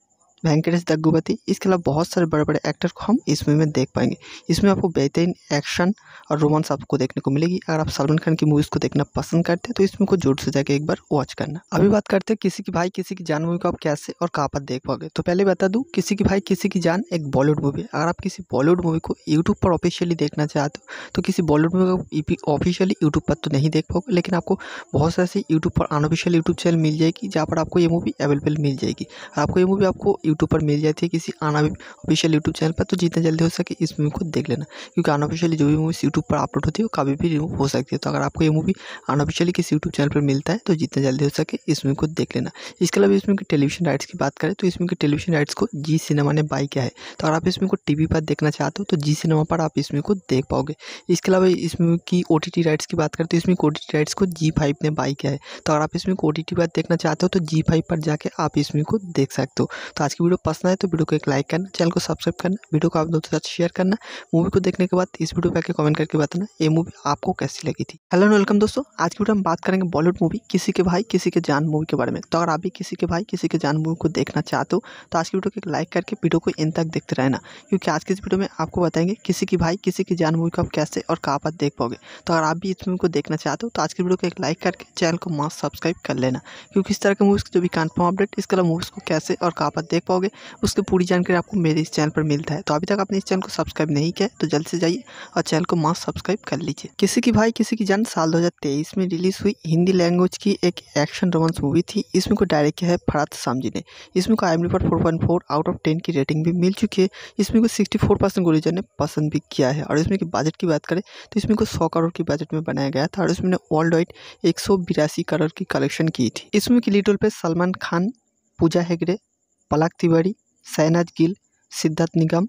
वेंकटेश दग्गुपति इसके अलावा बहुत सारे बड़े बड़े एक्टर को हम इस मूवी में देख पाएंगे इसमें आपको बेहतरीन एक्शन और रोमांस आपको देखने को मिलेगी अगर आप सलमान खान की मूवीज़ को देखना पसंद करते हैं तो इसमें को जोर से जाकर एक बार वॉच करना अभी बात करते हैं किसी की भाई किसी की जान मूवी को आप कैसे और कहाँ पर देख पाओगे तो पहले बता दूँ किसी की भाई किसी की जान एक बॉलीवुड मूवी अगर आप किसी बॉलीवुड मूवी को यूट्यूब पर ऑफिशियली देखना चाहते हो तो किसी बॉलीवुड मूवी को ऑफिशियली यूट्यूब पर तो नहीं देख पाओगे लेकिन आपको बहुत सारे यूट्यूब पर अनऑफिशियल यूट्यूब चैनल मिल जाएगी जहाँ पर आपको ये मूवी अवेलेबल मिल जाएगी आपको ये मूवी आपको यूट्यूब पर मिल जाती है किसी ऑफिशियल यूट्यूब चैनल पर तो जितना जल्दी हो सके इस मूवी को देख लेना क्योंकि अनऑफिशियली जो भी मूवी यूट्यूब पर अपलोड होती है वो कभी भी रिमूव हो सकती है तो अगर आपको ये मूवी अनऑफिशियली किसी यूट्यूब चैनल पर मिलता है तो जितना जल्दी हो सके इस मूवी को देख लेना इसके अलावा इसमें की टेलीविजन राइट्स की बात करें तो इसमें की टेलीविजन राइट्स को जी सिनेमा ने बाई किया है तो अगर आप इसमें को टी पर देखना चाहते हो तो जी सिनेमा पर आप इसमें को देख पाओगे इसके अलावा इसमें की ओ राइट्स की बात करें तो इसमें ओ राइट्स को जी ने बाई किया है तो अगर आप इसमें को ओ पर देखना चाहते हो तो जी पर जाके आप इसमें को देख सकते हो तो आज दोस्त वीडियो पसंद आए तो वीडियो को एक लाइक करना चैनल को सब्सक्राइब करना वीडियो को आप दोस्तों के साथ शेयर करना मूवी को देखने के बाद इस वीडियो पर आके कमेंट करके बताना ये मूवी आपको कैसी लगी थी हेलो एंड वेलकम दोस्तों आज की वीडियो हम बात करेंगे बॉलीवुड मूवी किसी के भाई किसी के जान मूवी के बारे में तो अगर आप भी किसी के भाई किसी के जान मूवी को देखना चाहते हो तो आज की वीडियो को एक लाइक करके वीडियो को इन तक देखते रहना क्योंकि आज की इस वीडियो में आपको बताएंगे किसी की भाई किसी की जान मूवी को आप कैसे और कहाँ पर देख पाओगे तो अगर आप भी इस मूवी को देखना चाहते हो तो आज की वीडियो को एक लाइक करके चैनल को मास्क सब्सक्राइब कर लेना क्योंकि इस तरह के मूवीज़ जो भी कन्फर्म अपडेट इसके अलावा मूवीज़ को कैसे और कहाँ पर देख पाओगे उसकी पूरी जानकारी आपको मेरे इस चैनल पर मिलता है तो अभी तक आपने इस चैनल को सब्सक्राइब नहीं किया तो जल्द से जाइए और चैनल को मास्क सब्सक्राइब कर लीजिए किसी की भाई किसी की जान साल दो में रिलीज हुई हिंदी लैंग्वेज की एक एक्शन रोमांस मूवी थी इसमें को डायरेक्ट किया है फरात सामजी ने इसमें को आई पर फोर आउट ऑफ टेन की रेटिंग भी मिल चुकी है इसमें को सिक्सटी फोर परसेंट ने पसंद भी किया है और इसमें की बजट की बात करें तो इसमें को सौ करोड़ की बजट में बनाया गया था और इसमें वर्ल्ड वाइड एक करोड़ की कलेक्शन की थी इसमें की लीड पे सलमान खान पूजा हेगड़े पलक तिवारी शहनाज गिल सिद्धार्थ निगम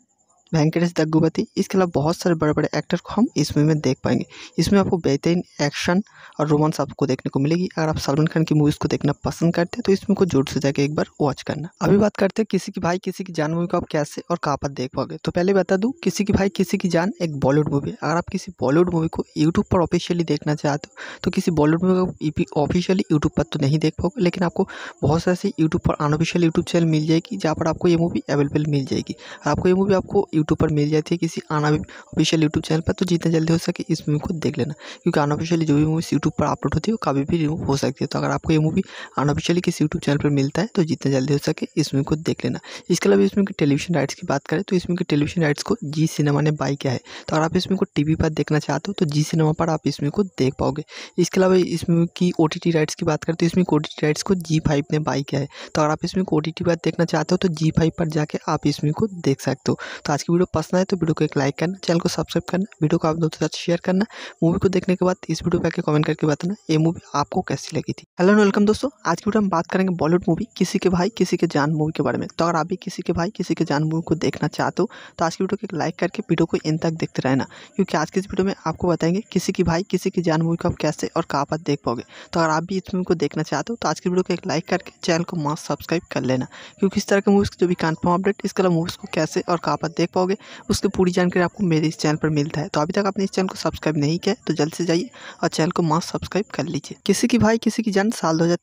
वेंकटेश दग्गुपति इसके अलावा बहुत सारे बड़े बड़े एक्टर को हम इस मूवी में देख पाएंगे इसमें आपको बेहतरीन एक्शन और रोमांस आपको देखने को मिलेगी अगर आप सलमान खान की मूवीज़ को देखना पसंद करते हैं तो इसमें को जोर से जाकर एक बार वॉच करना अभी बात करते हैं किसी की भाई किसी की जान मूवी को आप कैसे और कहाँ पर देख पाओगे तो पहले बता दूँ किसी की भाई किसी की जान एक बॉलीवुड मूवी अगर आप किसी बॉलीवुड मूवी को यूट्यूब पर ऑफिशियली देखना चाहते हो तो किसी बॉलीवुड मूवी को ऑफिशियली यूट्यूब पर तो नहीं देख पाओगे लेकिन आपको बहुत सारे यूट्यूब पर अनऑफिशियल यूट्यूब चैनल मिल जाएगी जहाँ पर आपको ये मूवी अवेलेबल मिल जाएगी आपको ये मूवी आपको यूट्यूब पर मिल जाती है किसी आना ऑफिशियल यूट्यूब चैनल पर तो जितना जल्दी हो सके इस मूवी को देख लेना क्योंकि अनऑफिशियली जो भी मूवी यूट्यूब पर अपलोड होती है वो कभी भी रिमूव हो सकती है तो अगर आपको ये मूवी अनऑफिशियली किसी यूट्यूब चैनल पर मिलता है तो जितना जल्दी हो सके इस मूवी को देख लेना इसके अलावा इसमें टेलीविजन राइट्स की बात करें तो इसमें की टेलीविजन राइट्स को जी सिनेमा ने बाई किया है तो अगर आप इसमें को टी पर देखना चाहते हो तो जी सिनेमा पर आप इसमें को देख पाओगे इसके अलावा इसमें की ओ राइट्स की बात करें तो इसमें ओ राइट्स को जी ने बाई किया है तो अगर आप इसमें को ओ पर देखना चाहते हो तो जी पर जाके आप इसमें को देख सकते हो तो आज के वीडियो पसंद आए तो वीडियो को एक लाइक करना चैनल को सब्सक्राइब करना वीडियो को आप दोस्तों के साथ शेयर करना मूवी को देखने के बाद इस वीडियो पर आके कमेंट करके बताना ये मूवी आपको कैसी लगी थी हेलो एंड वेलकम दोस्तों आज की वीडियो हम बात करेंगे बॉलीवुड मूवी किसी के भाई किसी के जान मूवी के बारे में तो अगर आप भी किसी के भाई किसी के जान मूवी को देखना चाहते हो तो आज की वीडियो को एक लाइक करके वीडियो को इन तक देखते रहना क्योंकि आज की इस वीडियो में आपको बताएंगे किसी की भाई किसी की जान मूवी को आप कैसे और कहाँ पर देख पाओगे तो अगर आप भी इस मूवी को देखना चाहते हो तो आज की वीडियो को एक लाइक करके चैनल को मास्क सब्सक्राइब कर लेना क्योंकि इस तरह के मूवीज़ जो भी कन्फर्म अपडेट इसके अलावा मूवीज़ को कैसे और कहाँ पर देख पाओ पाओगे उसकी पूरी जानकारी आपको मेरे इस चैनल पर मिलता है तो अभी तक आपने इस चैनल को सब्सक्राइब नहीं किया तो जल्द से जाइए और चैनल को मस्त सब्सक्राइब कर लीजिए किसी की भाई किसी की जान साल दो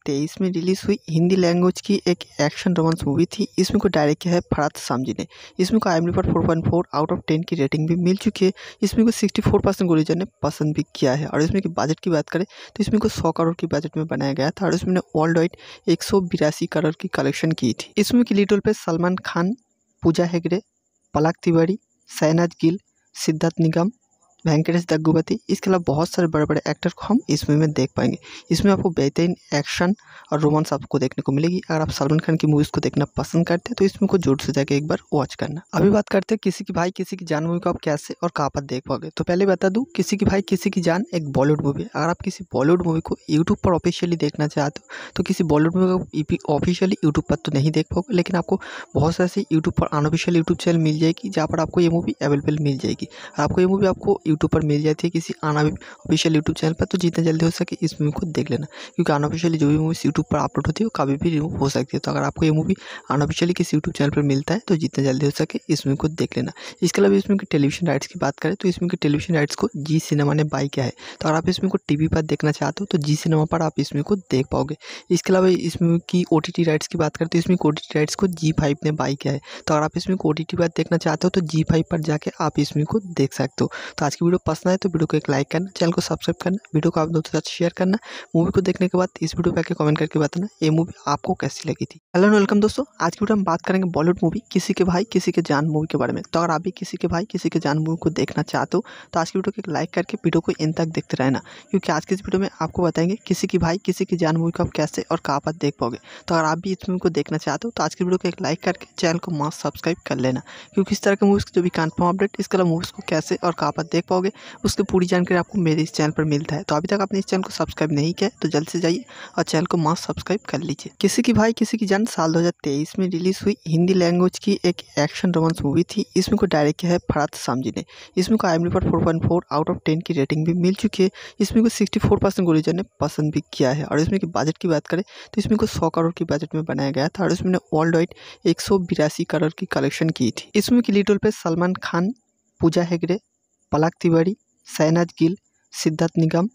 में रिलीज हुई हिंदी लैंग्वेज की एक एक्शन रोमांस मूवी थी इसमें को डायरेक्ट किया है फरात सामजी ने इसमें को आई पर फोर आउट ऑफ टेन की रेटिंग भी मिल चुकी है इसमें को सिक्सटी फोर परसेंट ने पसंद भी किया है और इसमें बजट की बात करें तो इसमें को सौ करोड़ की बजट में बनाया गया था और इसमें वर्ल्ड वाइड एक करोड़ की कलेक्शन की थी इसमें की लीड पे सलमान खान पूजा हेगड़े पलक तिवारी शहनाज गिल सिद्धार्थ निगम वेंकटेश दग्गुपति इसके अलावा बहुत सारे बड़े बड़े एक्टर को हम इस मूवी में देख पाएंगे इसमें आपको बेहतरीन एक्शन और रोमांस आपको देखने को मिलेगी अगर आप सलमान खान की मूवीज़ को देखना पसंद करते हैं तो इसमें को जोर से जाकर एक बार वॉच करना अभी बात करते हैं किसी की भाई किसी की जान मूवी को आप कैसे और कहाँ पर देख पाओगे तो पहले बता दूँ किसी की भाई किसी की जान एक बॉलीवुड मूवी है अगर आप किसी बॉलीवुड मूवी को यूट्यूब पर ऑफिशियली देखना चाहते हो तो किसी बॉलीवुड मूवी को ऑफिशियली यूट्यूब पर तो नहीं देख पाओगे लेकिन आपको बहुत सारे यूट्यूब पर अनऑफिशियल यूट्यूब चैनल मिल जाएगी जहाँ पर आपको ये मूवी अवेलेबल मिल जाएगी आपको ये मूवी आपको यूट्यूब पर मिल जाती है किसी ऑफिशियल यूट्यूब चैनल पर तो जितना जल्दी हो सके इस मूवी को देख लेना क्योंकि अनऑफिशियली जो भी मूवीज़ यूट्यूब पर अपलोड होती है वो कभी भी रिमूव हो सकती है तो अगर आपको ये मूवी अनऑफिशियली किसी यूट्यूब चैनल पर मिलता है तो जितना जल्दी हो सके इस मूवी को देख लेना इसके अलावा इसमें टेलीविजन राइट्स की बात करें तो इसमें टेलीविजन राइट्स को जी सिनेमा ने बाई किया है तो अगर आप इसमें को वी पर देखना चाहते हो तो जी सिनेमा पर आप इसमें को देख पाओगे इसके अलावा इसमें की ओ राइट्स की बात करें तो इसमें ओ राइट्स को जी फाइव ने बाई किया है तो अगर आप इसमें को ओ पर देखना चाहते हो तो जी फाइव पर जाके आप इसमें को देख सकते हो तो आज की वीडियो पसंद आए तो वीडियो को एक लाइक करना चैनल को सब्सक्राइब करना वीडियो को आप दोस्तों साथ शेयर करना मूवी को देखने के बाद इस वीडियो पर आकर कमेंट करके बताना ये मूवी आपको कैसी लगी थी हेलो वेलकम दोस्तों आज की वीडियो हम बात करेंगे बॉलीवुड मूवी किसी के भाई किसी के जान मूवी के बारे में तो अगर आप भी किसी के भाई किसी के जान मूवी को देखना चाहते हो तो आज की वीडियो को एक लाइक करके वीडियो को इन तक देखते रहना क्योंकि आज की इस वीडियो में आपको बताएंगे किसी की भाई किसी की जान मूवी को आप कैसे और कहाँ पर देख पाओगे तो अगर आप भी इस मूवी को देखना चाहते हो तो आज की वीडियो को एक लाइक करके चैनल को मास्क सब्सक्राइब कर लेना क्योंकि इस तरह के मूवीज़ जो भी कन्फर्म अपडेट इसके अलावा मूवीज़ को कैसे और कहाँ पर देख पाओगे उसकी पूरी जानकारी आपको मेरे इस चैनल पर मिलता है तो अभी तक आपने इस चैनल को सब्सक्राइब नहीं किया तो जल्द से जाइए और चैनल को मास्क सब्सक्राइब कर लीजिए किसी की भाई किसी की जान साल दो में रिलीज हुई हिंदी लैंग्वेज की एक एक्शन रोमांस मूवी थी इसमें को डायरेक्ट किया है फरात सामजी ने इसमें को आई पर फोर आउट ऑफ टेन की रेटिंग भी मिल चुकी है इसमें को सिक्सटी फोर परसेंट ने पसंद भी किया है और इसमें बजट की बात करें तो इसमें को सौ करोड़ की बजट में बनाया गया था और इसमें वर्ल्ड वाइड एक करोड़ की कलेक्शन की थी इसमें की लीड रोल सलमान खान पूजा हेगड़े पलक तिवारी शहनाज गिल सिद्धार्थ निगम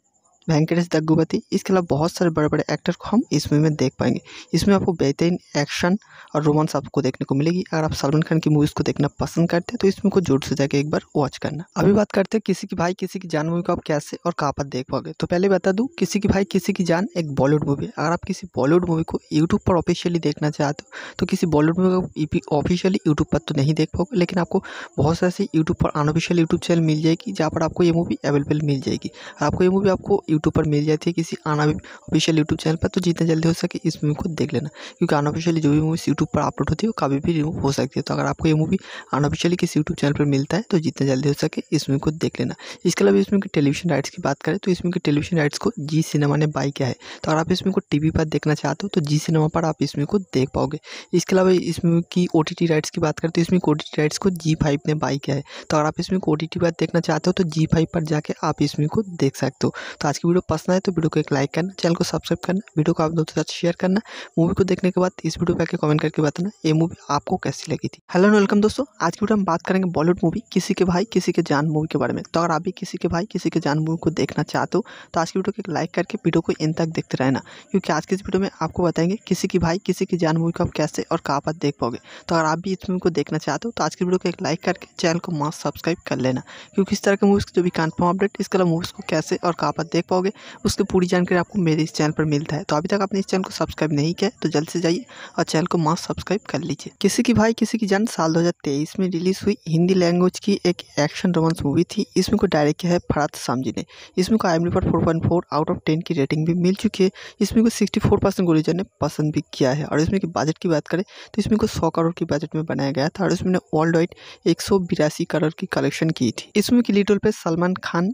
वेंकटेश दग्गुबती इसके अलावा बहुत सारे बड़े बड़े एक्टर को हम इस मूवी में देख पाएंगे इसमें आपको बेहतरीन एक्शन और रोमांस आपको देखने को मिलेगी अगर आप सलमान खान की मूवीज़ को देखना पसंद करते हैं तो इसमें को जोर से जाकर एक बार वॉच करना अभी बात करते हैं किसी की भाई किसी की जान मूवी को आप कैसे और कहाँ पर देख पाओगे तो पहले बता दूँ किसी की भाई किसी की जान एक बॉलीवुड मूवी है अगर आप किसी बॉलीवुड मूवी को यूट्यूब पर ऑफिशियली देखना चाहते हो तो किसी बॉलीवुड मूवी को ऑफिशियली यूट्यूब पर तो नहीं देख पाओगे लेकिन आपको बहुत सारे यूट्यूब पर अनऑफिशियल यूट्यूब चैनल मिल जाएगी जहाँ पर आपको ये मूवी अवेलेबल मिल जाएगी आपको ये मूवी आपको यूट्यूब पर मिल जाती है किसी अनऑफिशियल यूट्यूब चैनल पर तो जितना जल्दी हो सके इस मूवी को देख लेना क्योंकि अनऑफिशियली जो भी मूवीज़ यूट्यूब पर अपलोड होती है वो कभी भी रिमूव हो सकती है तो अगर आपको ये मूवी अनऑफिशियली किसी यूट्यूब चैनल पर मिलता है तो जितना जल्दी हो सके इस मूवी को देख लेना इसके अलावा इसमें टेलीविजन राइट्स की बात करें तो इसमें की टेलीविजन राइट्स को जी सिनेमा ने बाई किया है तो अगर आप इसमें को टीवी पर देखना चाहते हो तो जी सिनेमा पर आप इसमें को देख पाओगे इसके अलावा इसमें की ओ राइट्स की बात करें तो इसमें ओ राइट्स को जी फाइव ने बाई किया है तो अगर आप इसमें को ओ पर देखना चाहते हो तो जी फाइव पर जाके आप इसमें को देख सकते हो तो आज वीडियो पसंद आए तो वीडियो को एक लाइक करना चैनल को सब्सक्राइब करना वीडियो को आप दोस्तों साथ शेयर करना मूवी को देखने के बाद इस वीडियो पर आके कमेंट करके बताना ये मूवी आपको कैसी लगी थी हेलो एंड वेलकम दोस्तों आज की वीडियो हम बात करेंगे बॉलीवुड मूवी किसी के भाई किसी के जान मूवी के बारे में तो अगर आप भी किसी के भाई किसी के जान मूवी को देखना चाहते हो तो आज की वीडियो को एक लाइक करके वीडियो को इन तक देखते रहना क्योंकि आज की इस वीडियो में आपको बताएंगे किसी की भाई किसी की जान मूवी को आप कैसे और कहाँ पर देख पाओगे तो अगर आप भी इस मूवी को देखना चाहते हो तो आज की वीडियो को एक लाइक करके चैनल को मस्त सब्सक्राइब कर लेना क्योंकि इस तरह के मूवीज़ की जो भी कन्फर्म अपडेट इसके अलावा मूवीज़ को कैसे और कहाँ पर देख पाओगे उसकी पूरी जानकारी आपको मेरे इस चैनल पर मिलता है तो अभी तक आपने इस चैनल को सब्सक्राइब नहीं किया तो जल्द से जाइए और चैनल को मास्क सब्सक्राइब कर लीजिए किसी की भाई किसी की जान साल दो में रिलीज हुई हिंदी लैंग्वेज की एक एक्शन रोमांस मूवी थी इसमें को डायरेक्ट किया है फरात सामजी ने इसमें को आई पर फोर आउट ऑफ टेन की रेटिंग भी मिल चुकी है इसमें को सिक्सटी फोर परसेंट ने पसंद भी किया है और इसमें की बजट की बात करें तो इसमें को सौ करोड़ की बजट में बनाया गया था और इसमें वर्ल्ड वाइड एक करोड़ की कलेक्शन की थी इसमें की लीड पे सलमान खान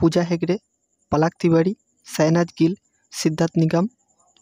पूजा हेगड़े पलक तिवारी गिल सिद्धार्थ निगम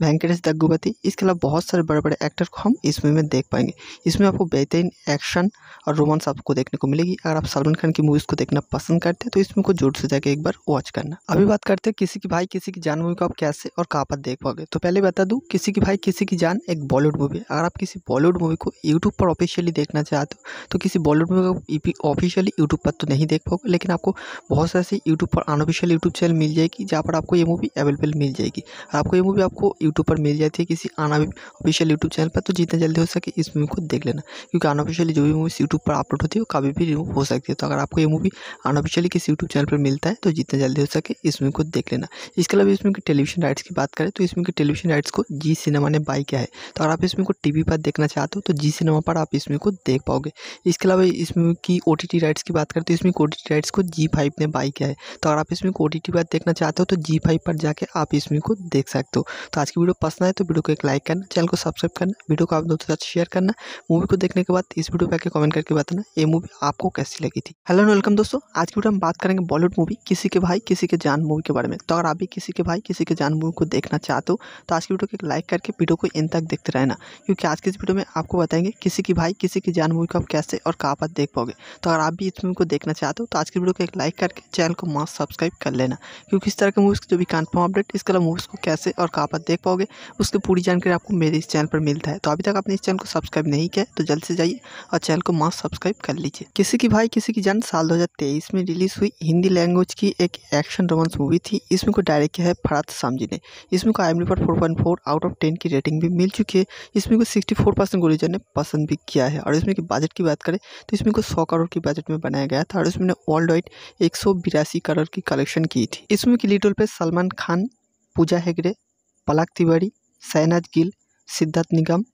वेंकटेश दग्गुबती इसके अलावा बहुत सारे बड़े बड़े एक्टर को हम इस मूवी में देख पाएंगे इसमें आपको बेहतरीन एक्शन और रोमांस आपको देखने को मिलेगी अगर आप सलमान खान की मूवीज़ को देखना पसंद करते हैं तो इसमें को जोर से जाकर एक बार वॉच करना अभी बात करते हैं किसी की भाई किसी की जान मूवी को आप कैसे और कहाँ पर देख पाओगे तो पहले बता दूँ किसी की भाई किसी की जान एक बॉलीवुड मूवी अगर आप किसी बॉलीवुड मूवी को यूट्यूब पर ऑफिशियली देखना चाहते हो तो किसी बॉलीवुड मूवी को ऑफिशियली यूट्यूब पर तो नहीं देख पाओगे लेकिन आपको बहुत सारे यूट्यूब पर अनऑफिशियल यूट्यूब चैनल मिल जाएगी जहाँ पर आपको ये मूवी अवेलेबल मिल जाएगी आपको ये मूवी आपको यूट्यूब पर मिल जाती है किसी आना ऑफिशियल यूट्यूब चैनल पर तो जितना जल्दी हो सके इस मूवी को देख लेना क्योंकि अनऑफिशियली जो भी मूवीज़ यूट्यूब पर अपलोड होती है वो कभी भी रिमूव हो सकती है तो अगर आपको ये मूवी अनऑफिशियली किसी यूट्यूब चैनल पर मिलता है तो जितना जल्दी हो सके इस मूवी को देख लेना इसके अलावा इसमें टेलीविजन राइट्स की बात करें तो इसमें टेलीविजन राइट्स को जी सिनेमा ने बाई किया है तो अगर आप इसमें को टी पर देखना चाहते हो तो जी सिनेमा पर आप इसमें को देख पाओगे इसके अलावा इसमें की ओ राइट्स की बात करें तो इसमें ओ राइट्स को जी ने बाई किया है तो अगर आप इसमें को ओ पर देखना चाहते हो तो जी पर जाके आप इसमें को देख सकते हो तो आज की वीडियो पसंद आए तो वीडियो को एक लाइक करना चैनल को सब्सक्राइब करना वीडियो को आप दोस्तों साथ शेयर करना मूवी को देखने के बाद इस वीडियो पर आके कमेंट करके बताना ये मूवी आपको कैसी लगी थी हेलो एंड वेलकम दोस्तों आज की वीडियो हम बात करेंगे बॉलीवुड मूवी किसी के भाई किसी के जान मूवी के बारे में तो अगर आप भी किसी के भाई किसी के जान मूवी को देखना चाहते हो तो आज की वीडियो को एक लाइक करके वीडियो को इन तक देखते रहना क्योंकि आज की इस वीडियो में आपको बताएंगे किसी की भाई किसी की जान मूवी को आप कैसे और कहाँ पर देख पाओगे तो अगर आप भी इस मूवी को देखना चाहते हो तो आज की वीडियो को एक लाइक करके चैनल को मास्क सब्सक्राइब कर लेना क्योंकि इस तरह के मूवीज़ की जो भी कन्फर्म अपडेट इसके अलावा मूवीज़ को कैसे और कहाँ पर देख पाओ पाओगे उसकी पूरी जानकारी आपको मेरे इस चैनल पर मिलता है तो अभी तक आपने इस चैनल को सब्सक्राइब नहीं किया तो जल्द से जाइए और चैनल को मास्क सब्सक्राइब कर लीजिए किसी की भाई किसी की जान साल दो में रिलीज हुई हिंदी लैंग्वेज की एक एक्शन रोमांस मूवी थी इसमें को डायरेक्ट किया है फरात सामजी ने इसमें को आई पर फोर आउट ऑफ टेन की रेटिंग भी मिल चुकी है इसमें को सिक्सटी फोर ने पसंद भी किया है और इसमें बजट की बात करें तो इसमें को सौ करोड़ की बजट में बनाया गया था और इसमें वर्ल्ड वाइड एक करोड़ की कलेक्शन की थी इसमें की लीड पे सलमान खान पूजा हेगड़े पलक तिवारी शहनाज गिल सिद्धार्थ निगम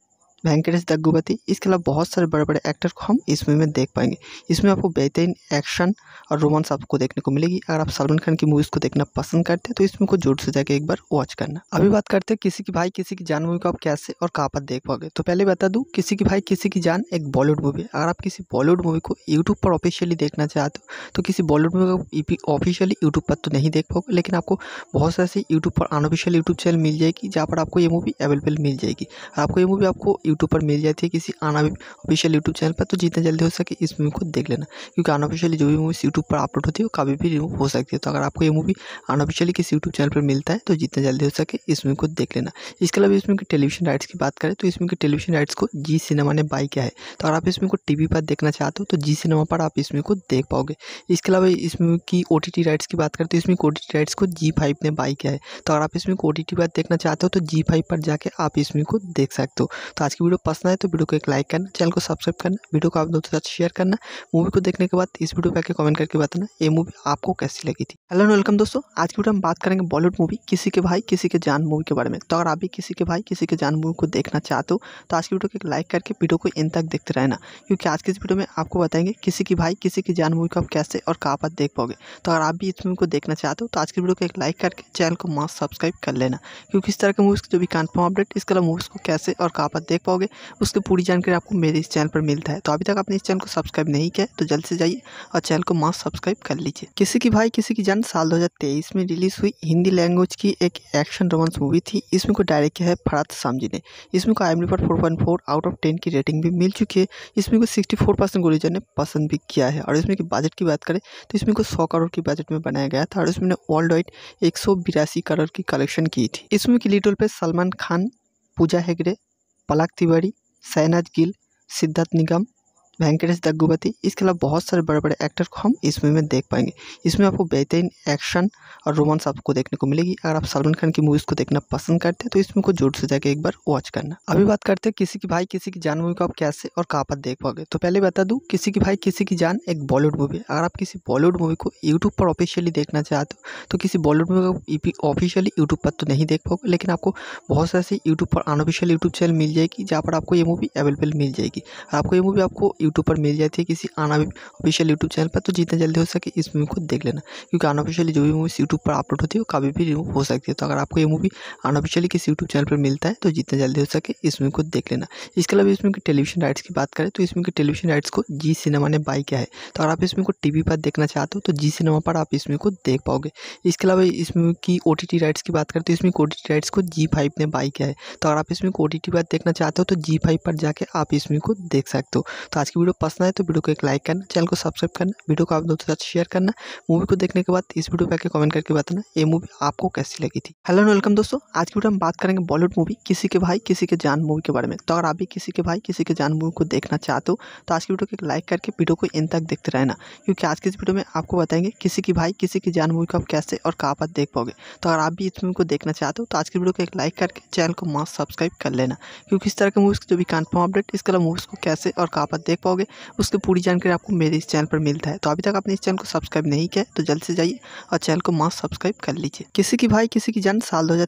वेंकटेश दग्गुपति इसके अलावा बहुत सारे बड़े बड़े एक्टर को हम इस मूवी में देख पाएंगे इसमें आपको बेहतरीन एक्शन और रोमांस आपको देखने को मिलेगी अगर आप सलमान खान की मूवीज़ को देखना पसंद करते हैं तो इसमें को जोर से जाकर एक बार वॉच करना अभी बात करते हैं किसी की भाई किसी की जान मूवी को आप कैसे और कहाँ पर देख पाओगे तो पहले बता दूँ किसी की भाई किसी की जान एक बॉलीवुड मूवी है अगर आप किसी बॉलीवुड मूवी को यूट्यूब पर ऑफिशियली देखना चाहते हो तो किसी बॉलीवुड मूवी को ऑफिशियली e यूट्यूब पर तो नहीं देख पाओगे लेकिन आपको बहुत सारे यूट्यूब पर अनऑफिशियल यूट्यूब चैनल मिल जाएगी जहाँ पर आपको ये मूवी अवेलेबल मिल जाएगी आपको ये मूवी आपको यूट्यूब पर मिल जाती है किसी ऑफिशियल यूट्यूब चैनल पर तो जितना जल्दी हो सके इस मूवी को देख लेना क्योंकि अनऑफिशियली जो भी मूवीज़ यूट्यूब पर अपलोड होती है वो कभी भी रिमूव हो सकती है तो अगर आपको ये मूवी अनऑफिशियली किसी यूट्यूब चैनल पर मिलता है तो जितना जल्दी हो सके इस मूवी को देख लेना इसके अलावा इसमें की टेलीविजन राइट्स की बात करें तो इसमें टेलीविजन राइट्स को जी सिनेमा ने बाई किया है तो अगर आप इसमें को टी पर देखना चाहते हो तो जी सिनेमा पर आप इसमें को देख पाओगे इसके अलावा इसमें की ओ राइट्स की बात करें तो इसमें ओ राइट्स को जी फाइव ने बाई किया है तो अगर आप इसमें को ओ पर देखना चाहते हो तो जी पर जाके आप इसमें को देख सकते हो तो आज की वीडियो पसंद आए तो वीडियो को एक लाइक करना चैनल को सब्सक्राइब करना वीडियो को आप दोस्तों साथ शेयर करना मूवी को देखने के बाद इस वीडियो पर आके कमेंट करके बताना ये मूवी आपको कैसी लगी थी हेलो वेलकम दोस्तों आज की वीडियो हम बात करेंगे बॉलीवुड मूवी किसी के भाई किसी के जान मूवी के बारे में तो अगर आप भी किसी के भाई किसी के जान मूवी को देखना चाहते हो तो आज की वीडियो को एक लाइक करके वीडियो को इन तक देखते रहना क्योंकि आज की इस वीडियो में आपको बताएंगे किसी की भाई किसी की जान मूवी को आप कैसे और कहाँ पर देख पाओगे तो अगर आप भी इस मूवी को देखना चाहते हो तो आज की वीडियो को एक लाइक करके चैनल को मास्क सब्सक्राइब कर लेना क्योंकि इस तरह के मूवीज़ की जो भी कन्फर्म अपडेट इस कलर मूवीज़ को कैसे और कहाँ पर देख पाओगे उसकी पूरी जानकारी आपको मेरे इस चैनल पर मिलता है तो अभी तक आपने इस चैनल को सब्सक्राइब नहीं किया तो जल्द से जाइए और चैनल को मास्क सब्सक्राइब कर लीजिए किसी की भाई किसी की जान साल दो में रिलीज हुई हिंदी लैंग्वेज की एक एक्शन रोमांस मूवी थी इसमें को डायरेक्ट किया है फरात सामजी ने इसमें को आई एम पर फोर आउट ऑफ टेन की रेटिंग भी मिल चुकी है इसमें को सिक्सटी फोर परसेंट गुरीजन ने पसंद भी किया है और इसमें की बजट की बात करें तो इसमें को सौ करोड़ की बजट में बनाया गया था और इसमें वर्ल्ड वाइड एक करोड़ की कलेक्शन की थी इसमें की लीड रोल सलमान खान पूजा हेगड़े पलक तिवारी शहनाज गिल सिद्धार्थ निगम वेंकटेश दग्गुपति इसके अलावा बहुत सारे बड़े बड़े एक्टर को हम इस मूवी में देख पाएंगे इसमें आपको बेहतरीन एक्शन और रोमांस आपको देखने को मिलेगी अगर आप सलमान खान की मूवीज़ को देखना पसंद करते हैं तो इसमें को जोर से जाकर एक बार वॉच करना अभी बात करते हैं किसी की भाई किसी की जान मूवी को आप कैसे और कहाँ पर देख पाओगे तो पहले बता दूँ किसी की भाई किसी की जान एक बॉलीवुड मूवी अगर आप किसी बॉलीवुड मूवी को यूट्यूब पर ऑफिशियली देखना चाहते हो तो किसी बॉलीवुड मूवी को ऑफिशियली यूट्यूब पर तो नहीं देख पाओगे लेकिन आपको बहुत सारे यूट्यूब पर अनऑफिशियल यूट्यूब चैनल मिल जाएगी जहाँ पर आपको ये मूवी अवेलेबल मिल जाएगी आपको ये मूवी आपको यूट्यूब पर मिल जाती है किसी ऑफिशियल यूट्यूब चैनल पर तो जितना जल्दी हो सके इस मूवी को देख लेना क्योंकि अनऑफिशियली जो भी मूवी यूट्यूब पर अपलोड होती है वो कभी भी रिमूव हो सकती है तो अगर आपको ये मूवी अनऑफिशियली किसी यूट्यूब चैनल पर मिलता है तो जितना जल्दी हो सके इस मूवी को देख लेना इसके अलावा इसमें की टेलीविजन राइट्स की बात करें तो इसमें की टेलीविजन राइट्स को जी सिनेमा ने बाई किया है तो अगर आप इसमें को टी पर देखना चाहते हो तो जी सिनेमा पर आप इसमें को देख पाओगे इसके अलावा इसमें की ओ राइट्स की बात करें तो इसमें ओ राइट्स को जी ने बाई किया है तो अगर आप इसमें को ओ पर देखना चाहते हो तो जी पर जाके आप इसमें को देख सकते हो तो आज दोस्त वीडियो पसंद आए तो वीडियो को एक लाइक करना चैनल को सब्सक्राइब करना वीडियो को आप दोस्तों के साथ शेयर करना मूवी को देखने के बाद इस वीडियो पर आके कमेंट करके बताना ये मूवी आपको कैसी लगी थी हेलो एंड वेलकम दोस्तों आज की वीडियो हम बात करेंगे बॉलीवुड मूवी किसी के भाई किसी के जान मूवी के बारे में तो अगर आप भी किसी के भाई किसी के जान मूवी को देखना चाहते हो तो आज की वीडियो को एक लाइक करके वीडियो को इन तक देखते रहना क्योंकि आज की इस वीडियो में आपको बताएंगे किसी की भाई किसी की जान मूवी को आप कैसे और कहाँ पर देख पाओगे तो अगर आप भी इस मूवी को देखना चाहते हो तो आज की वीडियो को एक लाइक करके चैनल को मास्क सब्सक्राइब कर लेना क्योंकि इस तरह के मूवीज़ जो भी कन्फर्म अपडेट इसके अलावा मूवीज़ को कैसे और कहाँ पर देख पाओगे उसकी पूरी जानकारी आपको मेरे इस चैनल पर मिलता है तो अभी तक आपने इस चैनल को सब्सक्राइब नहीं किया तो जल्द से जाइए और चैनल को मास्क सब्सक्राइब कर लीजिए किसी की भाई किसी की जान साल दो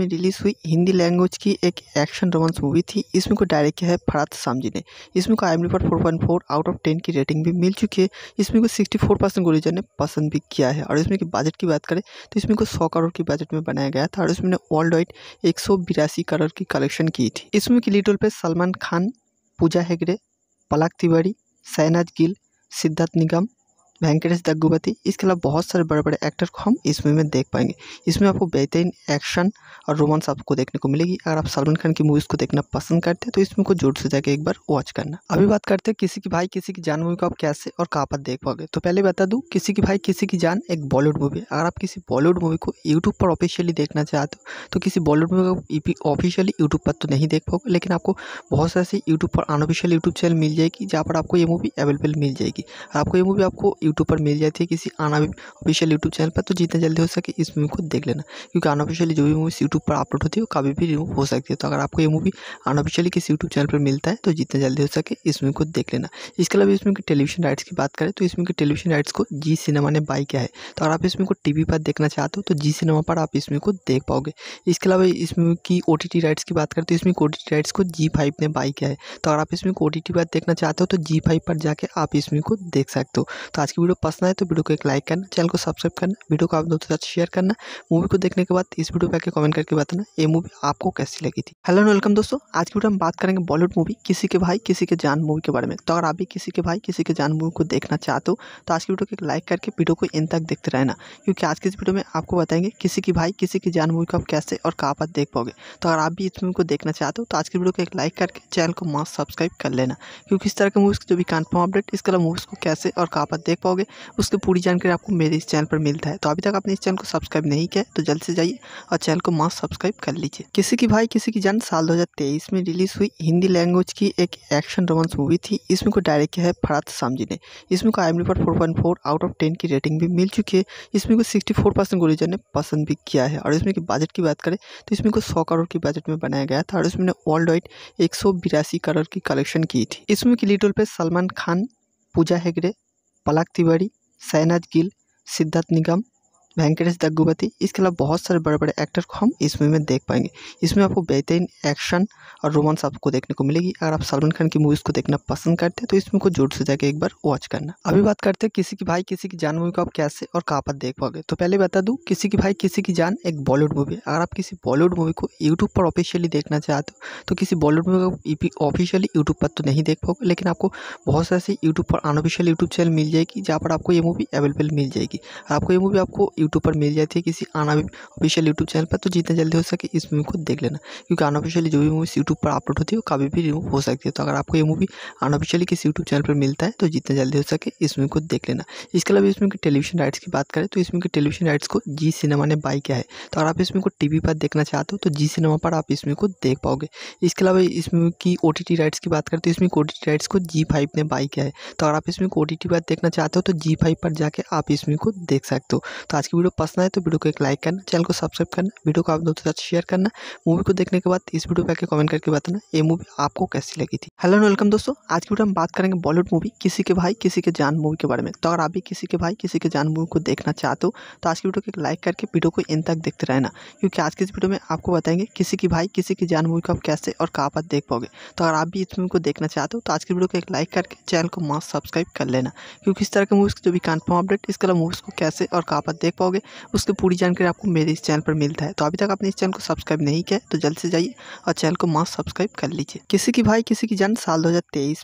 में रिलीज हुई हिंदी लैंग्वेज की एक एक्शन रोमांस मूवी थी इसमें को डायरेक्ट किया है फरात सामजी ने इसमें को आई पर फोर आउट ऑफ टेन की रेटिंग भी मिल चुकी है इसमें को सिक्सटी फोर परसेंट ने पसंद भी किया है और इसमें की बजट की बात करें तो इसमें को सौ करोड़ की बजट में बनाया गया था और इसमें वर्ल्ड वाइड एक करोड़ की कलेक्शन की थी इसमें की लीड पे सलमान खान पूजा हेगड़े पलाक तिवारी शहनाज गिल सिद्धार्थ निगम वेंकटेश दग्गुपति इसके अलावा बहुत सारे बड़े बड़े एक्टर को हम इस मूवी में देख पाएंगे इसमें आपको बेहतरीन एक्शन और रोमांस आपको देखने को मिलेगी अगर आप सलमान खान की मूवीज़ को देखना पसंद करते हैं तो इसमें को जोर से जाकर एक बार वॉच करना अभी बात करते हैं किसी की भाई किसी की जान मूवी को आप कैसे और कहाँ पर देख पाओगे तो पहले बता दूँ किसी की भाई किसी की जान एक बॉलीवुड मूवी अगर आप किसी बॉलीवुड मूवी को यूट्यूब पर ऑफिशियली देखना चाहते हो तो किसी बॉलीवुड मूवी को ऑफिशियली यूट्यूब पर तो नहीं देख पाओगे लेकिन आपको बहुत सारे यूट्यूब पर अनऑफिशियल यूट्यूब चैनल मिल जाएगी जहाँ पर आपको ये मूवी अवेलेबल मिल जाएगी आपको ये मूवी आपको यूट्यूब पर मिल जाती है किसी आना ऑफिशियल यूट्यूब चैनल पर तो जितना जल्दी हो सके इस मूवी को देख लेना क्योंकि अनऑफिशियली जो भी मूवी यूट्यूब पर अपलोड होती है वो कभी भी रिमूव हो सकती है तो अगर आपको ये मूवी अनऑफिशियली किसी यूट्यूब चैनल पर मिलता है तो जितना जल्दी हो सके इस मूवी को देख लेना इसके अलावा इसमें की टेलीविजन राइट्स की बात करें तो इसमें की टेलीविजन राइट्स को जी सिनेमा ने बाई किया है तो अगर आप इसमें को टी पर देखना चाहते हो तो जी सिनेमा पर आप इसमें को देख पाओगे इसके अलावा इसमें की ओ राइट्स की बात करें तो इसमें ओ राइट्स को जी ने बाई किया है तो अगर आप इसमें को ओ पर देखना चाहते हो तो जी पर जाके आप इसमें को देख सकते हो तो आज के वीडियो पसंद आए तो वीडियो को एक लाइक करना चैनल को सब्सक्राइब करना वीडियो को आप दोस्तों के साथ शेयर करना मूवी को देखने के बाद इस वीडियो पर आके कमेंट करके बताना ये मूवी आपको कैसी लगी थी हेलो एंड वेलकम दोस्तों आज की वीडियो हम बात करेंगे बॉलीवुड मूवी किसी के भाई किसी के जान मूवी के बारे में तो अगर आप भी किसी के भाई किसी के जान मूवी को देखना चाहते हो तो आज की वीडियो को एक लाइक करके वीडियो को इन तक देखते रहना क्योंकि आज की इस वीडियो में आपको बताएंगे किसी की भाई किसी की जान मूवी को आप कैसे और कहाँ पर देख पाओगे तो अगर आप भी इस मूवी को देखना चाहते हो तो आज की वीडियो को एक लाइक करके चैनल को मास्क सब्सक्राइब कर लेना क्योंकि इस तरह के मूवीज़ जो भी कन्फर्म अपडेट इसके अलावा मूवीज़ को कैसे और कहाँ पर देख पाओ पाओगे उसकी पूरी जानकारी आपको मेरे इस चैनल पर मिलता है तो अभी तक आपने इस चैनल को सब्सक्राइब नहीं किया तो जल्द से जाइए और चैनल को मस्त सब्सक्राइब कर लीजिए किसी की भाई किसी की जान साल दो में रिलीज हुई हिंदी लैंग्वेज की एक एक्शन रोमांस मूवी थी इसमें को डायरेक्ट किया है फरात सामजी ने इसमें को आई पर फोर आउट ऑफ टेन की रेटिंग भी मिल चुकी है इसमें को सिक्सटी फोर परसेंट ने पसंद भी किया है और इसमें बजट की बात करें तो इसमें को सौ करोड़ की बजट में बनाया गया था और इसमें वर्ल्ड वाइड एक करोड़ की कलेक्शन की थी इसमें की लीड पे सलमान खान पूजा हेगड़े पलक तिवारी गिल सिद्धार्थ निगम वेंकटेश दग्गुपति इसके अलावा बहुत सारे बड़े बड़े एक्टर को हम इस मूवी में देख पाएंगे इसमें आपको बेहतरीन एक्शन और रोमांस आपको देखने को मिलेगी अगर आप सलमान खान की मूवीज़ को देखना पसंद करते हैं तो इसमें को जोर से जाकर एक बार वॉच करना अभी बात करते हैं किसी की भाई किसी की जान मूवी को आप कैसे और कहाँ पर देख पाओगे तो पहले बता दूँ किसी की भाई किसी की जान एक बॉलीवुड मूवी है अगर आप किसी बॉलीवुड मूवी को यूट्यूब पर ऑफिशियली देखना चाहते हो तो किसी बॉलीवुड मूवी को ऑफिशियली यूट्यूब पर तो नहीं देख पाओगे लेकिन आपको बहुत सारे यूट्यूब पर अनऑफिशियल यूट्यूब चैनल मिल जाएगी जहाँ पर आपको ये मूवी अवेलेबल मिल जाएगी आपको ये मूवी आपको यूट्यूब पर मिल जाती है किसी ऑफिशियल यूट्यूब चैनल पर तो जितना जल्दी हो सके इस मूवी को देख लेना क्योंकि अनऑफिशियली जो भी मूवीज़ यूट्यूब पर अपलोड होती है वो कभी भी रिमूव हो सकती है तो अगर आपको ये मूवी अनऑफिशियली किसी यूट्यूब चैनल पर मिलता है तो जितना जल्दी हो सके इस मूवी को देख लेना इसके अलावा इसमें टेलीविजन राइट्स की बात करें तो इसमें की टेलीविजन राइट्स को जी सिनेमा ने बाई किया है तो अगर आप इसमें को टी पर देखना चाहते हो तो जी सिनेमा पर आप इसमें को देख पाओगे इसके अलावा इसमें की ओ राइट्स की बात करें तो इसमें ओ राइट्स को जी ने बाई किया है तो अगर आप इसमें को ओ पर देखना चाहते हो तो जी पर जाके आप इसमें को देख सकते हो तो आज की वीडियो पसंद आए तो वीडियो को एक लाइक करना चैनल को सब्सक्राइब करना वीडियो को आप दोस्तों साथ शेयर करना मूवी को देखने के बाद इस वीडियो पर आकर कमेंट करके बताना ये मूवी आपको कैसी लगी थी हेलो वेलकम दोस्तों आज की वीडियो हम बात करेंगे बॉलीवुड मूवी किसी के भाई किसी के जान मूवी के बारे में तो अगर आप भी किसी के भाई किसी के जान मूवी को देखना चाहते हो तो आज की वीडियो को एक लाइक करके वीडियो को इन तक देखते रहना क्योंकि आज की इस वीडियो में आपको बताएंगे किसी की भाई किसी की जान मूवी को आप कैसे और कहाँ पर देख पाओगे तो अगर आप भी इस मूवी को देखना चाहते हो तो आज की वीडियो को एक लाइक करके चैनल को मास्क सब्सक्राइब कर लेना क्योंकि इस तरह के मूवीज़ जो भी कन्फर्म अपडेट इसके अलावा मूवीज़ को कैसे और कहाँ पर देख पाओगे उसकी पूरी जानकारी आपको मेरे इस चैनल पर मिलता है तो अभी तक आपने इस चैनल को सब्सक्राइब नहीं किया तो जल्द से जाइए और चैनल को मास्क सब्सक्राइब कर लीजिए किसी की भाई किसी की जान साल दो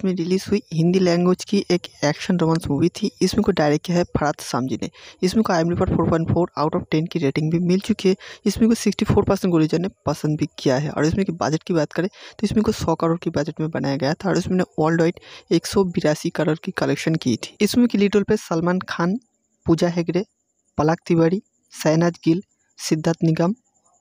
में रिलीज हुई हिंदी लैंग्वेज की एक एक्शन रोमांस मूवी थी इसमें को डायरेक्ट किया है फरात सामजी ने इसमें को आई एम पर फोर आउट ऑफ टेन की रेटिंग भी मिल चुकी है इसमें को सिक्सटी फोर परसेंट गुलीजन ने पसंद भी किया है और इसमें की बजट की बात करें तो इसमें को सौ करोड़ की बजट में बनाया गया था और इसमें वर्ल्ड वाइड एक करोड़ की कलेक्शन की थी इसमें की लीड पे सलमान खान पूजा हेगड़े पलक तिवारी शहनाज गिल सिद्धार्थ निगम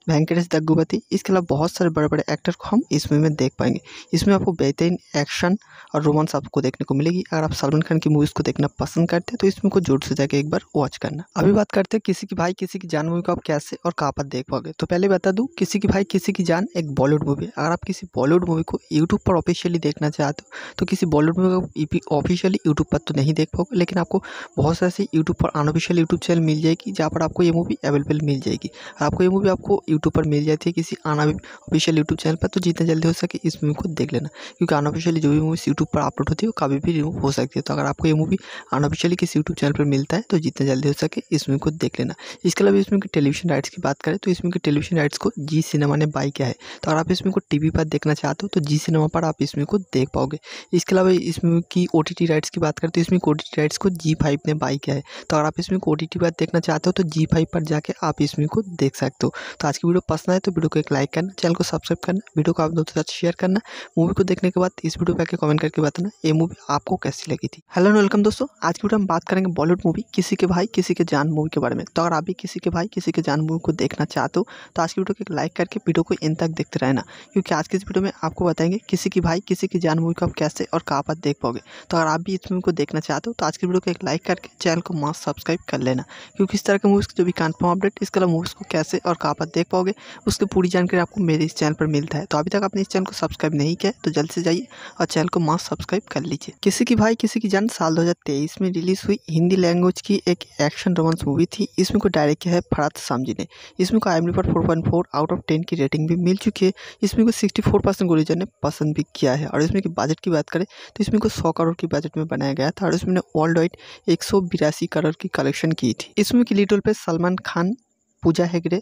वेंकटेश दग्गुपति इसके अलावा बहुत सारे बड़े बड़े एक्टर को हम इस मूवी में देख पाएंगे इसमें आपको बेहतरीन एक्शन और रोमांस आपको देखने को मिलेगी अगर आप सलमान खान की मूवीज़ को देखना पसंद करते हैं तो इसमें को जोर से जाके एक बार वॉच करना अभी बात करते हैं किसी की भाई किसी की जान मूवी को आप कैसे और कहाँ पर देख पाओगे तो पहले बता दूँ किसी की भाई किसी की जान एक बॉलीवुड मूवी है अगर आप किसी बॉलीवुड मूवी को यूट्यूब पर ऑफिशियली देखना चाहते हो तो किसी बॉलीवुड मूवी को ऑफिशियली e यूट्यूब पर तो नहीं देख पाओगे लेकिन आपको बहुत सारे यूट्यूब पर अनऑफिशियल यूट्यूब चैनल मिल जाएगी जहाँ पर आपको ये मूवी अवेलेबल मिल जाएगी आपको ये मूवी आपको यूट्यूब पर मिल जाती है किसी ऑफिशियल यूट्यूब चैनल पर तो जितना जल्दी हो सके इस मूवी को देख लेना क्योंकि अनऑफिशियली जो भी मूवी यूट्यूब पर अपलोड होती है वो कभी भी रिमूव हो सकती है तो अगर आपको ये मूवी अनऑफिशियली किसी यूट्यूब चैनल पर मिलता है तो जितना जल्दी हो सके इस मूवी को देख लेना इसके अलावा इसमें की टेलीविजन राइट्स की बात करें तो इसमें की टेलीविजन राइट्स को जी सिनेमा ने बाई किया है तो अगर आप इसमें को टी पर देखना चाहते हो तो जी सिनेमा पर आप इसमें को देख पाओगे इसके अलावा इसमें की ओ राइट्स की बात करें तो इसमें ओ राइट्स को जी ने बाई किया है तो अगर आप इसमें को ओ पर देखना चाहते हो तो जी पर जाके आप इसमें को देख सकते हो तो आज वीडियो पसंद आए तो वीडियो को एक लाइक करना चैनल को सब्सक्राइब करना वीडियो को आप दोस्तों के साथ शेयर करना मूवी को देखने के बाद इस वीडियो पर आकर कमेंट करके बताना ये मूवी आपको कैसी लगी थी हेलो एंड वेलकम दोस्तों आज की वीडियो हम बात करेंगे बॉलीवुड मूवी किसी के भाई किसी के जान मूवी के बारे में तो अगर आप भी किसी के भाई किसी के जान मूवी को देखना चाहते हो तो आज की वीडियो को एक लाइक करके वीडियो को इन तक देखते रहना क्योंकि आज की इस वीडियो में आपको बताएंगे किसी की भाई किसी की जान मूवी को आप कैसे और कहाँ पर देख पाओगे तो अगर आप भी इस मूवी को देखना चाहते हो तो आज की वीडियो को एक लाइक करके चैनल को मास्क सब्सक्राइब कर लेना क्योंकि इस तरह के मूवीज़ की जो भी कन्फर्म अपडेट इसके अलावा मूवीज़ को कैसे और कहाँ पर देख पाओगे उसकी पूरी जानकारी आपको मेरे इस चैनल पर मिलता है तो अभी तक आपने इस चैनल को सब्सक्राइब नहीं किया तो जल्द से जाइए और चैनल को मास्क सब्सक्राइब कर लीजिए किसी की भाई किसी की जान साल दो में रिलीज हुई हिंदी लैंग्वेज की एक एक्शन रोमांस मूवी थी इसमें को डायरेक्ट किया है फरात सामजी ने इसमें को आई पर फोर आउट ऑफ टेन की रेटिंग भी मिल चुकी है इसमें को सिक्सटी फोर परसेंट ने पसंद भी किया है और इसमें की बजट की बात करें तो इसमें को सौ करोड़ की बजट में बनाया गया था और इसमें वर्ल्ड वाइड एक करोड़ की कलेक्शन की थी इसमें की लीड पे सलमान खान पूजा हेगड़े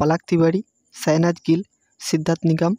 पलक तिवारी गिल सिद्धार्थ निगम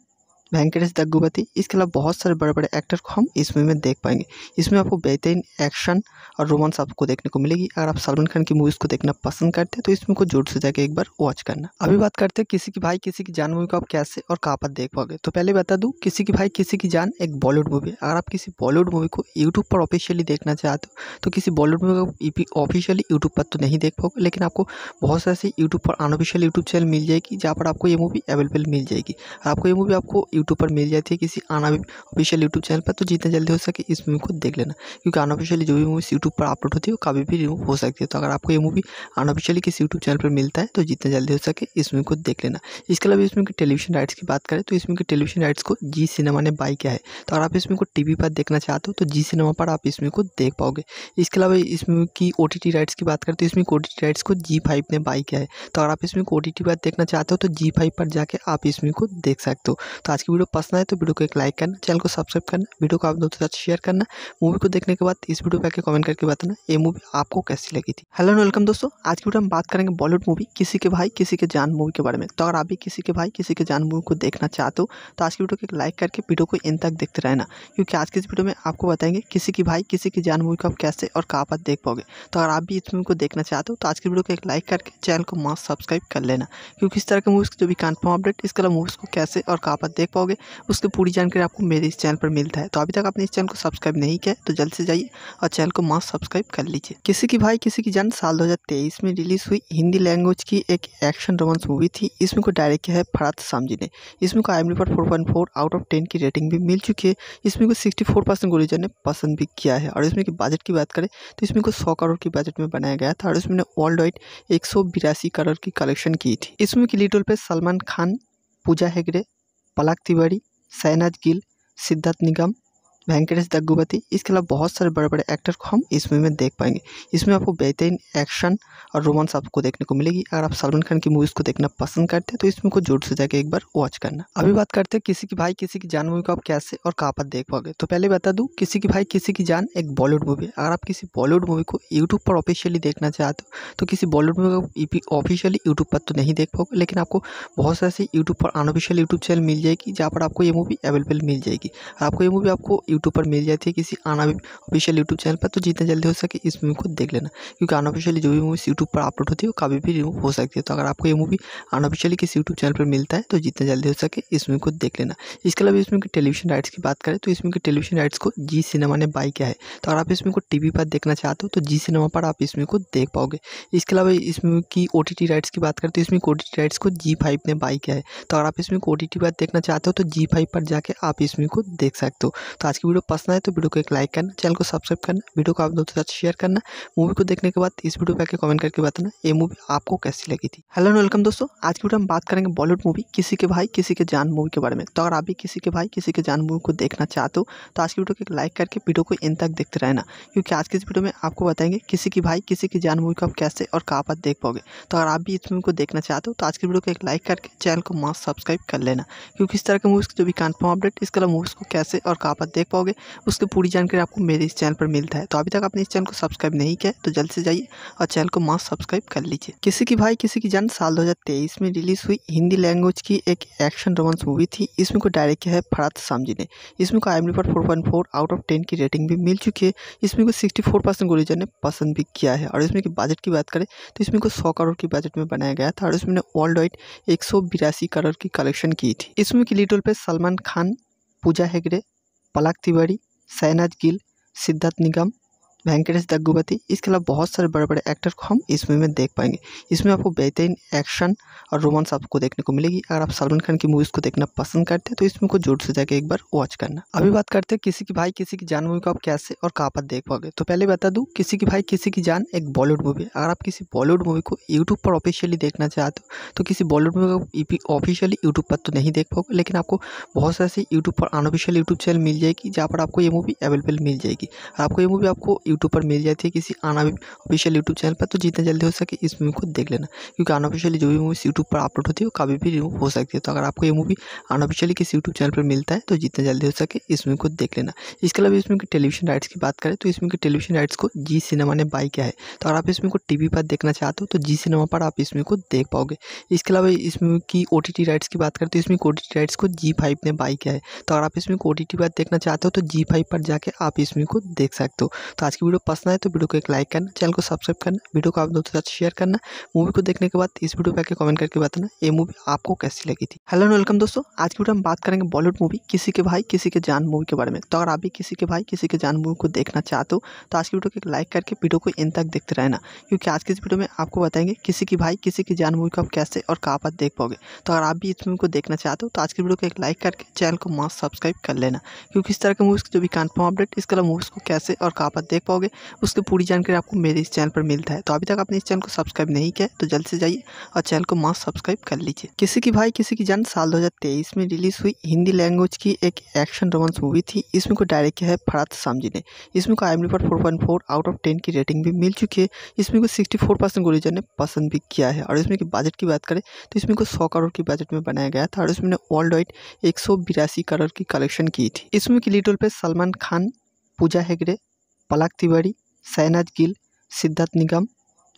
वेंकटेश दग्गुबती इसके अलावा बहुत सारे बड़े बड़े एक्टर को हम इस मूवी में देख पाएंगे इसमें आपको बेहतरीन एक्शन और रोमांस आपको देखने को मिलेगी अगर आप सलमान खान की मूवीज़ को देखना पसंद करते हैं तो इसमें को जोर से जाके एक बार वॉच करना अभी बात करते हैं किसी की भाई किसी की जान मूवी को आप कैसे और कहाँ पर देख पाओगे तो पहले बता दूँ किसी की भाई किसी की जान एक बॉलीवुड मूवी अगर आप किसी बॉलीवुड मूवी को यूट्यूब पर ऑफिशियली देखना चाहते हो तो किसी बॉलीवुड मूवी को ऑफिशियली यूट्यूब पर तो नहीं देख पाओगे लेकिन आपको बहुत सारे यूट्यूब पर अनऑफिशियल यूट्यूब चैनल मिल जाएगी जहाँ पर आपको ये मूवी अवेलेबल मिल जाएगी आपको ये मूवी आपको यूट्यूब पर मिल जाती है किसी आना ऑफिशियल यूट्यूब चैनल पर तो जितना जल्दी हो सके इस मूवी को देख लेना क्योंकि अनऑफिशियली जो भी मूवीज़ यूट्यूब पर अपलोड होती है वो कभी भी रिमूव हो सकती है तो अगर आपको ये मूवी अनऑफिशियली किसी यूट्यूब चैनल पर मिलता है तो जितना जल्दी हो सके इस मूवी को देख लेना इसके अलावा इसमें टेलीविजन राइट्स की बात करें तो इसमें टेलीविजन राइट्स को जी सिनेमा ने बाई किया है तो अगर आप इसमें को टी पर देखना चाहते हो तो जी सिनेमा पर आप इसमें को देख पाओगे इसके अलावा इसमें की ओ राइट्स की बात करें तो इसमें ओ राइट्स को जी ने बाई किया है तो अगर आप इसमें को ओ पर देखना चाहते हो तो जी पर जाके आप इसमें को देख सकते हो तो आज की वीडियो पसंद आए तो वीडियो को एक लाइक करना चैनल को सब्सक्राइब करना वीडियो को आप दोस्तों साथ शेयर करना मूवी को देखने के बाद इस वीडियो पर आके कमेंट करके बताना ये मूवी आपको कैसी लगी थी हेलो एंड वेलकम दोस्तों आज की वीडियो हम बात करेंगे बॉलीवुड मूवी किसी के भाई किसी के जान मूवी के बारे में तो अगर आप भी किसी के भाई किसी के जान मूवी को देखना चाहते हो तो आज की वीडियो को एक लाइक करके वीडियो को इन तक देखते रहना क्योंकि आज की इस वीडियो में आपको बताएंगे किसी की भाई किसी की जान मूवी को आप कैसे और कहाँ पर देख पाओगे तो अगर आप भी इस मूवी को देखना चाहते हो तो आज की वीडियो को एक लाइक करके चैनल को मास्क सब्सक्राइब कर लेना क्योंकि इस तरह के मूवीज़ जो भी कन्फर्म अपडेट इसके अलावा मूवीज़ को कैसे और कहाँ पर देख पाओगे उसकी पूरी जानकारी आपको मेरे इस चैनल पर मिलता है तो अभी तक आपने इस चैनल को सब्सक्राइब नहीं किया तो जल्द से जाइए और चैनल को मास्क सब्सक्राइब कर लीजिए किसी की भाई किसी की जान साल दो में रिलीज हुई हिंदी लैंग्वेज की एक एक्शन रोमांस मूवी थी इसमें को डायरेक्ट किया है फरात सामजी ने इसमें को आई पर फोर आउट ऑफ टेन की रेटिंग भी मिल चुकी है इसमें को सिक्सटी फोर गुरीजन ने पसंद भी किया है और इसमें बजट की बात करें तो इसमें को सौ करोड़ की बजट में बनाया गया था और इसमें वर्ल्ड वाइड एक करोड़ की कलेक्शन की थी इसमें की लीड रोल सलमान खान पूजा हेगड़े पलक तिवारी शहनाज गिल सिद्धार्थ निगम वेंकटेश दग्गुबती इसके अलावा बहुत सारे बड़े बड़े एक्टर को हम इस मूवी में देख पाएंगे इसमें आपको बेहतरीन एक्शन और रोमांस आपको देखने को मिलेगी अगर आप सलमान खान की मूवीज़ को देखना पसंद करते हैं तो इसमें को जोर से जाकर एक बार वॉच करना अभी बात करते हैं किसी की भाई किसी की जान मूवी को आप कैसे और कहाँ पर देख पाओगे तो पहले बता दूँ किसी की भाई किसी की जान एक बॉलीवुड मूवी है अगर आप किसी बॉलीवुड मूवी को यूट्यूब पर ऑफिशियली देखना चाहते हो तो किसी बॉलीवुड मूवी को ऑफिशियली यूट्यूब पर तो नहीं देख पाओगे लेकिन आपको बहुत सारे ऐसे यूट्यूब पर अनऑफिशियल यूट्यूब चैनल मिल जाएगी जहाँ पर आपको ये मूवी अवेलेबल मिल जाएगी आपको ये मूवी आपको यूट्यूब पर मिल जाती है किसी अनऑफिशियल यूट्यूब चैनल पर तो जितना जल्दी हो सके इस मूवी को देख लेना क्योंकि अनऑफिशियली जो भी मूवीज़ यूट्यूब पर अपलोड होती है वो कभी भी रिमूव हो सकती है तो अगर आपको ये मूवी अनऑफिशियली किसी यूट्यूब चैनल पर मिलता है तो जितना जल्दी हो सके इस मूवी को देख लेना इसके अलावा इसमें टेलीविजन राइट्स की बात करें तो इसमें की टेलीविजन राइट्स को जी सिनेमा ने बाई किया है तो अगर आप इसमें को टी पर देखना चाहते हो तो जी सिनेमा पर आप इसमें को देख पाओगे इसके अलावा इसमें की ओ राइट्स की बात करें तो इसमें ओ राइट्स को जी फाइव ने बाई किया है तो अगर आप इसमें को ओ पर देखना चाहते हो तो जी फाइव पर जाके आप इसमें को देख सकते हो तो आज की वीडियो पसंद आए तो वीडियो को एक लाइक करना चैनल को सब्सक्राइब करना वीडियो को आप दोस्तों के साथ शेयर करना मूवी को देखने के बाद इस वीडियो पर आके कमेंट करके बताना ये मूवी आपको कैसी लगी थी हेलो एंड वेलकम दोस्तों आज की वीडियो हम बात करेंगे बॉलीवुड मूवी किसी के भाई किसी के जान मूवी के बारे में तो अगर आप भी किसी के भाई किसी के जान मूवी को देखना चाहते हो तो आज की वीडियो को एक लाइक करके वीडियो को इन तक देखते रहना क्योंकि आज की इस वीडियो में आपको बताएंगे किसी की भाई किसी की जान मूवी को आप कैसे और कहाँ पर देख पाओगे तो अगर आप भी इस मूवी को देखना चाहते हो तो आज की वीडियो को एक लाइक करके चैनल को मास्क सब्सक्राइब कर लेना क्योंकि इस तरह के मूवीज़ की जो भी कन्फर्म अपडेट इस कलर मूवीज़ को कैसे और कहाँ पर देख पाओगे उसकी पूरी जानकारी आपको मेरे इस चैनल पर मिलता है तो अभी तक आपने इस चैनल को सब्सक्राइब नहीं किया तो जल्द से जाइए और चैनल को मास्क सब्सक्राइब कर लीजिए किसी की भाई किसी की जान साल दो में रिलीज हुई हिंदी लैंग्वेज की एक एक्शन रोमांस मूवी थी इसमें को डायरेक्ट किया है फरात सामजी ने इसमें को आई एम पर फोर आउट ऑफ टेन की रेटिंग भी मिल चुकी है इसमें को सिक्सटी फोर परसेंट गुरीजन ने पसंद भी किया है और इसमें की बजट की बात करें तो इसमें को सौ करोड़ की बजट में बनाया गया था और इसमें वर्ल्ड वाइड एक करोड़ की कलेक्शन की थी इसमें की लीड रोल पर सलमान खान पूजा हेगड़े पलक तिवारी शहनाज गिल सिद्धार्थ निगम वेंकटेश दग्गुपति इसके अलावा बहुत सारे बड़े बड़े एक्टर को हम इस मूवी में देख पाएंगे इसमें आपको बेहतरीन एक्शन और रोमांस आपको देखने को मिलेगी अगर आप सलमान खान की मूवीज़ को देखना पसंद करते हैं तो इसमें को जोर से जाकर एक बार वॉच करना अभी बात करते हैं किसी की भाई किसी की जान मूवी को आप कैसे और कहाँ पर देख पाओगे तो पहले बता दूँ किसी की भाई किसी की जान एक बॉलीवुड मूवी अगर आप किसी बॉलीवुड मूवी को यूट्यूब पर ऑफिशियली देखना चाहते हो तो किसी बॉलीवुड मूवी को ऑफिशियली e यूट्यूब पर तो नहीं देख पाओगे लेकिन आपको बहुत सारे यूट्यूब पर अनऑफिशियल यूट्यूब चैनल मिल जाएगी जहाँ पर आपको ये मूवी अवेलेबल मिल जाएगी आपको ये मूवी आपको यूट्यूब पर मिल जाती है किसी ऑफिशियल यूट्यूब चैनल पर तो जितना जल्दी हो सके इस मूवी को देख लेना क्योंकि अनऑफिशियली जो भी मूवी यूट्यूब पर अपलोड होती है वो कभी भी रिमूव हो सकती है तो अगर आपको ये मूवी अनऑफिशियली किसी यूट्यूब चैनल पर मिलता है तो जितना जल्दी हो सके इस मूवी को देख लेना इसके अलावा इसमें की टेलीविजन राइट्स की बात करें तो इसमें की टेलीविजन राइट्स को जी सिनेमा ने बाई किया है तो अगर आप इसमें को टी पर देखना चाहते हो तो जी सिनेमा पर आप इसमें को देख पाओगे इसके अलावा इसमें की ओ राइट्स की बात करें तो इसमें ओ राइट्स को जी ने बाई किया है तो अगर आप इसमें को ओ पर देखना चाहते हो तो जी पर जाके आप इसमें को देख सकते हो तो आज दोस्त वीडियो पसंद आए तो वीडियो को एक लाइक करना चैनल को सब्सक्राइब करना वीडियो को आप दोस्तों के साथ शेयर करना मूवी को देखने के बाद इस वीडियो पर आकर कमेंट करके बताना ये मूवी आपको कैसी लगी थी हेलो एंड वेलकम दोस्तों आज की वीडियो हम बात करेंगे बॉलीवुड मूवी किसी के भाई किसी के जान मूवी के बारे में तो अगर आप भी किसी के भाई किसी के जान मूवी को देखना चाहते हो तो आज की वीडियो को एक लाइक करके वीडियो को इन तक देखते रहना क्योंकि आज की इस वीडियो में आपको बताएंगे किसी की भाई किसी की जान मूवी को आप कैसे और कहाँ पर देख पाओगे तो अगर आप भी इस मूवी को देखना चाहते हो तो आज की वीडियो को एक लाइक करके चैनल को मास्क सब्सक्राइब कर लेना क्योंकि इस तरह के मूवीज़ की जो भी कन्फर्म अपडेट इसके अलावा मूवीज़ को कैसे और कहाँ पर देख पाओगे उसकी पूरी जानकारी आपको मेरे इस चैनल पर मिलता है तो अभी तक आपने इस चैनल को सब्सक्राइब नहीं किया तो जल्द से जाइए और चैनल को मास्क सब्सक्राइब कर लीजिए किसी की भाई किसी की जान साल दो में रिलीज हुई हिंदी लैंग्वेज की एक एक्शन रोमांस मूवी थी इसमें को डायरेक्ट किया है फरात सामजी ने इसमें को आई पर फोर आउट ऑफ टेन की रेटिंग भी मिल चुकी है इसमें को सिक्सटी फोर गुरीजन ने पसंद भी किया है और इसमें की बजट की बात करें तो इसमें को सौ करोड़ की बजट में बनाया गया था और इसमें वर्ल्ड वाइड एक करोड़ की कलेक्शन की थी इसमें की लीड पे सलमान खान पूजा हेगड़े पलाक तिवारी साइनाथ गिल सिद्धार्थ निगम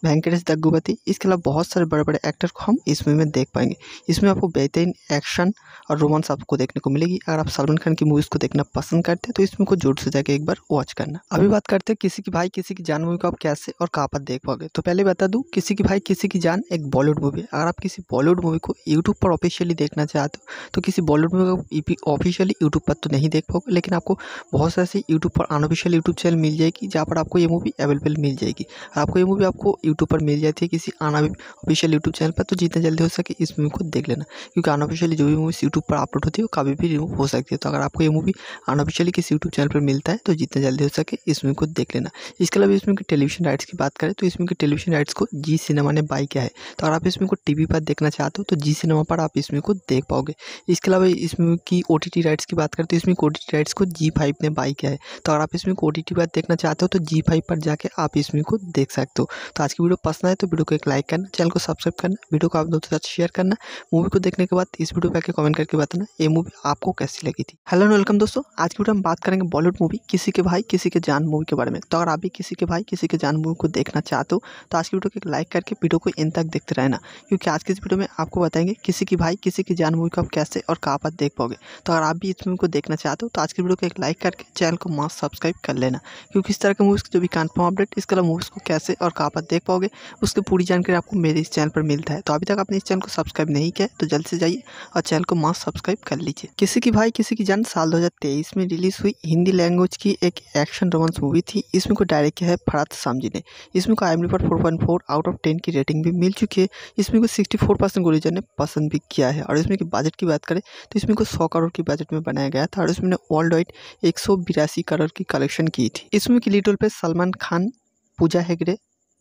वेंकटेश दग्गुबाती इसके अलावा बहुत सारे बड़े बड़े एक्टर को हम इस मूवी में देख पाएंगे इसमें आपको बेहतरीन एक्शन और रोमांस आपको देखने को मिलेगी अगर आप सलमान खान की मूवीज़ को देखना पसंद करते हैं तो इसमें को जोर से जाकर एक बार वॉच करना अभी बात करते हैं किसी की भाई किसी की जान मूवी को आप कैसे और कहाँ पर देख पाओगे तो पहले बता दूँ किसी की भाई किसी की जान एक बॉलीवुड मूवी है अगर आप किसी बॉलीवुड मूवी को यूट्यूब पर ऑफिशियली देखना चाहते हो तो किसी बॉलीवुड मूवी को ऑफिशियली e यूट्यूब पर तो नहीं देख पाओगे लेकिन आपको बहुत सारे ऐसे यूट्यूब पर अनऑफिशियल यूट्यूब चैनल मिल जाएगी जहाँ पर आपको ये मूवी अवेलेबल मिल जाएगी आपको ये मूवी आपको यूट्यूब पर मिल जाती है किसी अनऑफिशियल यूट्यूब चैनल पर तो जितना जल्दी हो सके इस मूवी को देख लेना क्योंकि अनऑफिशियली जो भी मूवी यूट्यूब पर अपलोड होती है वो कभी भी रिमूव हो सकती है तो अगर आपको ये मूवी अनऑफिशियली किसी यूट्यूब चैनल पर मिलता है तो जितना जल्दी हो सके इस मूवी को देख लेना इसके अलावा इसमें टेलीविजन राइट्स की बात करें तो इसमें की टेलीविजन राइट्स को जी सिनेमा ने बाई किया है तो अगर आप इसमें को टी पर देखना चाहते हो तो जी सिनेमा पर आप इसमें को देख पाओगे इसके अलावा इसमें की ओ राइट्स की बात करें तो इसमें ओ राइट्स को जी ने बाई किया है तो अगर आप इसमें को टी पर देखना चाहते हो तो जी पर जाके आप इसमें को देख सकते हो तो आज की वीडियो पसंद आए तो वीडियो को एक लाइक करना चैनल को सब्सक्राइब करना वीडियो को आप दोस्तों के साथ शेयर करना मूवी को देखने के बाद इस वीडियो पर आकर कमेंट करके बताना ये मूवी आपको कैसी लगी थी हेलो वेलकम दोस्तों आज की वीडियो हम बात करेंगे बॉलीवुड मूवी किसी के भाई किसी के जान मूवी के बारे में तो अगर आप भी किसी के भाई किसी के जान मूवी को देखना चाहते हो तो आज की वीडियो को एक लाइक करके वीडियो को इन तक देखते रहना क्योंकि आज की इस वीडियो में आपको बताएंगे किसी की भाई किसी की जान मूवी को आप कैसे और कहाँ पर देख पाओगे तो अगर आप भी इस मूवी को देखना चाहते हो तो आज की वीडियो को एक लाइक करके चैनल को मास्क सब्सक्राइब कर लेना क्योंकि इस तरह के मूवीज़ जो भी कन्फर्म अपडेट इस कल मूवीज़ को कैसे और कहाँ पर देख पाओगे उसकी पूरी जानकारी आपको मेरे इस चैनल पर मिलता है तो अभी तक आपने इस चैनल को सब्सक्राइब नहीं किया तो जल्द से जाइए और चैनल को मास्क चैनल सब्सक्राइब कर लीजिए किसी की भाई किसी की जान साल 2023 में रिलीज हुई हिंदी लैंग्वेज की एक एक्शन रोमांस मूवी थी इसमें को डायरेक्ट किया है फरात सामजी ने इसमें को आई पर फोर आउट ऑफ टेन की रेटिंग भी मिल चुकी है इसमें को सिक्सटी फोर परसेंट ने पसंद भी किया है और इसमें की बजट की बात करें तो इसमें को सौ करोड़ की बजट में बनाया गया था और इसमें वर्ल्ड वाइड एक करोड़ की कलेक्शन की थी इसमें की लीड पे पर सलमान खान पूजा हेगड़े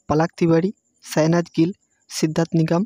पलाक तिवारी सैनाज गिल सिद्धार्थ निगम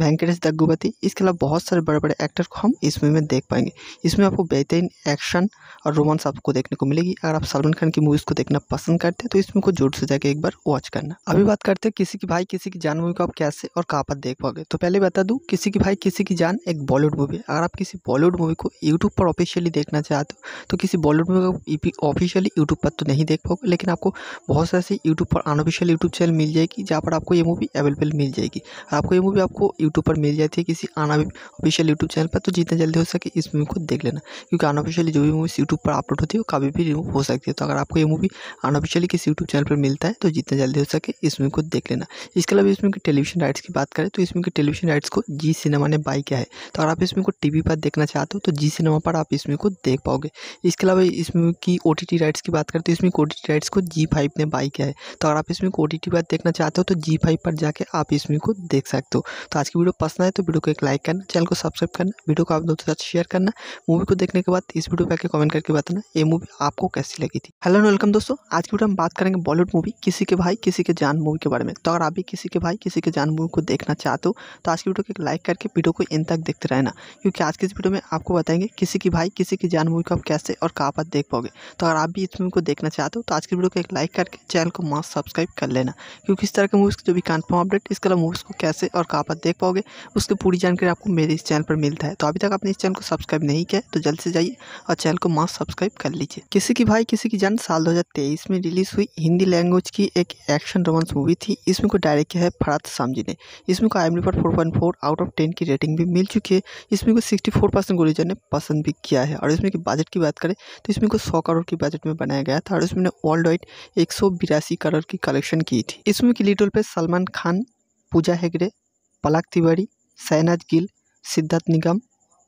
वेंकटेश दग्गुपति इसके अलावा बहुत सारे बड़े बड़े एक्टर को हम इस मूवी में देख पाएंगे इसमें आपको बेहतरीन एक्शन और रोमांस आपको देखने को मिलेगी अगर आप सलमान खान की मूवीज़ को देखना पसंद करते हैं तो इसमें को जोर से जाकर एक बार वॉच करना अभी बात करते हैं किसी की भाई किसी की जान मूवी को आप कैसे और कहाँ पर देख पाओगे तो पहले बता दूँ किसी की भाई किसी की जान एक बॉलीवुड मूवी है अगर आप किसी बॉलीवुड मूवी को यूट्यूब पर ऑफिशियली देखना चाहते हो तो किसी बॉलीवुड मूवी को ऑफिशियली यूट्यूब पर तो नहीं देख पाओगे लेकिन आपको बहुत सारे यूट्यूब पर अनऑफिशियल यूट्यूब चैनल मिल जाएगी जहाँ पर आपको ये मूवी अवेलेबल मिल जाएगी आपको ये मूवी आपको यूट्यूब पर मिल जाती है किसी ऑफिशियल यूट्यूब चैनल पर तो जितना जल्दी हो सके इस मूवी को देख लेना क्योंकि अनऑफिशियली जो भी मूवीज़ यूट्यूब पर अपलोड होती है वो कभी भी रिमूव हो सकती है तो अगर आपको ये मूवी अनऑफिशियली किसी यूट्यूब चैनल पर मिलता है तो जितना जल्दी हो सके इस मूवी को देख लेना इसके अलावा इसमें टेलीविजन राइट्स की बात करें तो इसमें टेलीविजन राइट्स को जी सिनेमा ने बाई किया है तो अगर आप इसमें को टी पर देखना चाहते हो तो जी सिनेमा पर आप इसमें को देख पाओगे इसके अलावा इसमें की ओ राइट्स की बात करें तो इसमें ओ राइट्स को जी ने बाई किया है तो अगर आप इसमें को ओ पर देखना चाहते हो तो जी पर जाके आप इसमें को देख सकते हो तो आज की वीडियो पसंद आए तो वीडियो को एक लाइक करना चैनल को सब्सक्राइब करना वीडियो को आप दोस्तों के साथ शेयर करना मूवी को देखने के बाद इस वीडियो पर आकर कमेंट करके बताना ये मूवी आपको कैसी लगी थी हेलो वेलकम दोस्तों आज की वीडियो हम बात करेंगे बॉलीवुड मूवी किसी के भाई किसी के जान मूवी के बारे में तो अगर आप भी किसी के भाई किसी के जान मूवी को देखना चाहते हो तो आज की वीडियो को एक लाइक करके वीडियो को इन तक देखते रहना क्योंकि आज की इस वीडियो में आपको बताएंगे किसी की भाई किसी की जान मूवी को आप कैसे और कहाँ पर देख पाओगे तो अगर आप भी इस मूवी को देखना चाहते हो तो आज की वीडियो को एक लाइक करके चैनल को मास्क सब्सक्राइब कर लेना क्योंकि इस तरह के मूवीज़ जो भी कन्फर्म अपडेट इसके अलावा मूवीज़ को कैसे और कहाँ पर देख पाओगे उसकी पूरी जानकारी आपको मेरे इस चैनल पर मिलता है तो अभी तक आपने इस चैनल को सब्सक्राइब नहीं किया तो जल्द से जाइए और चैनल को मास्क सब्सक्राइब कर लीजिए किसी की भाई किसी की जान साल दो में रिलीज हुई हिंदी लैंग्वेज की एक एक्शन रोमांस मूवी थी इसमें को डायरेक्ट किया है फरात सामजी ने इसमें को आई पर फोर आउट ऑफ टेन की रेटिंग भी मिल चुकी है इसमें को सिक्सटी फोर परसेंट ने पसंद भी किया है और इसमें की बजट की बात करें तो इसमें को सौ करोड़ की बजट में बनाया गया था और इसमें वर्ल्ड वाइड एक करोड़ की कलेक्शन की थी इसमें की लीड पे सलमान खान पूजा हेगड़े पलक तिवारी गिल सिद्धार्थ निगम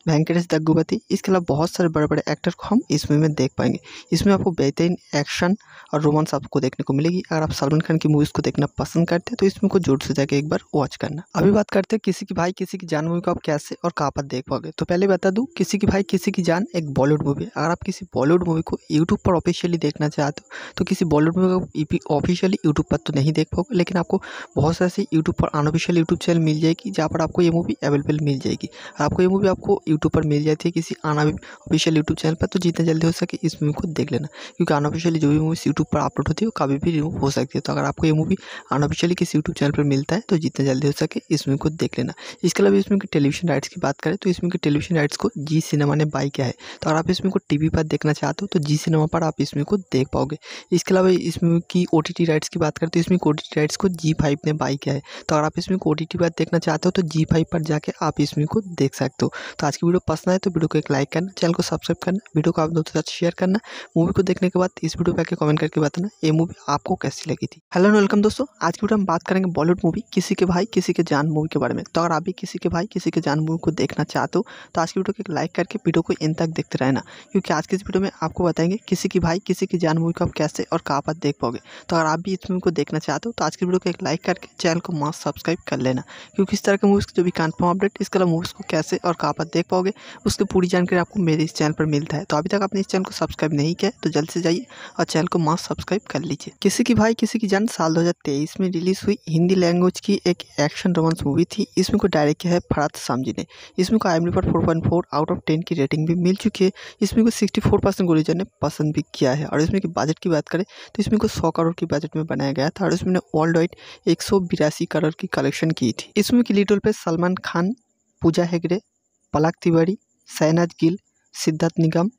वेंकटेश दग्गुपति इसके अलावा बहुत सारे बड़े बड़े एक्टर को हम इस मूवी में देख पाएंगे इसमें आपको बेहतरीन एक्शन और रोमांस आपको देखने को मिलेगी अगर आप सलमान खान की मूवीज़ को देखना पसंद करते हैं तो इसमें को जोर से जाके एक बार वॉच करना अभी बात करते हैं किसी की भाई किसी की जान मूवी को आप कैसे और कहाँ पर देख पाओगे तो पहले बता दूँ किसी की भाई किसी की जान एक बॉलीवुड मूवी है अगर आप किसी बॉलीवुड मूवी को यूट्यूब पर ऑफिशियली देखना चाहते हो तो किसी बॉलीवुड मूवी को ऑफिशियली e यूट्यूब पर तो नहीं देख पाओगे लेकिन आपको बहुत सारे यूट्यूब पर अनऑफिशियल यूट्यूब चैनल मिल जाएगी जहाँ पर आपको ये मूवी अवेलेबल मिल जाएगी आपको ये मूवी आपको यूट्यूब पर मिल जाती है किसी ऑफिशियल यूट्यूब चैनल पर तो जितना जल्दी हो सके इस मूवी को देख लेना क्योंकि अनऑफिशियली जो भी मूवी यूट्यूब पर अपलोड होती है वो कभी भी रिमूव हो सकती है तो अगर आपको ये मूवी अनऑफिशियली किसी यूट्यूब चैनल पर मिलता है तो जितना जल्दी हो सके इस मूवी को देख लेना इसके अलावा इसमें की टेलीविजन राइट्स की बात करें तो इसमें की टेलीविजन राइट्स को जी सिनेमा ने बाई किया है तो अगर आप इसमें को टी पर देखना चाहते हो तो जी सिनेमा पर आप इसमें को देख पाओगे इसके अलावा इसमें की ओ राइट्स की बात करें तो इसमें ओ राइट्स को जी ने बाई किया है तो अगर आप इसमें को ओ पर देखना चाहते हो तो जी पर जाके आप इसमें को देख सकते हो तो आज वीडियो पसंद आए तो वीडियो को एक लाइक करना चैनल को सब्सक्राइब करना वीडियो को आप दोस्तों के साथ शेयर करना मूवी को देखने के बाद इस वीडियो पर आकर कमेंट करके बताना ये मूवी आपको कैसी लगी थी हेलो एंड वेलकम दोस्तों आज की वीडियो हम बात करेंगे बॉलीवुड मूवी किसी के भाई किसी के जान मूवी के बारे में तो अगर आप भी किसी के भाई किसी के जान मूवी को देखना चाहते हो तो आज की वीडियो को एक लाइक करके वीडियो को इन तक देखते रहना क्योंकि आज की इस वीडियो में आपको बताएंगे किसी की भाई किसी की जान मूवी को आप कैसे और कहाँ पर देख पाओगे तो अगर आप भी इस मूवी को देखना चाहते हो तो आज की वीडियो को एक लाइक करके चैनल को मास्क सब्सक्राइब कर लेना क्योंकि इस तरह के मूवीज़ की जो भी कन्फर्म अपडेट इसके अलावा मूवीज़ को कैसे और कहाँ पर देख पाओगे उसकी पूरी जानकारी आपको मेरे इस चैनल पर मिलता है तो अभी तक आपने इस चैनल को सब्सक्राइब नहीं किया तो जल्द से जाइए और चैनल को मास्क सब्सक्राइब कर लीजिए किसी की भाई किसी की जान साल दो में रिलीज हुई हिंदी लैंग्वेज की एक एक्शन रोमांस मूवी थी इसमें को डायरेक्ट किया है फरात सामजी ने इसमें को आई पर फोर आउट ऑफ टेन की रेटिंग भी मिल चुकी है इसमें को सिक्सटी फोर परसेंट ने पसंद भी किया है और इसमें की बजट की बात करें तो इसमें को सौ करोड़ की बजट में बनाया गया था और इसमें वर्ल्ड वाइड एक करोड़ की कलेक्शन की थी इसमें की लीड पे सलमान खान पूजा हेगड़े पलक तिवारी गिल सिद्धार्थ निगम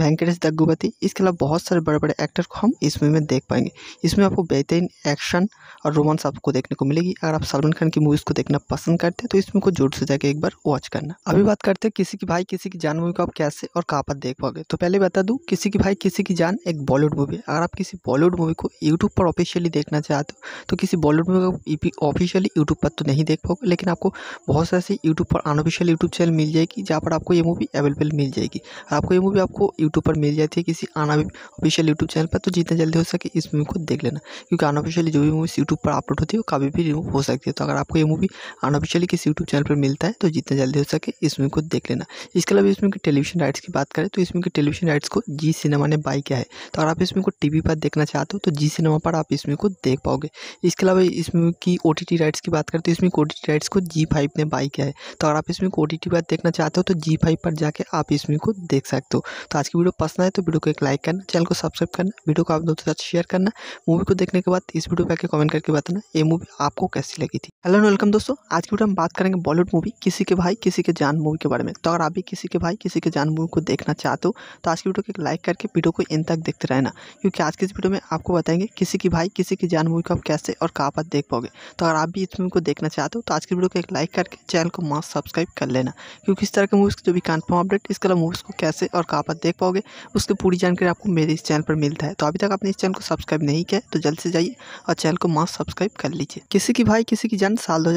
वेंकटेश दग्गुबती इसके अलावा बहुत सारे बड़े बड़े एक्टर को हम इस मूवी में देख पाएंगे इसमें आपको बेहतरीन एक्शन और रोमांस आपको देखने को मिलेगी अगर आप सलमान खान की मूवीज़ को देखना पसंद करते हैं तो इसमें को जोर से जाके एक बार वॉच करना अभी बात करते हैं किसी की भाई किसी की जान मूवी को आप कैसे और कहाँ पर देख पाओगे तो पहले बता दूँ किसी की भाई किसी की जान एक बॉलीवुड मूवी अगर आप किसी बॉलीवुड मूवी को यूट्यूब पर ऑफिशियली देखना चाहते हो तो किसी बॉलीवुड मूवी को ऑफिशियली यूट्यूब पर तो नहीं देख पाओगे लेकिन आपको बहुत सारे यूट्यूब पर अनऑफिशियल यूट्यूब चैनल मिल जाएगी जहाँ पर आपको ये मूवी अवेलेबल मिल जाएगी आपको ये मूवी आपको यूट्यूब पर मिल जाती है किसी आना ऑफिशियल यूट्यूब चैनल पर तो जितना जल्दी हो सके इस मूवी को देख लेना क्योंकि अनऑफिशियली जो भी मूवीज़ यूट्यूब पर अपलोड होती है वो कभी भी रिमूव हो सकती है तो अगर आपको ये मूवी अनऑफिशियली किसी यूट्यूब चैनल पर मिलता है तो जितना जल्दी हो सके इस मूवी को देख लेना इसके अलावा इसमें टेलीविजन राइट्स की बात करें तो इसमें टेलीविजन राइट्स को जी सिनेमा ने बाई किया है तो अगर आप इसमें को टी पर देखना चाहते हो तो जी सिनेमा पर आप इसमें को देख पाओगे इसके अलावा इसमें की ओ राइट्स की बात करें तो इसमें ओ राइट्स को जी ने बाई किया है तो अगर आप इसमें को ओ पर देखना चाहते हो तो जी पर जाके आप इसमें को देख सकते हो तो आज की वीडियो पसंद आए तो वीडियो को एक लाइक करना चैनल को सब्सक्राइब करना वीडियो को आप दोस्तों साथ शेयर करना मूवी को देखने के बाद इस वीडियो पर आके कमेंट करके बताना ये मूवी आपको कैसी लगी थी हेलो एंड वेलकम दोस्तों आज की वीडियो हम बात करेंगे बॉलीवुड मूवी किसी के भाई किसी के जान मूवी के बारे में तो अगर आप भी किसी के भाई किसी के जान मूवी को देखना चाहते हो तो आज की वीडियो को एक लाइक करके वीडियो को इन तक देखते रहना क्योंकि आज की इस वीडियो में आपको बताएंगे किसी की भाई किसी की जान मूवी को आप कैसे और कहाँ पर देख पाओगे तो अगर आप भी इस मूवी को देखना चाहते हो तो आज की वीडियो को एक लाइक करके चैनल को मास्क सब्सक्राइब कर लेना क्योंकि इस तरह के मूवीज़ की जो भी कन्फर्म अपडेट इसके अलावा मूवीज़ को कैसे और कहाँ पर देख पाओ पाओगे उसके पूरी जानकारी आपको मेरे इस चैनल पर मिलता है तो अभी तक आपने इस चैनल को सब्सक्राइब नहीं किया तो जल्द से जाइए और चैनल को मास सब्सक्राइब कर लीजिए किसी की भाई किसी की जान साल दो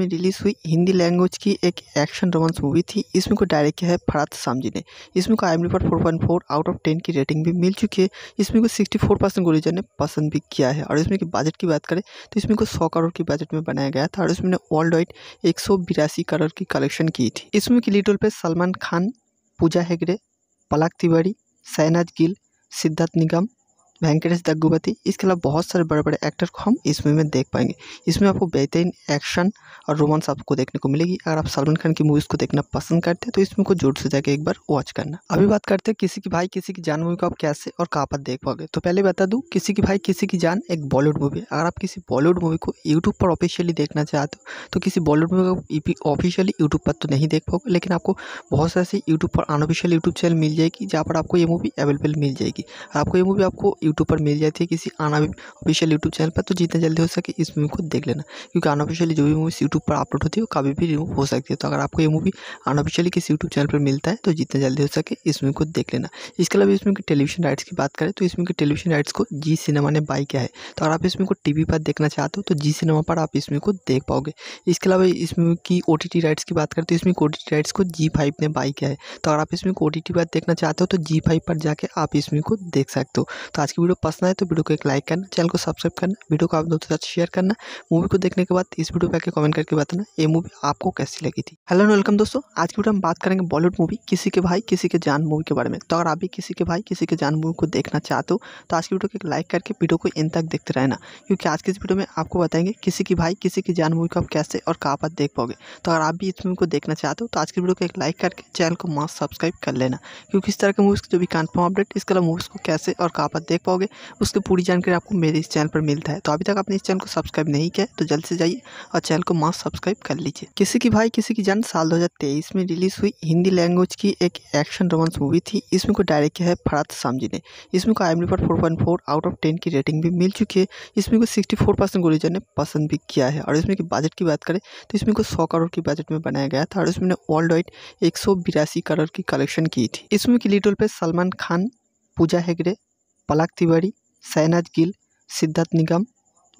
में रिलीज हुई हिंदी लैंग्वेज की एक एक्शन रोमांस मूवी थी इसमें को डायरेक्ट किया है फरात सामजी ने इसमें को I M report four out of ten की रेटिंग भी मिल चुकी है इसमें को सिक्सटी फोर परसेंट ने पसंद भी किया है और इसमें बजट की बात करें तो इसमें को सौ करोड़ की बजट में बनाया गया था और इसमें वर्ल्ड वाइड एक करोड़ की कलेक्शन की थी इसमें की लीड रोल पर सलमान खान पूजा हेगड़े पलक तिवारी शहनाज गिल सिद्धार्थ निगम वेंकटेश दग्गुबती इसके अलावा बहुत सारे बड़े बड़े एक्टर को हम इस मूवी में देख पाएंगे इसमें आपको बेहतरीन एक्शन और रोमांस आपको देखने को मिलेगी अगर आप सलमान खान की मूवीज़ को देखना पसंद करते हैं तो इसमें को जोर से जाकर एक बार वॉच करना अभी बात करते हैं किसी की भाई किसी की जान मूवी को आप कैसे और कहाँ पर देख पाओगे तो पहले बता दूँ किसी की भाई किसी की जान एक बॉलीवुड मूवी है अगर आप किसी बॉलीवुड मूवी को यूट्यूब पर ऑफिशियली देखना चाहते हो तो किसी बॉलीवुड मूवी को ऑफिशियली यूट्यूब पर तो नहीं देख पाओगे लेकिन आपको बहुत सारे ऐसे यूट्यूब पर अनऑफिशियल यूट्यूब चैनल मिल जाएगी जहाँ पर आपको ये मूवी अवेलेबल मिल जाएगी आपको ये मूवी आपको यूट्यूब पर मिल जाती है किसी अन ऑफिशियल यूट्यूब चैनल पर तो जितना जल्दी हो सके इस मूवी को देख लेना क्योंकि अनऑफिशियली जो भी मूवी यूट्यूब पर अपलोड होती है वो कभी भी रिमूव हो सकती है तो अगर आपको ये मूवी अनऑफिशियली किसी यूट्यूब चैनल पर मिलता है तो जितना जल्दी हो सके इस मूवी को देख लेना इसके अलावा इसमें टेलीविजन राइट्स की बात करें तो इसमें की टेलीविजन राइट्स को जी सिनेमा ने बाई किया है तो अगर आप इसमें को टी पर देखना चाहते हो तो जी सिनेमा पर आप इसमें को देख पाओगे इसके अलावा इसमें की ओ राइट्स की बात करें तो इसमें ओ राइट्स को जी फाइव ने बाई किया है तो अगर आप इसमें को ओ पर देखना चाहते हो तो जी पर जाके आप इसमें को देख सकते हो तो आज की वीडियो पसंद आए तो वीडियो को एक लाइक करना चैनल को सब्सक्राइब करना वीडियो को आप दोस्तों के साथ शेयर करना मूवी को देखने के बाद इस वीडियो पर कमेंट करके बताना ये मूवी आपको कैसी लगी थी हेलो एंड वेलकम दोस्तों आज की वीडियो हम बात करेंगे बॉलीवुड मूवी किसी के भाई किसी के जान मूवी के बारे में तो अगर आप भी किसी के भाई किसी के जान मूवी को देखना चाहते हो तो आज की वीडियो को एक लाइक करके वीडियो को इन तक देखते रहना क्योंकि आज की इस वीडियो में आपको बताएंगे किसी की भाई किसी की जान मूवी को आप कैसे और कहाँ पर देख पाओगे तो अगर आप भी इस मूवी को देखना चाहते हो तो आज की वीडियो को एक लाइक करके चैनल को मास्क सब्सक्राइब कर लेना क्योंकि इस तरह के मूवीज़ जो भी कन्फर्म अपडेट इस कलर मूवीज़ को कैसे और कहाँ पर देख पाओगे उसकी पूरी जानकारी आपको मेरे इस चैनल पर मिलता है तो अभी तक आपने इस चैनल को सब्सक्राइब नहीं किया तो जल्द से जाइए और चैनल को मास्क सब्सक्राइब कर लीजिए किसी की भाई किसी की जान साल दो में रिलीज हुई हिंदी लैंग्वेज की एक एक्शन रोमांस मूवी थी इसमें को डायरेक्ट किया है फरात सामजी ने इसमें को आई एम पर फोर आउट ऑफ टेन की रेटिंग भी मिल चुकी है इसमें को सिक्सटी फोर परसेंट गुरीजन ने पसंद भी किया है और इसमें की बजट की बात करें तो इसमें को सौ करोड़ की बजट में बनाया गया था और इसमें वर्ल्ड वाइड एक करोड़ की कलेक्शन की थी इसमें की लीड रोल पर सलमान खान पूजा हेगड़े पलक तिवारी शहनाज गिल सिद्धार्थ निगम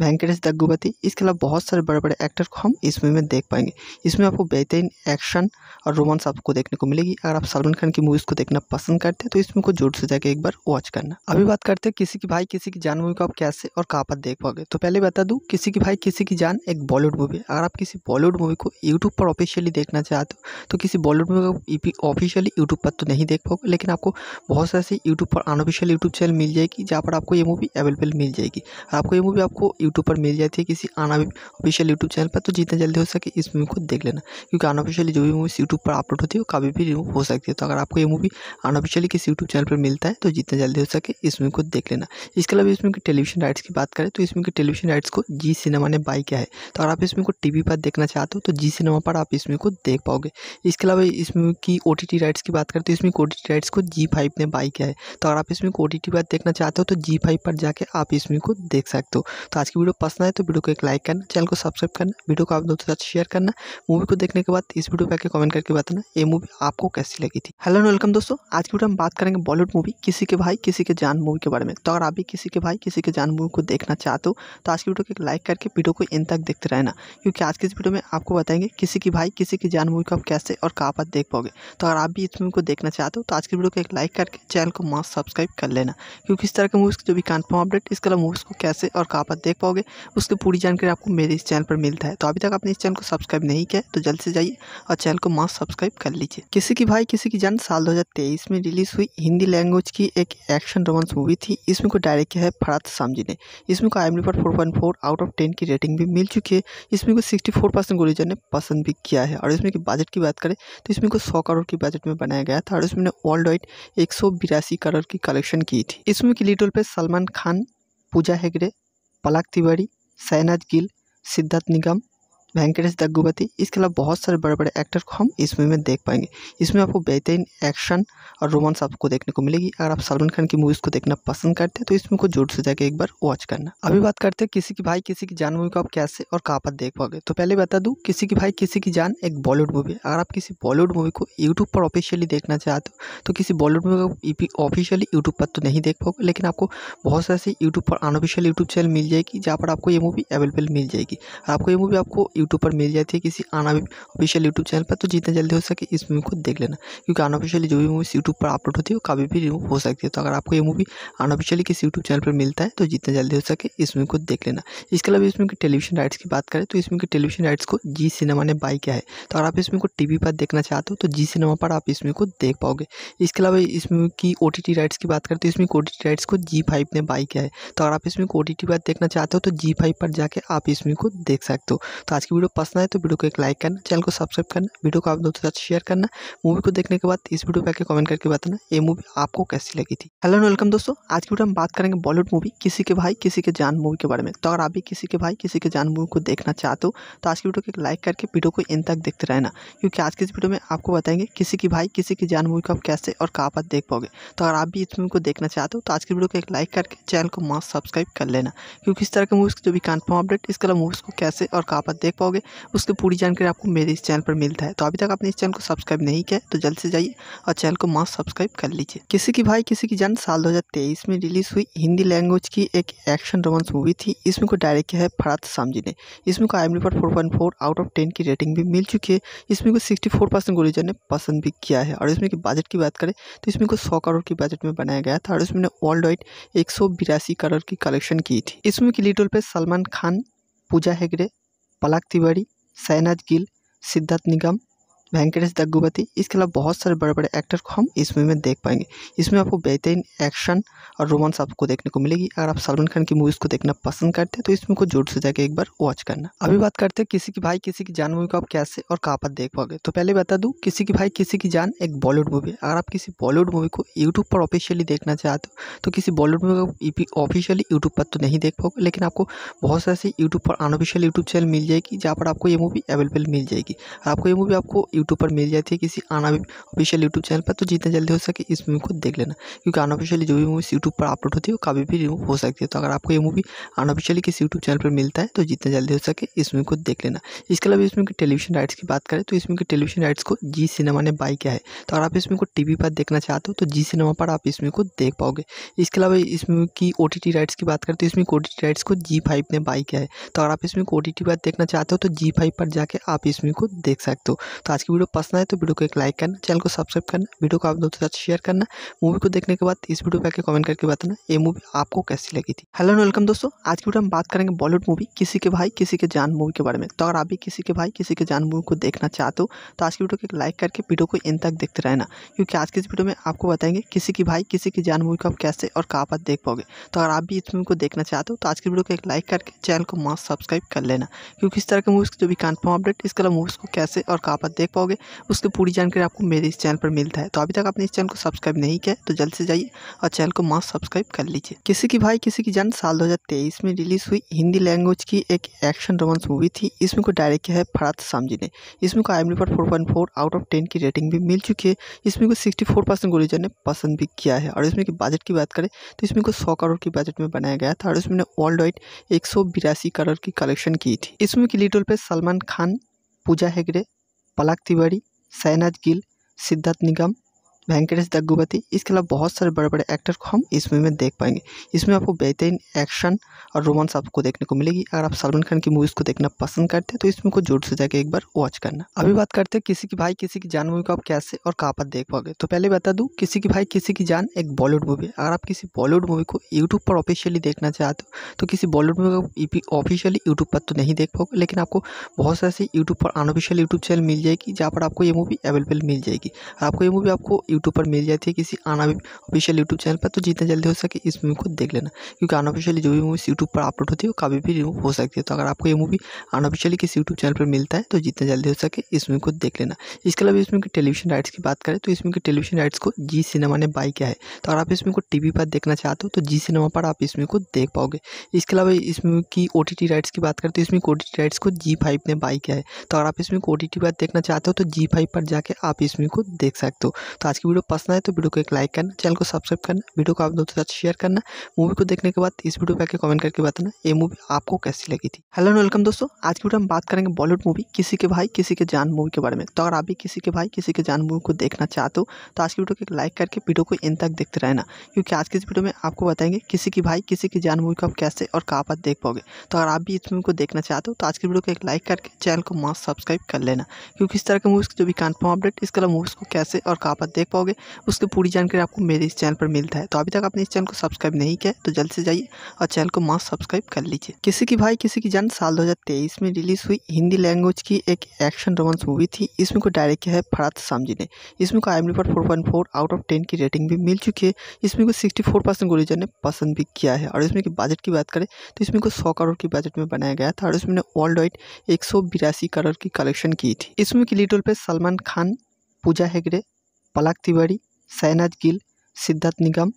वेंकटेश दग्गुपति इसके अलावा बहुत सारे बड़े बड़े एक्टर को हम इस मूवी में देख पाएंगे इसमें आपको बेहतरीन एक्शन और रोमांस आपको देखने को मिलेगी अगर आप सलमान खान की मूवीज़ को देखना पसंद करते हैं तो इसमें को जोर से जाकर एक बार वॉच करना अभी बात करते हैं किसी की भाई किसी की जान मूवी को आप कैसे और कहाँ पर देख पाओगे तो पहले बता दूँ किसी की भाई किसी की जान एक बॉलीवुड मूवी अगर आप किसी बॉलीवुड मूवी को यूट्यूब पर ऑफिशियली देखना चाहते हो तो किसी बॉलीवुड मूवी को ऑफिशियली यूट्यूब पर तो नहीं देख पाओगे लेकिन आपको बहुत सारे यूट्यूब पर अनऑफिशियल यूट्यूब चैनल मिल जाएगी जहाँ पर आपको ये मूवी अवेलेबल मिल जाएगी आपको ये मूवी आपको यूट्यूब पर मिल जाती है किसी ऑफिशियल यूट्यूब चैनल पर तो जितना जल्दी हो सके इस मूवी को देख लेना क्योंकि अनऑफिशियली जो भी मूवी यूट्यूब पर अपलोड होती है वो कभी भी रिमूव हो सकती है तो अगर आपको ये मूवी अनऑफिशियली किसी यूट्यूब चैनल पर मिलता है तो जितना जल्दी हो सके इस मूवी को देख लेना इसके अलावा इसमें की टेलीविजन राइट्स की बात करें तो इसमें की टेलीविजन राइट्स को जी सिनेमा ने बाई किया है तो अगर आप इसमें को टी पर देखना चाहते हो तो जी सिनेमा पर आप इसमें को देख पाओगे इसके अलावा इसमें की ओ राइट्स की बात करें तो इसमें ओ राइट्स को जी ने बाई किया है तो अगर आप इसमें को ओ पर देखना चाहते हो तो जी पर जाके आप इसमें को देख सकते हो तो आज की वीडियो पसंद आए तो वीडियो को एक लाइक करना चैनल को सब्सक्राइब करना वीडियो को आप दोस्तों के साथ शेयर करना मूवी को देखने के बाद इस वीडियो पर आकर कमेंट करके बताना ये मूवी आपको कैसी लगी थी हेलो एंड वेलकम दोस्तों आज की वीडियो हम बात करेंगे बॉलीवुड मूवी किसी के भाई किसी के जान मूवी के बारे में तो अगर आप भी किसी के भाई किसी के जान मूवी को देखना चाहते हो तो आज की वीडियो को एक लाइक करके वीडियो को इन तक देखते रहना क्योंकि आज की इस वीडियो में आपको बताएंगे किसी की भाई किसी की जान मूवी को आप कैसे और कहाँ पर देख पाओगे तो अगर आप भी इस मूवी को देखना चाहते हो तो आज की वीडियो को एक लाइक करके चैनल को मास्क सब्सक्राइब कर लेना क्योंकि इस तरह के मूवीज़ की जो भी कन्फर्म अपडेट इसके अलावा मूवीज़ को कैसे और कहाँ पर देख पाओगे उसकी पूरी जानकारी आपको मेरे इस चैनल पर मिलता है तो अभी तक आपने इस चैनल को सब्सक्राइब नहीं किया तो जल्द से जाइए और चैनल को मास्क सब्सक्राइब कर लीजिए किसी की भाई किसी की जान साल दो में रिलीज हुई हिंदी लैंग्वेज की एक एक्शन रोमांस मूवी थी इसमें को डायरेक्ट किया है फरात सामजी ने इसमें को आई पर फोर आउट ऑफ टेन की रेटिंग भी मिल चुकी है इसमें को सिक्सटी फोर गुरीजन ने पसंद भी किया है और इसमें की बजट की बात करें तो इसमें को सौ करोड़ की बजट में बनाया गया था और इसमें वर्ल्ड वाइड एक करोड़ की कलेक्शन की थी इसमें की लीड पे सलमान खान पूजा हेगड़े पलक तिवारी सैनाज गिल सिद्धार्थ निगम वेंकटेश दग्गुबती इसके अलावा बहुत सारे बड़े बड़े एक्टर को हम इस मूवी में देख पाएंगे इसमें आपको बेहतरीन एक्शन और रोमांस आपको देखने को मिलेगी अगर आप सलमान खान की मूवीज़ को देखना पसंद करते हैं तो इसमें को जोर से जाकर एक बार वॉच करना अभी बात करते हैं किसी की भाई किसी की जान मूवी को आप कैसे और कहाँ पर देख पाओगे तो पहले बता दूँ किसी की भाई किसी की जान एक बॉलीवुड मूवी है अगर आप किसी बॉलीवुड मूवी को यूट्यूब पर ऑफिशियली देखना चाहते हो तो किसी बॉलीवुड मूवी को ऑफिशियली e यूट्यूब पर तो नहीं देख पाओगे लेकिन आपको बहुत सारे यूट्यूब पर अनऑफिशियल यूट्यूब चैनल मिल जाएगी जहाँ पर आपको ये मूवी अवेलेबल मिल जाएगी आपको ये मूवी आपको यूट्यूब पर मिल जाती है किसी आना ऑफिशियल यूट्यूब चैनल पर तो जितना जल्दी हो सके इस मूवी को देख लेना क्योंकि अनऑफिशियली जो भी मूवीज़ यूट्यूब पर अपलोड होती है वो कभी भी रिमूव हो सकती है तो अगर आपको ये मूवी अनऑफिशियली किसी यूट्यूब चैनल पर मिलता है तो जितना जल्दी हो सके इस मूवी को देख लेना इसके अलावा इसमें टेलीविजन राइट्स की बात करें तो इसमें की टेलीविजन राइट्स को जी सिनेमा ने बाई किया है तो अगर आप इसमें को टी पर देखना चाहते हो तो जी सिनेमा पर आप इसमें को देख पाओगे इसके अलावा इसमें की ओ राइट्स की बात करें तो इसमें ओ राइट्स को जी ने बाई किया है तो अगर आप इसमें को ओ पर देखना चाहते हो तो जी पर जाके आप इसमें को देख सकते हो तो आज की वीडियो पसंद आए तो वीडियो को एक लाइक करना चैनल को सब्सक्राइब करना वीडियो को आप दोस्तों साथ शेयर करना मूवी को देखने के बाद इस वीडियो पर आके कमेंट करके बताना ये मूवी आपको कैसी लगी थी हेलो एंड वेलकम दोस्तों आज की वीडियो हम बात करेंगे बॉलीवुड मूवी किसी के भाई किसी के जान मूवी के बारे में तो अगर आप भी किसी के भाई किसी के जान मूवी को देखना चाहते हो तो आज की वीडियो को एक लाइक करके वीडियो को इन तक देखते रहना क्योंकि आज की इस वीडियो में आपको बताएंगे किसी की भाई किसी की जान मूवी को आप कैसे और कहाँ पर देख पाओगे तो अगर आप भी इस मूवी को देखना चाहते हो तो आज की वीडियो को एक लाइक करके चैनल को मास्क सब्सक्राइब कर लेना क्योंकि इस तरह के मूवीज़ जो भी कन्फर्म अपडेट इसके अलावा मूवीज़ को कैसे और कहाँ पर देख पाओगे उसकी पूरी जानकारी आपको मेरे इस चैनल पर मिलता है तो अभी तक आपने इस चैनल को सब्सक्राइब नहीं किया तो जल्द से जाइए और चैनल को मास्क सब्सक्राइब कर लीजिए किसी की भाई किसी की जान साल दो में रिलीज हुई हिंदी लैंग्वेज की एक एक्शन रोमांस मूवी थी इसमें को डायरेक्ट किया है फरात सामजी ने इसमें को आई पर फोर आउट ऑफ टेन की रेटिंग भी मिल चुकी है इसमें को सिक्सटी फोर परसेंट ने पसंद भी किया है और इसमें बजट की बात करें तो इसमें को सौ करोड़ की बजट में बनाया गया था और इसमें वर्ल्ड वाइड एक करोड़ की कलेक्शन की थी इसमें की लीड पे सलमान खान पूजा हेगड़े पलक तिवारी गिल सिद्धार्थ निगम वेंकटेश दग्गुपति इसके अलावा बहुत सारे बड़े बड़े एक्टर को हम इस मूवी में देख पाएंगे इसमें आपको बेहतरीन एक्शन और रोमांस आपको देखने को मिलेगी अगर आप सलमान खान की मूवीज़ को देखना पसंद करते हैं तो इसमें को जोर से जाकर एक बार वॉच करना अभी बात करते हैं किसी की भाई किसी की जान मूवी को आप कैसे और कहाँ पर देख पाओगे तो पहले बता दूँ किसी की भाई किसी की जान एक बॉलीवुड मूवी है अगर आप किसी बॉलीवुड मूवी को यूट्यूब पर ऑफिशियली देखना चाहते हो तो किसी बॉलीवुड मूवी को ऑफिशियली यूट्यूब पर तो नहीं देख पाओगे लेकिन आपको बहुत सारे यूट्यूब पर अनऑफिशियल यूट्यूब चैनल मिल जाएगी जहाँ पर आपको ये मूवी अवेलेबल मिल जाएगी आपको ये मूवी आपको यूट्यूब पर मिल जाती है किसी अनऑफिशियल यूट्यूब चैनल पर तो जितना जल्दी हो सके इस मूवी को देख लेना क्योंकि अनऑफिशियली जो भी मूवीज़ यूट्यूब पर अपलोड होती है वो कभी भी रिमूव हो सकती है तो अगर आपको ये मूवी अनऑफिशियली किसी यूट्यूब चैनल पर मिलता है तो जितना जल्दी हो सके इस मूवी को देख लेना इसके अलावा इसमें टेलीविजन राइट्स की बात करें तो इसमें टेलीविजन राइट्स को जी सिनेमा ने बाई किया है तो अगर आप इसमें को टी पर देखना चाहते हो तो जी सिनेमा पर आप इसमें को देख पाओगे इसके अलावा इसमें की ओ राइट्स की बात करें तो इसमें ओ राइट्स को जी ने बाई किया है तो अगर आप इसमें को ओ पर देखना चाहते हो तो जी पर जाके आप इसमें को देख सकते हो तो आज की वीडियो पसंद आए तो वीडियो को एक लाइक करना चैनल को सब्सक्राइब करना वीडियो को आप दोस्तों साथ शेयर करना मूवी को देखने के बाद इस वीडियो पर आकर कमेंट करके बताना ये मूवी आपको कैसी लगी थी हेलो वेलकम दोस्तों आज की वीडियो हम बात करेंगे बॉलीवुड मूवी किसी के भाई किसी के जान मूवी के बारे में तो अगर आप भी किसी के भाई किसी के जान मूवी को देखना चाहते हो तो आज की वीडियो को एक लाइक करके वीडियो को इन तक देखते रहना क्योंकि आज की इस वीडियो में आपको बताएंगे किसी की भाई किसी की जान मूवी को आप कैसे और कहाँ पर देख पाओगे तो अगर आप भी इस मूवी को देखना चाहते हो तो आज की वीडियो को एक लाइक करके चैनल को मास्क सब्सक्राइब कर लेना क्योंकि इस तरह के मूवीज़ जो भी कन्फर्म अपडेट इसके अलावा मूवीज़ को कैसे और कहाँ पर देख पाओगे उसकी पूरी जानकारी आपको मेरे इस चैनल पर मिलता है तो अभी तक आपने इस चैनल को सब्सक्राइब नहीं किया तो जल्द से जाइए और चैनल को मास्क सब्सक्राइब कर लीजिए किसी की भाई किसी की जान साल दो में रिलीज हुई हिंदी लैंग्वेज की एक एक्शन रोमांस मूवी थी इसमें को डायरेक्ट किया है फरात सामजी ने इसमें को आई पर फोर आउट ऑफ टेन की रेटिंग भी मिल चुकी है इसमें को सिक्सटी फोर परसेंट गुरुजन ने पसंद भी किया है और इसमें की बजट की बात करें तो इसमें को सौ करोड़ की बजट में बनाया गया था और इसमें वर्ल्ड वाइड एक करोड़ की कलेक्शन की थी इसमें की लीड पे पर सलमान खान पूजा हेगड़े पलक तिवारी गिल सिद्धार्थ निगम वेंकटेश दग्गुपति इसके अलावा बहुत सारे बड़े बड़े एक्टर को हम इस मूवी में देख पाएंगे इसमें आपको बेहतरीन एक्शन और रोमांस आपको देखने को मिलेगी अगर आप सलमान खान की मूवीज़ को देखना पसंद करते हैं तो इसमें को जोर से जाके एक बार वॉच करना अभी बात करते हैं किसी की भाई किसी की जान मूवी को आप कैसे और कहाँ पर देख पाओगे तो पहले बता दूँ किसी की भाई किसी की जान एक बॉलीवुड मूवी अगर आप किसी बॉलीवुड मूवी को यूट्यूब पर ऑफिशियली देखना चाहते हो तो किसी बॉलीवुड मूवी को ऑफिशियली e यूट्यूब पर तो नहीं देख पाओगे लेकिन आपको बहुत सारे यूट्यूब पर अनऑफिशियल यूट्यूब चैनल मिल जाएगी जहाँ पर आपको ये मूवी अवेलेबल मिल जाएगी आपको ये मूवी आपको यूट्यूब पर मिल जाती है किसी ऑफिशियल यूट्यूब चैनल पर तो जितना जल्दी हो सके इस मूवी को देख लेना क्योंकि अनऑफिशियली जो भी मूवी यूट्यूब पर अपलोड होती है वो कभी भी रिमूव हो सकती है तो अगर आपको ये मूवी अनऑफिशियली किसी यूट्यूब चैनल पर मिलता है तो जितना जल्दी हो सके इस मूवी को देख लेना इसके अलावा इसमें की टेलीविजन राइट्स की बात करें तो इसमें की टेलीविजन राइट्स को जी सिनेमा ने बाई किया है तो अगर आप इसमें को टी पर देखना चाहते हो तो जी सिनेमा पर आप इसमें को देख पाओगे इसके अलावा इसमें की ओ राइट्स की बात करें तो इसमें ओ राइट्स को जी ने बाई किया है तो अगर आप इसमें को ओ पर देखना चाहते हो तो जी पर जाके आप इसमें को देख सकते हो तो आज वीडियो पसंद आए तो वीडियो को एक लाइक करना चैनल को सब्सक्राइब करना वीडियो को आप दोस्तों साथ शेयर करना मूवी को देखने के बाद इस वीडियो पर आकर कमेंट करके बताना ये मूवी आपको कैसी लगी थी हेलो एंड वेलकम दोस्तों आज की वीडियो हम बात करेंगे बॉलीवुड मूवी किसी के भाई किसी के जान मूवी के बारे में तो अगर आप भी किसी के भाई किसी के जान मूवी को देखना चाहते हो तो आज की वीडियो को एक लाइक करके वीडियो को इन तक देखते रहना क्योंकि आज की इस वीडियो में आपको बताएंगे किसी की भाई किसी की जान मूवी को आप कैसे और कहाँ पर देख पाओगे तो अगर आप भी इस मूवी को देखना चाहते हो तो आज की वीडियो को एक लाइक करके चैनल को मास्क सब्सक्राइब कर लेना क्योंकि इस तरह के मूवीज़ की जो भी कन्फर्म अपडेट इसके अलावा मूवीज़ को कैसे और कहाँ पर देख पाओगे उसकी पूरी जानकारी आपको मेरे इस चैनल पर मिलता है तो अभी तक आपने इस चैनल को सब्सक्राइब नहीं किया तो जल्द से जाइए और चैनल को मास्क सब्सक्राइब कर लीजिए किसी की भाई किसी की जान साल दो में रिलीज हुई हिंदी लैंग्वेज की एक एक्शन रोमांस मूवी थी इसमें को डायरेक्ट किया है फरात सामजी ने इसमें को आई पर फोर आउट ऑफ टेन की रेटिंग भी मिल चुकी है इसमें को सिक्सटी फोर परसेंट ने पसंद भी किया है और इसमें की बजट की बात करें तो इसमें को सौ करोड़ की बजट में बनाया गया था और इसमें वर्ल्ड वाइड एक करोड़ की कलेक्शन की थी इसमें की लीड पे सलमान खान पूजा हेगड़े पलक तिवारी गिल सिद्धार्थ निगम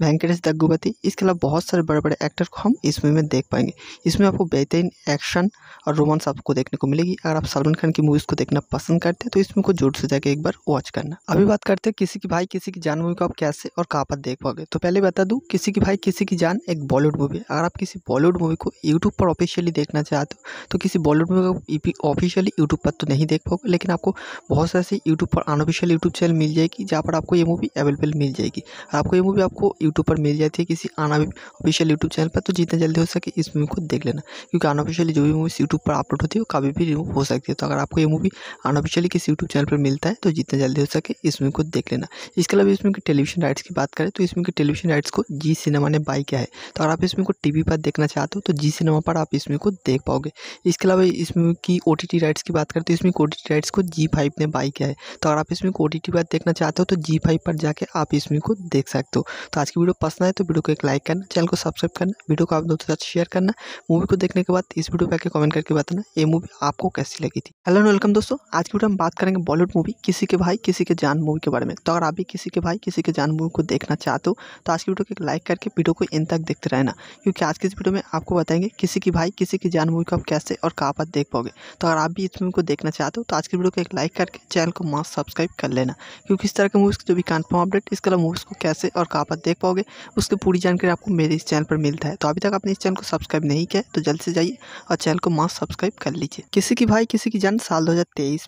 वेंकटेश दग्गुबती इसके अलावा बहुत सारे बड़े बड़े एक्टर को हम इस मूवी में देख पाएंगे इसमें आपको बेहतरीन एक्शन और रोमांस आपको देखने को मिलेगी अगर आप सलमान खान की मूवीज़ को देखना पसंद करते हैं तो इसमें को जोर से जाके एक बार वॉच करना अभी बात करते हैं किसी की भाई किसी की जान मूवी को आप कैसे और कहाँ पर देख पाओगे तो पहले बता दूँ किसी की भाई किसी की जान एक बॉलीवुड मूवी अगर आप किसी बॉलीवुड मूवी को यूट्यूब पर ऑफिशियली देखना चाहते हो तो किसी बॉलीवुड मूवी को ऑफिशियली यूट्यूब पर तो नहीं देख पाओगे लेकिन आपको बहुत सारे यूट्यूब पर अनऑफिशियल यूट्यूब चैनल मिल जाएगी जहाँ पर आपको ये मूवी अवेलेबल मिल जाएगी आपको ये मूवी आपको यूट्यूब पर मिल जाती है किसी आना ऑफिशियल यूट्यूब चैनल पर तो जितना जल्दी हो सके इस मूवी को देख लेना क्योंकि अनऑफिशियली जो भी मूवीज़ यूट्यूब पर अपलोड होती है वो कभी भी रिमूव हो सकती है तो अगर आपको ये मूवी अनऑफिशियली किसी यूट्यूब चैनल पर मिलता है तो जितना जल्दी हो सके इस मूवी को देख लेना इसके अलावा इसमें टेलीविजन राइट्स की बात करें तो इसमें टेलीविजन राइट्स को जी सिनेमा ने बाई किया है तो अगर आप इसमें को टी पर देखना चाहते हो तो जी सिनेमा पर आप इसमें को देख पाओगे इसके अलावा इसमें की ओ राइट्स की बात करें तो इसमें ओ राइट्स को जी ने बाई किया है तो अगर आप इसमें को ओ पर देखना चाहते हो तो जी पर जाके आप इसमें को देख सकते हो तो आज की वीडियो पसंद आए तो वीडियो को एक लाइक करना चैनल को सब्सक्राइब करना वीडियो को आप दोस्तों साथ शेयर करना मूवी को देखने के बाद इस वीडियो पर आके कमेंट करके बताना ये मूवी आपको कैसी लगी थी हेलो वेलकम दोस्तों आज की वीडियो हम बात करेंगे बॉलीवुड मूवी किसी के भाई किसी के जान मूवी के बारे में तो अगर आप भी किसी के भाई किसी के जान मूवी को देखना चाहते हो तो आज की वीडियो को एक लाइक करके वीडियो को इन तक देखते रहना क्योंकि आज की इस वीडियो में आपको बताएंगे किसी की भाई किसी की जान मूवी को आप कैसे और कहाँ पर देख पाओगे तो अगर आप भी इस मूवी को देखना चाहते हो तो आज की वीडियो को एक लाइक करके चैनल को मास्क सब्सक्राइब कर लेना क्योंकि इस तरह के मूवीज़ की जो भी कन्फर्म अपडेट इसके अलावा मूवीज़ को कैसे और कहाँ पर देख पाओ पाओगे उसके पूरी जानकारी आपको मेरे इस चैनल पर मिलता है तो अभी तक आपने इस चैनल को सब्सक्राइब नहीं किया तो जल्द से जाइए और चैनल को मास सब्सक्राइब कर लीजिए किसी की भाई किसी की जान साल दो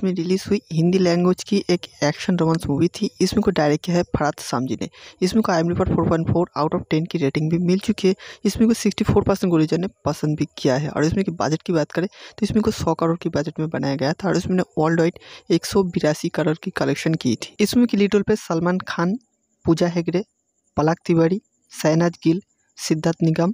में रिलीज हुई हिंदी लैंग्वेज की एक एक्शन रोमांस मूवी थी इसमें को डायरेक्ट किया है फरात सामजी ने इसमें को आई एम पर फोर आउट ऑफ टेन की रेटिंग भी मिल चुकी है इसमें को सिक्सटी फोर परसेंट ने पसंद भी किया है और इसमें बजट की बात करें तो इसमें को सौ करोड़ की बजट में बनाया गया था और इसमें वर्ल्ड वाइड एक करोड़ की कलेक्शन की थी इसमें की लीड रोल पर सलमान खान पूजा हेगड़े पलक तिवारी गिल सिद्धार्थ निगम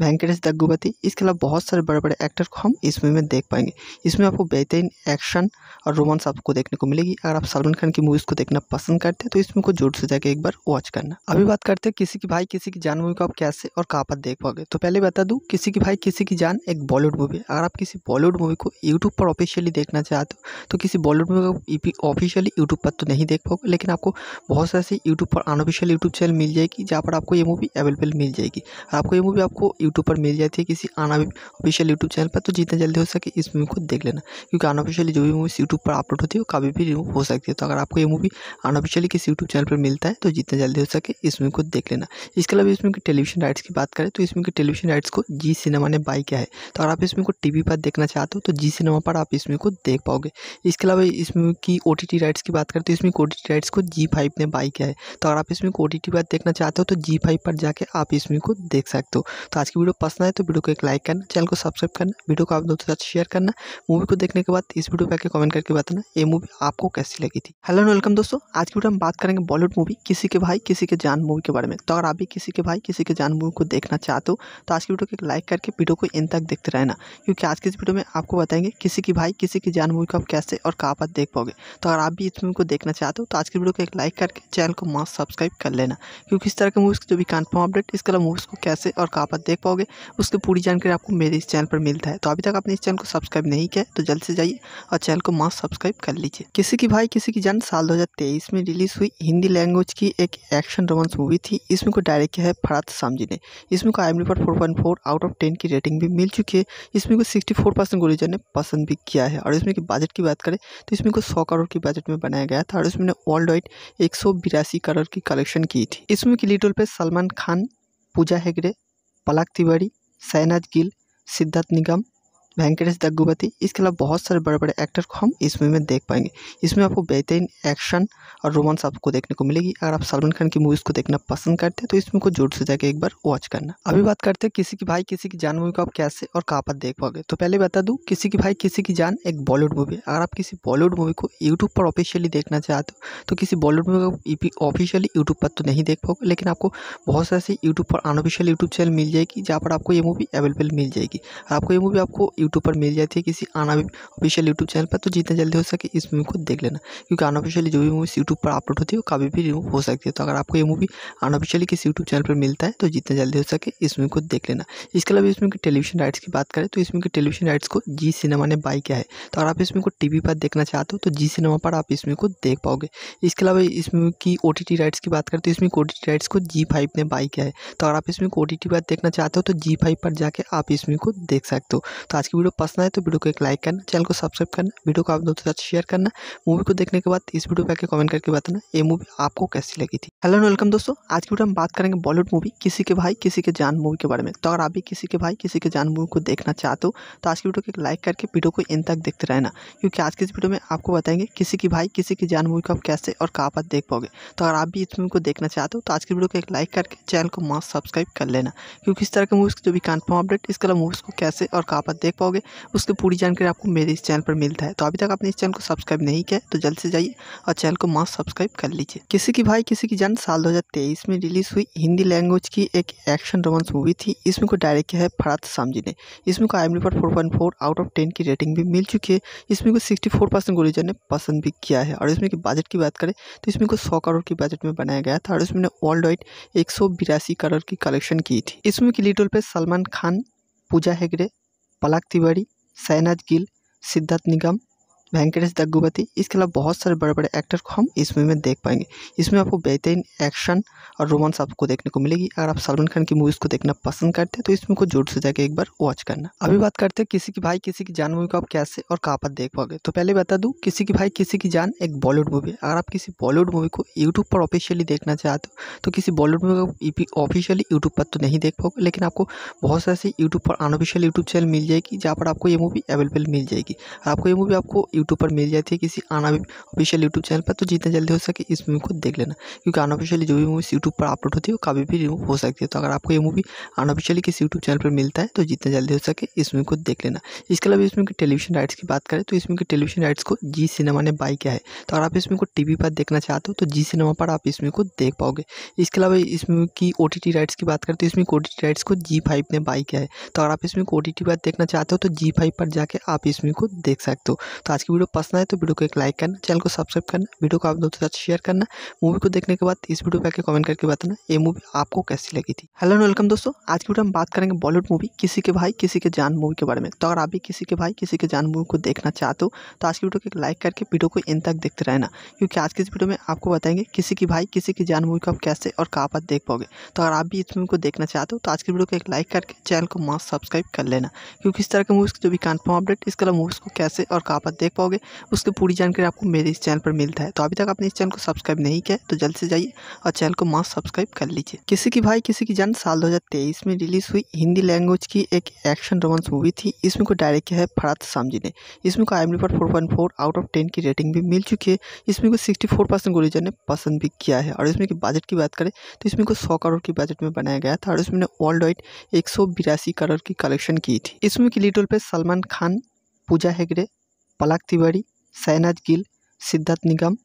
वेंकटेश दग्गुबती इसके अलावा बहुत सारे बड़े बड़े एक्टर को हम इस मूवी में देख पाएंगे इसमें आपको बेहतरीन एक्शन और रोमांस आपको देखने को मिलेगी अगर आप सलमान खान की मूवीज़ को देखना पसंद करते हैं तो इसमें को जोर से जाकर एक बार वॉच करना अभी बात करते हैं किसी की भाई किसी की जान मूवी को आप कैसे और कहाँ पर देख पाओगे तो पहले बता दूँ किसी की भाई किसी की जान एक बॉलीवुड मूवी है अगर आप किसी बॉलीवुड मूवी को यूट्यूब पर ऑफिशियली देखना चाहते हो तो किसी बॉलीवुड मूवी को ऑफिशियली यूट्यूब पर तो नहीं देख पाओगे लेकिन आपको बहुत सारे ऐसे यूट्यूब पर अनऑफिशियल यूट्यूब चैनल मिल जाएगी जहाँ पर आपको ये मूवी अवेलेबल मिल जाएगी आपको ये मूवी आपको यूट्यूब पर मिल जाती है किसी अनऑफिशियल यूट्यूब चैनल पर तो जितना जल्दी हो सके इस मूवी को देख लेना क्योंकि अनऑफिशियली जो भी मूवी यूट्यूब पर अपलोड होती है वो कभी भी रिमूव हो सकती है तो अगर आपको ये मूवी अनऑफिशियली किसी यूट्यूब चैनल पर मिलता है तो जितना जल्दी हो सके इस मूवी को देख लेना इसके अलावा इसमें टेलीविजन राइट्स की बात करें तो इसमें की टेलीविजन राइट्स को जी सिनेमा ने बाई किया है तो अगर आप इसमें को टी पर देखना चाहते हो तो जी सिनेमा पर आप इसमें को देख पाओगे इसके अलावा इसमें की ओ राइट्स की बात करें तो इसमें ओ राइट्स को जी फाइव ने बाई किया है तो अगर आप इसमें को ओ पर देखना चाहते हो तो जी पर जाके आप इसमें को देख सकते हो तो आज की वीडियो पसंद आए तो वीडियो को एक लाइक करना चैनल को सब्सक्राइब करना वीडियो को आप दोस्तों के साथ शेयर करना मूवी को देखने के बाद इस वीडियो पर आके कमेंट करके बताना ये मूवी आपको कैसी लगी थी हेलो एंड वेलकम दोस्तों आज की वीडियो हम बात करेंगे बॉलीवुड मूवी किसी के भाई किसी के जान मूवी के बारे में तो अगर आप भी किसी के भाई किसी के जान मूवी को देखना चाहते हो तो आज की वीडियो को एक लाइक करके वीडियो को इन तक देखते रहना क्योंकि आज की इस वीडियो में आपको बताएंगे किसी की भाई किसी की जान मूवी को आप कैसे और कहाँ पर देख पाओगे तो अगर आप भी इस मूवी को देखना चाहते हो तो आज की वीडियो को एक लाइक करके चैनल को मास्क सब्सक्राइब कर लेना क्योंकि इस तरह के मूवीज़ जो भी कन्फर्म अपडेट इस कलर मूवीज़ को कैसे और कहाँ पर देख पाओगे उसकी पूरी जानकारी आपको मेरे इस चैनल पर मिलता है तो अभी तक आपने इस चैनल को सब्सक्राइब नहीं किया तो जल्द से जाइए और चैनल को मास्क सब्सक्राइब कर लीजिए किसी की भाई किसी की जान साल दो में रिलीज हुई हिंदी लैंग्वेज की एक एक्शन रोमांस मूवी थी इसमें को डायरेक्ट किया है फरात सामजी ने इसमें को आई एम पर फोर आउट ऑफ टेन की रेटिंग भी मिल चुकी है इसमें को सिक्सटी फोर परसेंट गुरुजन ने पसंद भी किया है और इसमें की बजट की बात करें तो इसमें को सौ करोड़ की बजट में बनाया गया था और इसमें वर्ल्ड वाइड एक करोड़ की कलेक्शन की थी इसमें की लीड पे पर सलमान खान पूजा हेगड़े पलक तिवारी शहनाज गिल सिद्धार्थ निगम वेंकटेश दग्गुपति इसके अलावा बहुत सारे बड़े बड़े एक्टर को हम इस मूवी में देख पाएंगे इसमें आपको बेहतरीन एक्शन और रोमांस आपको देखने को मिलेगी अगर आप सलमान खान की मूवीज़ को देखना पसंद करते हैं तो इसमें को जोर से जाकर एक बार वॉच करना अभी बात करते हैं किसी की भाई किसी की जान मूवी को आप कैसे और कहाँ पर देख पाओगे तो पहले बता दूँ किसी की भाई किसी की जान एक बॉलीवुड मूवी अगर आप किसी बॉलीवुड मूवी को यूट्यूब पर ऑफिशियली देखना चाहते हो तो किसी बॉलीवुड मूवी को ऑफिशियली e यूट्यूब पर तो नहीं देख पाओगे लेकिन आपको बहुत सारे यूट्यूब पर अनऑफिशियल यूट्यूब चैनल मिल जाएगी जहाँ पर आपको ये मूवी अवेलेबल मिल जाएगी आपको ये मूवी आपको यूट्यूब पर मिल जाती है किसी ऑफिशियल यूट्यूब चैनल पर तो जितना जल्दी हो सके इस मूवी को देख लेना क्योंकि अनऑफिशियली जो भी मूवी यूट्यूब पर अपलोड होती है वो कभी भी रिमूव हो सकती है तो अगर आपको ये मूवी अनऑफिशियली किसी यूट्यूब चैनल पर मिलता है तो जितना जल्दी हो सके इस मूवी को देख लेना इसके अलावा इसमें की टेलीविजन राइट्स की बात करें तो इसमें की टेलीविजन राइट्स को जी सिनेमा ने बाई किया है तो अगर आप इसमें को टी पर देखना चाहते हो तो जी सिनेमा पर आप इसमें को देख पाओगे इसके अलावा इसमें की ओ राइट्स की बात करें तो इसमें ओ राइट्स को जी ने बाई किया है तो अगर आप इसमें को ओ पर देखना चाहते हो तो जी पर जाके आप इसमें को देख सकते हो तो आज की वीडियो पसंद आए तो वीडियो को एक लाइक करना चैनल को सब्सक्राइब करना वीडियो को आप दोस्तों के साथ शेयर करना मूवी को देखने के बाद इस वीडियो पर आकर कमेंट करके बताना ये मूवी आपको कैसी लगी थी हेलो एंड वेलकम दोस्तों आज की वीडियो हम बात करेंगे बॉलीवुड मूवी किसी के भाई किसी के जान मूवी के बारे में तो अगर आप भी किसी के भाई किसी के जान मूवी को देखना चाहते हो तो आज की वीडियो को एक लाइक करके वीडियो को इन तक देखते रहना क्योंकि आज की इस वीडियो में आपको बताएंगे किसी की भाई किसी की जान मूवी को आप कैसे और कहाँ पर देख पाओगे तो अगर आप भी इस मूवी को देखना चाहते हो तो आज की वीडियो को एक लाइक करके चैनल को मास्क सब्सक्राइब कर लेना क्योंकि इस तरह के मूवीज़ की जो भी कन्फर्म अपडेट इसके अलावा मूवीज़ को कैसे और कहाँ पर देख पाओगे उसकी पूरी जानकारी आपको मेरे इस चैनल पर मिलता है तो अभी तक आपने इस चैनल को सब्सक्राइब नहीं किया तो जल्द से जाइए और चैनल को मास्क सब्सक्राइब कर लीजिए किसी की भाई किसी की जान साल दो में रिलीज हुई हिंदी लैंग्वेज की एक एक्शन रोमांस मूवी थी इसमें को डायरेक्ट किया है फरात सामजी ने इसमें को आई पर फोर आउट ऑफ टेन की रेटिंग भी मिल चुकी है इसमें को सिक्सटी फोर परसेंट ने पसंद भी किया है और इसमें की बजट की बात करें तो इसमें को सौ करोड़ की बजट में बनाया गया था और इसमें वर्ल्ड वाइड एक करोड़ की कलेक्शन की थी इसमें की लीड पे सलमान खान पूजा हेगड़े पलक तिवारी शहनाज गिल सिद्धार्थ निगम वेंकटेश दग्गुबती इसके अलावा बहुत सारे बड़े बड़े एक्टर को हम इस मूवी में देख पाएंगे इसमें आपको बेहतरीन एक्शन और रोमांस आपको देखने को मिलेगी अगर आप सलमान खान की मूवीज़ को देखना पसंद करते हैं तो इसमें को जोर से जाकर एक बार वॉच करना अभी बात करते हैं किसी की भाई किसी की जान मूवी को आप कैसे और कहाँ पर देख पाओगे तो पहले बता दूँ किसी की भाई किसी की जान एक बॉलीवुड मूवी है अगर आप किसी बॉलीवुड मूवी को यूट्यूब पर ऑफिशियली देखना चाहते हो तो किसी बॉलीवुड मूवी को ऑफिशियली यूट्यूब पर तो नहीं देख पाओगे लेकिन आपको बहुत सारे यूट्यूब पर अनऑफिशियल यूट्यूब चैनल मिल जाएगी जहाँ पर आपको ये मूवी अवेलेबल मिल जाएगी आपको ये मूवी आपको यूट्यूब पर मिल जाती है किसी ऑफिशियल यूट्यूब चैनल पर तो जितना जल्दी हो सके इस मूवी को देख लेना क्योंकि अनऑफिशियली जो भी मूवीज़ यूट्यूब पर अपलोड होती है वो कभी भी रिमूव हो सकती है तो अगर आपको ये मूवी अनऑफिशियली किसी यूट्यूब चैनल पर मिलता है तो जितना जल्दी हो सके इस मूवी को देख लेना इसके अलावा इसमें टेलीविजन राइट्स की बात करें तो इसमें टेलीविजन राइट्स को जी सिनेमा ने बाई किया है तो अगर आप इसमें को टी पर देखना चाहते हो तो जी सिनेमा पर आप इसमें को देख पाओगे इसके अलावा इसमें की ओ राइट्स की बात करें तो इसमें ओ राइट्स को जी ने बाई किया है तो अगर आप इसमें को ओ पर देखना चाहते हो तो जी पर जाके आप इसमें को देख सकते हो तो आज की वीडियो पसंद आए तो वीडियो को एक लाइक करना चैनल को सब्सक्राइब करना वीडियो को आप दोस्तों साथ शेयर करना मूवी को देखने के बाद इस वीडियो पर आकर कमेंट करके बताना ये मूवी आपको कैसी लगी थी हेलो एंड वेलकम दोस्तों आज की वीडियो हम बात करेंगे बॉलीवुड मूवी किसी के भाई किसी के जान मूवी के बारे में तो अगर आप भी किसी के भाई किसी के जान मूवी को देखना चाहते हो तो आज की वीडियो को एक लाइक करके वीडियो को इन तक देखते रहना क्योंकि आज की इस वीडियो में आपको बताएंगे किसी की भाई किसी की जान मूवी को आप कैसे और कहाँ पर देख पाओगे तो अगर आप भी इस मूवी को देखना चाहते हो तो आज की वीडियो को एक लाइक करके चैनल को मास्क सब्सक्राइब कर लेना क्योंकि इस तरह के मूवीज़ जो भी कन्फर्म अपडेट इसके अलावा मूवीज़ को कैसे और कहाँ पर देख पाओगे उसकी पूरी जानकारी आपको मेरे इस चैनल पर मिलता है तो अभी तक आपने इस चैनल को सब्सक्राइब नहीं किया तो जल्द से जाइए और चैनल को मास्क सब्सक्राइब कर लीजिए किसी की भाई किसी की जान साल दो में रिलीज हुई हिंदी लैंग्वेज की एक एक्शन रोमांस मूवी थी इसमें को डायरेक्ट किया है फरात सामजी ने इसमें को आई पर फोर आउट ऑफ टेन की रेटिंग भी मिल चुकी है इसमें को सिक्सटी फोर परसेंट ने पसंद भी किया है और इसमें बजट की बात करें तो इसमें को सौ करोड़ की बजट में बनाया गया था और इसमें वर्ल्ड वाइड एक करोड़ की कलेक्शन की थी इसमें की लीड पे सलमान खान पूजा हेगड़े पलाक तिवारी शहनाज गिल सिद्धार्थ निगम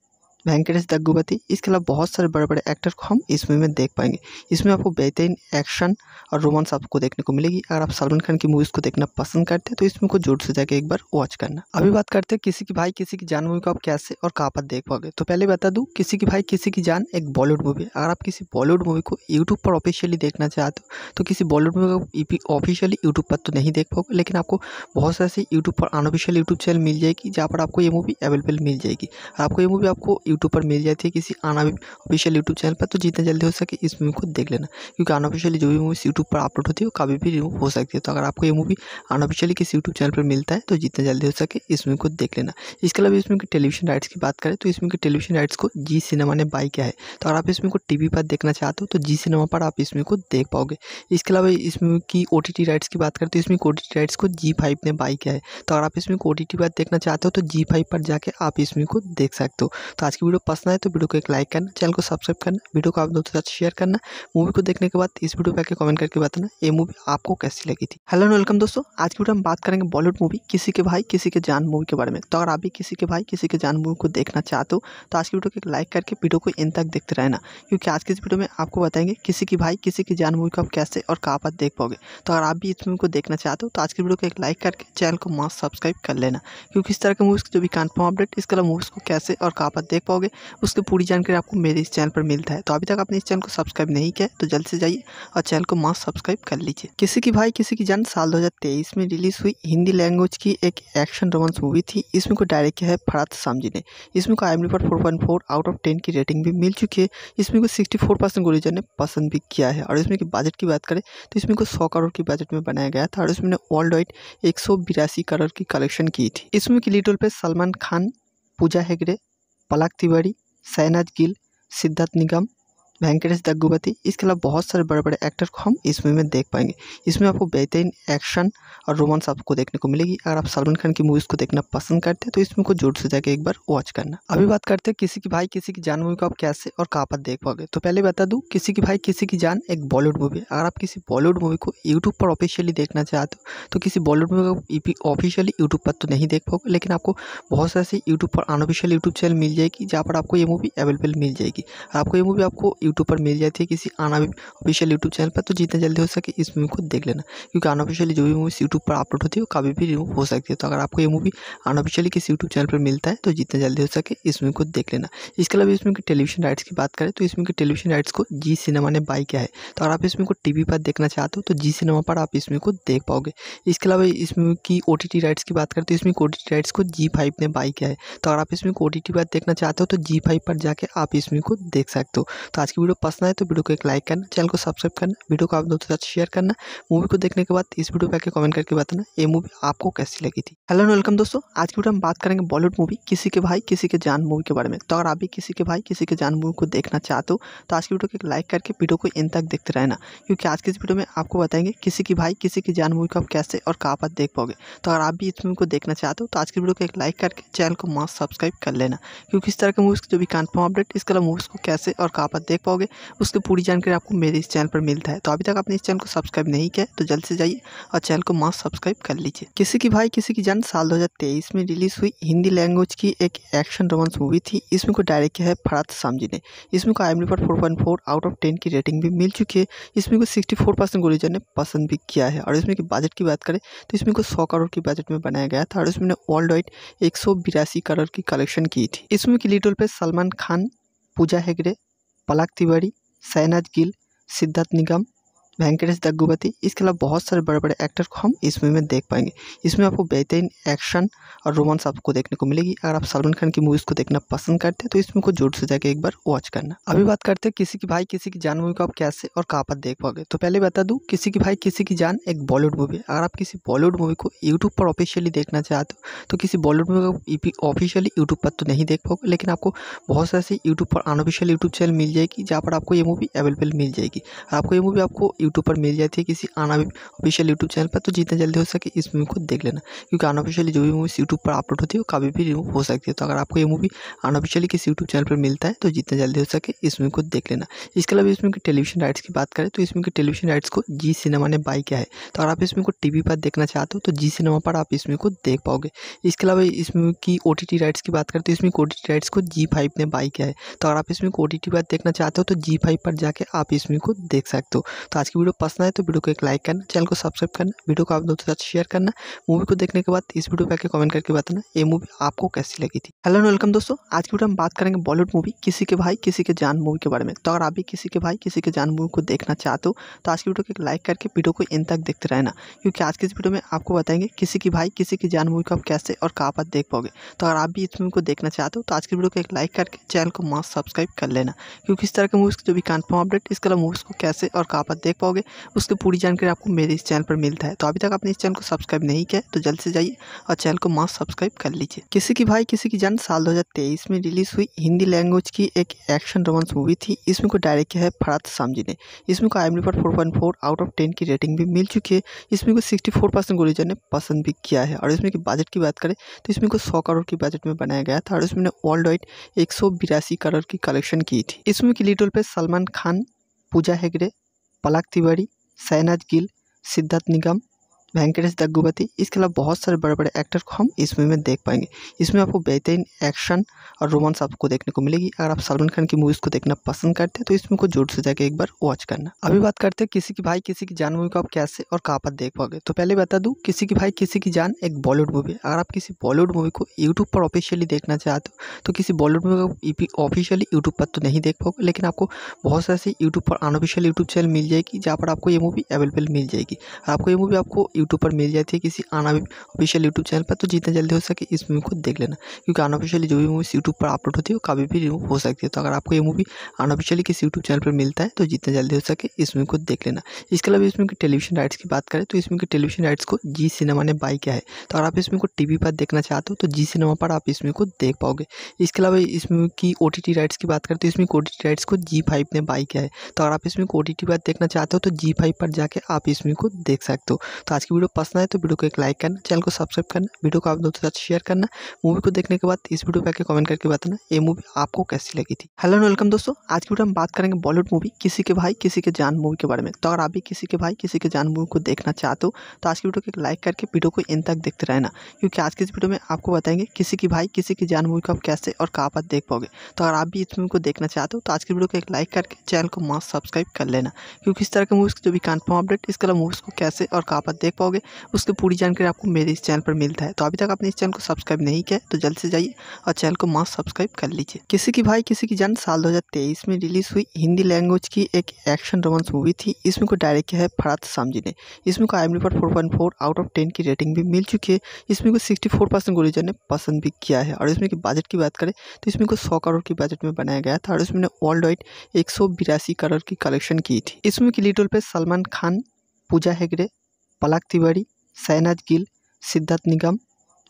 वेंकटेश दग्गुपति इसके अलावा बहुत सारे बड़े बड़े एक्टर को हम इस मूवी में देख पाएंगे इसमें आपको बेहतरीन एक्शन और रोमांस आपको देखने को मिलेगी अगर आप सलमान खान की मूवीज़ को देखना पसंद करते हैं तो इसमें को जोर से जाकर एक बार वॉच करना अभी बात करते हैं किसी की भाई किसी की जान मूवी को आप कैसे और कहाँ पर देख पाओगे तो पहले बता दूँ किसी की भाई किसी की जान एक बॉलीवुड मूवी है अगर आप किसी बॉलीवुड मूवी को यूट्यूब पर ऑफिशियली देखना चाहते हो तो किसी बॉलीवुड मूवी को ऑफिशियली e यूट्यूब पर तो नहीं देख पाओगे लेकिन आपको बहुत सारे ऐसे यूट्यूब पर अनऑफिशियल यूट्यूब चैनल मिल जाएगी जहाँ पर आपको ये मूवी अवेलेबल मिल जाएगी आपको ये मूवी आपको यूट्यूब पर मिल जाती तो है किसी अनऑफिशियल यूट्यूब चैनल पर तो जितना जल्दी हो सके इस मूवी को देख लेना क्योंकि अनऑफिशियली जो भी मूवीज यूट्यूब पर अपलोड होती है वो कभी भी रिमूव हो सकती है तो अगर आपको ये मूवी अनऑफिशियली किसी यूट्यूब चैनल पर मिलता है तो जितना जल्दी हो सके इस मूवी को देख लेना इसके अलावा इसमें टेलीविजन राइट्स की बात करें तो इसमें की टेलीविजन राइट्स को जी सिनेमा ने बाई किया है तो अगर आप इसमें को टी पर देखना चाहते हो तो जी सिनेमा पर आप इसमें को देख पाओगे इसके अलावा इसमें की ओ राइट्स की बात करें तो इसमें ओ राइट्स को जी फाइव ने बाई किया है तो अगर आप इसमें टी टी पर देखना चाहते हो तो जी फाइव पर जाके आप इसमें को देख सकते हो तो आज की वीडियो पसंद आए तो वीडियो को एक लाइक करना चैनल को सब्सक्राइब करना वीडियो को आप दोस्तों के साथ शेयर करना मूवी को देखने के बाद इस वीडियो पर आकर कमेंट करके करके बताना ये मूवी आपको कैसी लगी थी हेलो वेलकम दोस्तों आज की वीडियो हम बात करेंगे बॉलीवुड मूवी किसी के भाई किसी के जान मूवी के बारे में तो अगर आप भी किसी के भाई किसी के जान मूवी को देखना चाहते हो तो आज की वीडियो को एक लाइक करके वीडियो को इन तक देखते रहना क्योंकि आज की इस वीडियो में आपको बताएंगे किसी की भाई किसी की जान मूवी को आप कैसे और कहाँ पर देख पाओगे तो अगर आप भी इस मूवी को देखना चाहते हो तो आज की वीडियो को एक लाइक करके चैनल को मास्क सब्सक्राइब कर लेना क्योंकि इस तरह के मूवीज़ जो भी कन्फर्म अपडेट इसके अलावा मूवीज़ को कैसे और कहाँ पर देख पाओगे उसकी पूरी जानकारी आपको मेरे इस चैनल पर मिलता है तो अभी तक आपने इस चैनल को सब्सक्राइब नहीं किया तो जल्द से जाइए और चैनल को मास्क सब्सक्राइब कर लीजिए किसी की भाई किसी की जान साल 2023 में रिलीज हुई हिंदी लैंग्वेज की एक एक्शन रोमांस मूवी थी इसमें को डायरेक्ट किया है फरात सामजी ने इसमें को आई एम पर फोर आउट ऑफ टेन की रेटिंग भी मिल चुकी है इसमें को सिक्सटी फोर परसेंट गुरीजन ने पसंद भी किया है और इसमें की बजट की बात करें तो इसमें को सौ करोड़ की बजट में बनाया गया था और इसमें वर्ल्ड वाइड एक करोड़ की कलेक्शन की थी इसमें की लीडोल पे पर सलमान खान पूजा हेगड़े पलाक तिवारी सैनाज गिल सिद्धार्थ निगम वेंकटेश दग्गुपति इसके अलावा बहुत सारे बड़े बड़े एक्टर को हम इस मूवी में देख पाएंगे इसमें आपको बेहतरीन एक्शन और रोमांस आपको देखने को मिलेगी अगर आप सलमान खान की मूवीज़ को देखना पसंद करते हैं तो इसमें को जोर से जाके एक बार वॉच करना अभी बात करते हैं किसी की भाई किसी की जान मूवी को आप कैसे और कहाँ पर देख पाओगे तो पहले बता दूँ किसी की भाई किसी की जान एक बॉलीवुड मूवी अगर आप किसी बॉलीवुड मूवी को यूट्यूब पर ऑफिशियली देखना चाहते हो तो किसी बॉलीवुड मूवी को ऑफिशियली e यूट्यूब पर तो नहीं देख पाओगे लेकिन आपको बहुत सारे यूट्यूब पर अनऑफिशियल यूट्यूब चैनल मिल जाएगी जहाँ पर आपको ये मूवी अवेलेबल मिल जाएगी आपको ये मूवी आपको यूट्यूब पर मिल जाती है किसी ऑफिशियल यूट्यूब चैनल पर तो जितना जल्दी हो सके इस मूवी को देख लेना क्योंकि अनऑफिशियली जो भी मूवी यूट्यूब पर अपलोड होती है वो कभी भी रिमूव हो सकती है तो अगर आपको ये मूवी अनऑफिशियली किसी यूट्यूब चैनल पर मिलता है तो जितना जल्दी हो सके इस मूवी को देख लेना इसके अलावा इसमें की टेलीविजन राइट्स की बात करें तो इसमें की टेलीविजन राइट्स को जी सिनेमा ने बाई किया है तो अगर आप इसमें को टी पर देखना चाहते हो तो जी सिनेमा पर आप इसमें को देख पाओगे इसके अलावा इसमें की ओ राइट्स की बात करें तो इसमें ओ राइट्स को जी ने बाई किया है तो अगर आप इसमें को ओ पर देखना चाहते हो तो जी पर जाके आप इसमें को देख सकते हो तो आज के वीडियो पसंद आए तो वीडियो को एक लाइक करना चैनल को सब्सक्राइब करना वीडियो को आप दोस्तों साथ शेयर करना मूवी को देखने के बाद इस वीडियो पर आकर कमेंट करके बताना ये मूवी आपको कैसी लगी थी हेलो एंड वेलकम दोस्तों आज की वीडियो हम बात करेंगे बॉलीवुड मूवी किसी के भाई किसी के जान मूवी के बारे में तो अगर आप भी किसी के भाई किसी के जान मूवी को देखना चाहते हो तो आज की वीडियो को एक लाइक करके वीडियो को इन तक देखते रहना क्योंकि आज की इस वीडियो में आपको बताएंगे किसी की भाई किसी की जान मूवी को आप कैसे और कहाँ पर देख पाओगे तो अगर आप भी इस मूवी को देखना चाहते हो तो आज की वीडियो को एक लाइक करके चैनल को मास्क सब्सक्राइब कर लेना क्योंकि इस तरह के मूवीज़ की जो भी कन्फर्म अपडेट इसके अलावा मूवीज़ को कैसे और कहाँ पर देख पाओगे उसकी पूरी जानकारी आपको मेरे इस चैनल पर मिलता है तो अभी तक आपने इस चैनल को सब्सक्राइब नहीं किया तो जल्द से जाइए और चैनल को मास्क सब्सक्राइब कर लीजिए किसी की भाई किसी की जान साल दो में रिलीज हुई हिंदी लैंग्वेज की एक एक्शन रोमांस मूवी थी इसमें को डायरेक्ट किया है फरात सामजी ने इसमें को आई पर फोर आउट ऑफ टेन की रेटिंग भी मिल चुकी है इसमें को सिक्सटी फोर परसेंट ने पसंद भी किया है और इसमें की बजट की बात करें तो इसमें को सौ करोड़ की बजट में बनाया गया था और इसमें वर्ल्ड वाइड एक करोड़ की कलेक्शन की थी इसमें की लीड पे सलमान खान पूजा हेगड़े पलक तिवारी गिल सिद्धार्थ निगम वेंकटेश दग्गुबती इसके अलावा बहुत सारे बड़े बड़े एक्टर को हम इस मूवी में देख पाएंगे इसमें आपको बेहतरीन एक्शन और रोमांस आपको देखने को मिलेगी अगर आप सलमान खान की मूवीज़ को देखना पसंद करते हैं तो इसमें को जोर से जाके एक बार वॉच करना अभी बात करते हैं किसी की भाई किसी की जान मूवी को आप कैसे और कहाँ पर देख पाओगे तो पहले बता दूँ किसी की भाई किसी की जान एक बॉलीवुड मूवी अगर आप किसी बॉलीवुड मूवी को यूट्यूब पर ऑफिशियली देखना चाहते हो तो किसी बॉलीवुड मूवी को ऑफिशियली e यूट्यूब पर तो नहीं देख पाओगे लेकिन आपको बहुत सारे यूट्यूब पर अनऑफिशियल यूट्यूब चैनल मिल जाएगी जहाँ पर आपको ये मूवी अवेलेबल मिल जाएगी आपको ये मूवी आपको यूट्यूब पर मिल जाती है किसी आना ऑफिशियल यूट्यूब चैनल पर तो जितना जल्दी हो सके इस मूवी को देख लेना क्योंकि अनऑफिशियली जो भी मूवीज़ यूट्यूब पर अपलोड होती है वो कभी भी रिमूव हो सकती है तो अगर आपको ये मूवी अनऑफिशियली किसी यूट्यूब चैनल पर मिलता है तो जितना जल्दी हो सके इस मूवी को देख लेना इसके अलावा इसमें टेलीविजन राइट्स की बात करें तो इसमें की टेलीविजन राइट्स को जी सिनेमा ने बाई किया है तो अगर आप इसमें को टी पर देखना चाहते हो तो जी सिनेमा पर आप इसमें को देख पाओगे इसके अलावा इसमें की ओ राइट्स की बात करें तो इसमें ओ राइट्स को जी ने बाई किया है तो अगर आप इसमें को ओ पर देखना चाहते हो तो जी पर जाके आप इसमें को देख सकते हो तो आज की वीडियो पसंद आए तो वीडियो को एक लाइक करना चैनल को सब्सक्राइब करना वीडियो को आप दोस्तों साथ शेयर करना मूवी को देखने के बाद इस वीडियो पर आके कमेंट करके बताना ये मूवी आपको कैसी लगी थी हेलो वेलकम दोस्तों आज की वीडियो हम बात करेंगे बॉलीवुड मूवी किसी के भाई किसी के जान मूवी के बारे में तो अगर आप भी किसी के भाई किसी के जान मूवी को देखना चाहते हो तो आज की वीडियो को एक लाइक करके वीडियो को इन तक देखते रहना क्योंकि आज की इस वीडियो में आपको बताएंगे किसी की भाई किसी की जान मूवी को आप कैसे और कहाँ पर देख पाओगे तो अगर आप भी इस मूवी को देखना चाहते हो तो आज की वीडियो को एक लाइक करके चैनल को मास्क सब्सक्राइब कर लेना क्योंकि इस तरह के मूवीज़ की जो भी कन्फर्म अपडेट इसके अलावा मूवीज़ को कैसे और कहाँ पर देख पाओ पाओगे उसकी पूरी जानकारी आपको मेरे इस चैनल पर मिलता है तो अभी तक आपने इस चैनल को सब्सक्राइब नहीं किया तो जल्द से जाइए और चैनल को मास्क सब्सक्राइब कर लीजिए किसी की भाई किसी की जान साल दो में रिलीज हुई हिंदी लैंग्वेज की एक एक्शन रोमांस मूवी थी इसमें को डायरेक्ट किया है फरात सामजी ने इसमें को आई एम पर फोर आउट ऑफ टेन की रेटिंग भी मिल चुकी है इसमें को सिक्सटी फोर परसेंट ने पसंद भी किया है और इसमें बजट की बात करें तो इसमें को सौ करोड़ की बजट में बनाया गया था और इसमें वर्ल्ड वाइड एक करोड़ की कलेक्शन की थी इसमें की लीड रोल पर सलमान खान पूजा हेगड़े पलक तिवारी शहनाज गिल सिद्धार्थ निगम वेंकटेश दग्गुबती इसके अलावा बहुत सारे बड़े बड़े एक्टर को हम इस मूवी में देख पाएंगे इसमें आपको बेहतरीन एक्शन और रोमांस आपको देखने को मिलेगी अगर आप सलमान खान की मूवीज़ को देखना पसंद करते हैं तो इसमें को जोर से जाकर एक बार वॉच करना अभी बात करते हैं किसी की भाई किसी की जान मूवी को आप कैसे और कहाँ पर देख पाओगे तो पहले बता दूँ किसी की भाई किसी की जान एक बॉलीवुड मूवी है अगर आप किसी बॉलीवुड मूवी को यूट्यूब पर ऑफिशियली देखना चाहते हो तो किसी बॉलीवुड मूवी को ऑफिशियली यूट्यूब पर तो नहीं देख पाओगे लेकिन आपको बहुत सारे ऐसे यूट्यूब पर अनऑफिशियल यूट्यूब चैनल मिल जाएगी जहाँ पर आपको ये मूवी अवेलेबल मिल जाएगी आपको ये मूवी आपको यूट्यूब पर मिल जाती है किसी अनऑफिशियल यूट्यूब चैनल पर तो जितना जल्दी हो सके इस मूवी को देख लेना क्योंकि अनऑफिशियली जो भी मूवी यूट्यूब पर अपलोड होती है वो कभी भी रिमूव हो सकती है तो अगर आपको ये मूवी अनऑफिशियली किसी यूट्यूब चैनल पर मिलता है तो जितना जल्दी हो सके इस मूवी को देख लेना इसके अलावा इसमें टेलीविजन राइट्स की बात करें तो इसमें की टेलीविजन राइट्स को जी सिनेमा ने बाई किया है तो अगर आप इसमें को टी पर देखना चाहते हो तो जी सिनेमा पर आप इसमें को देख पाओगे इसके अलावा इसमें की ओ राइट्स की बात करें तो इसमें ओ राइट्स को जी फाइव ने बाई किया है तो अगर आप इसमें को ओ पर देखना चाहते हो तो जी पर जाके आप इसमें को देख सकते हो तो आज की वीडियो पसंद आए तो वीडियो को एक लाइक करना चैनल को सब्सक्राइब करना वीडियो को आप दोस्तों के साथ शेयर करना मूवी को देखने के बाद इस वीडियो पर आके कमेंट करके बताना ये मूवी आपको कैसी लगी थी हेलो एंड वेलकम दोस्तों आज की वीडियो हम बात करेंगे बॉलीवुड मूवी किसी के भाई किसी के जान मूवी के बारे में तो अगर आप भी किसी के भाई किसी के जान मूवी को देखना चाहते हो तो आज की वीडियो को एक लाइक करके वीडियो को इन तक देखते रहना क्योंकि आज की इस वीडियो में आपको बताएंगे किसी की भाई किसी की जान मूवी को आप कैसे और कहाँ पर देख पाओगे तो अगर आप भी इस मूवी को देखना चाहते हो तो आज की वीडियो को एक लाइक करके चैनल को मास्क सब्सक्राइब कर लेना क्योंकि इस तरह के मूवीज़ जो भी कन्फर्म अपडेट इसके अलावा मूवीज़ को कैसे और कहाँ पर देख पाओगे उसकी पूरी जानकारी आपको मेरे इस चैनल पर मिलता है तो अभी तक आपने इस चैनल को सब्सक्राइब नहीं किया तो जल्द से जाइए और चैनल को मास्क सब्सक्राइब कर लीजिए किसी की भाई किसी की जान साल दो में रिलीज हुई हिंदी लैंग्वेज की एक एक्शन रोमांस मूवी थी इसमें को डायरेक्ट किया है फरात सामजी ने इसमें को आई एम पर फोर आउट ऑफ टेन की रेटिंग भी मिल चुकी है इसमें को सिक्सटी फोर परसेंट गुरुजन ने पसंद भी किया है और इसमें की बजट की बात करें तो इसमें को सौ करोड़ की बजट में बनाया गया था और इसमें वर्ल्ड वाइड एक करोड़ की कलेक्शन की थी इसमें की लीड पे सलमान खान पूजा हेगड़े पलक तिवारी शहनाज गिल सिद्धार्थ निगम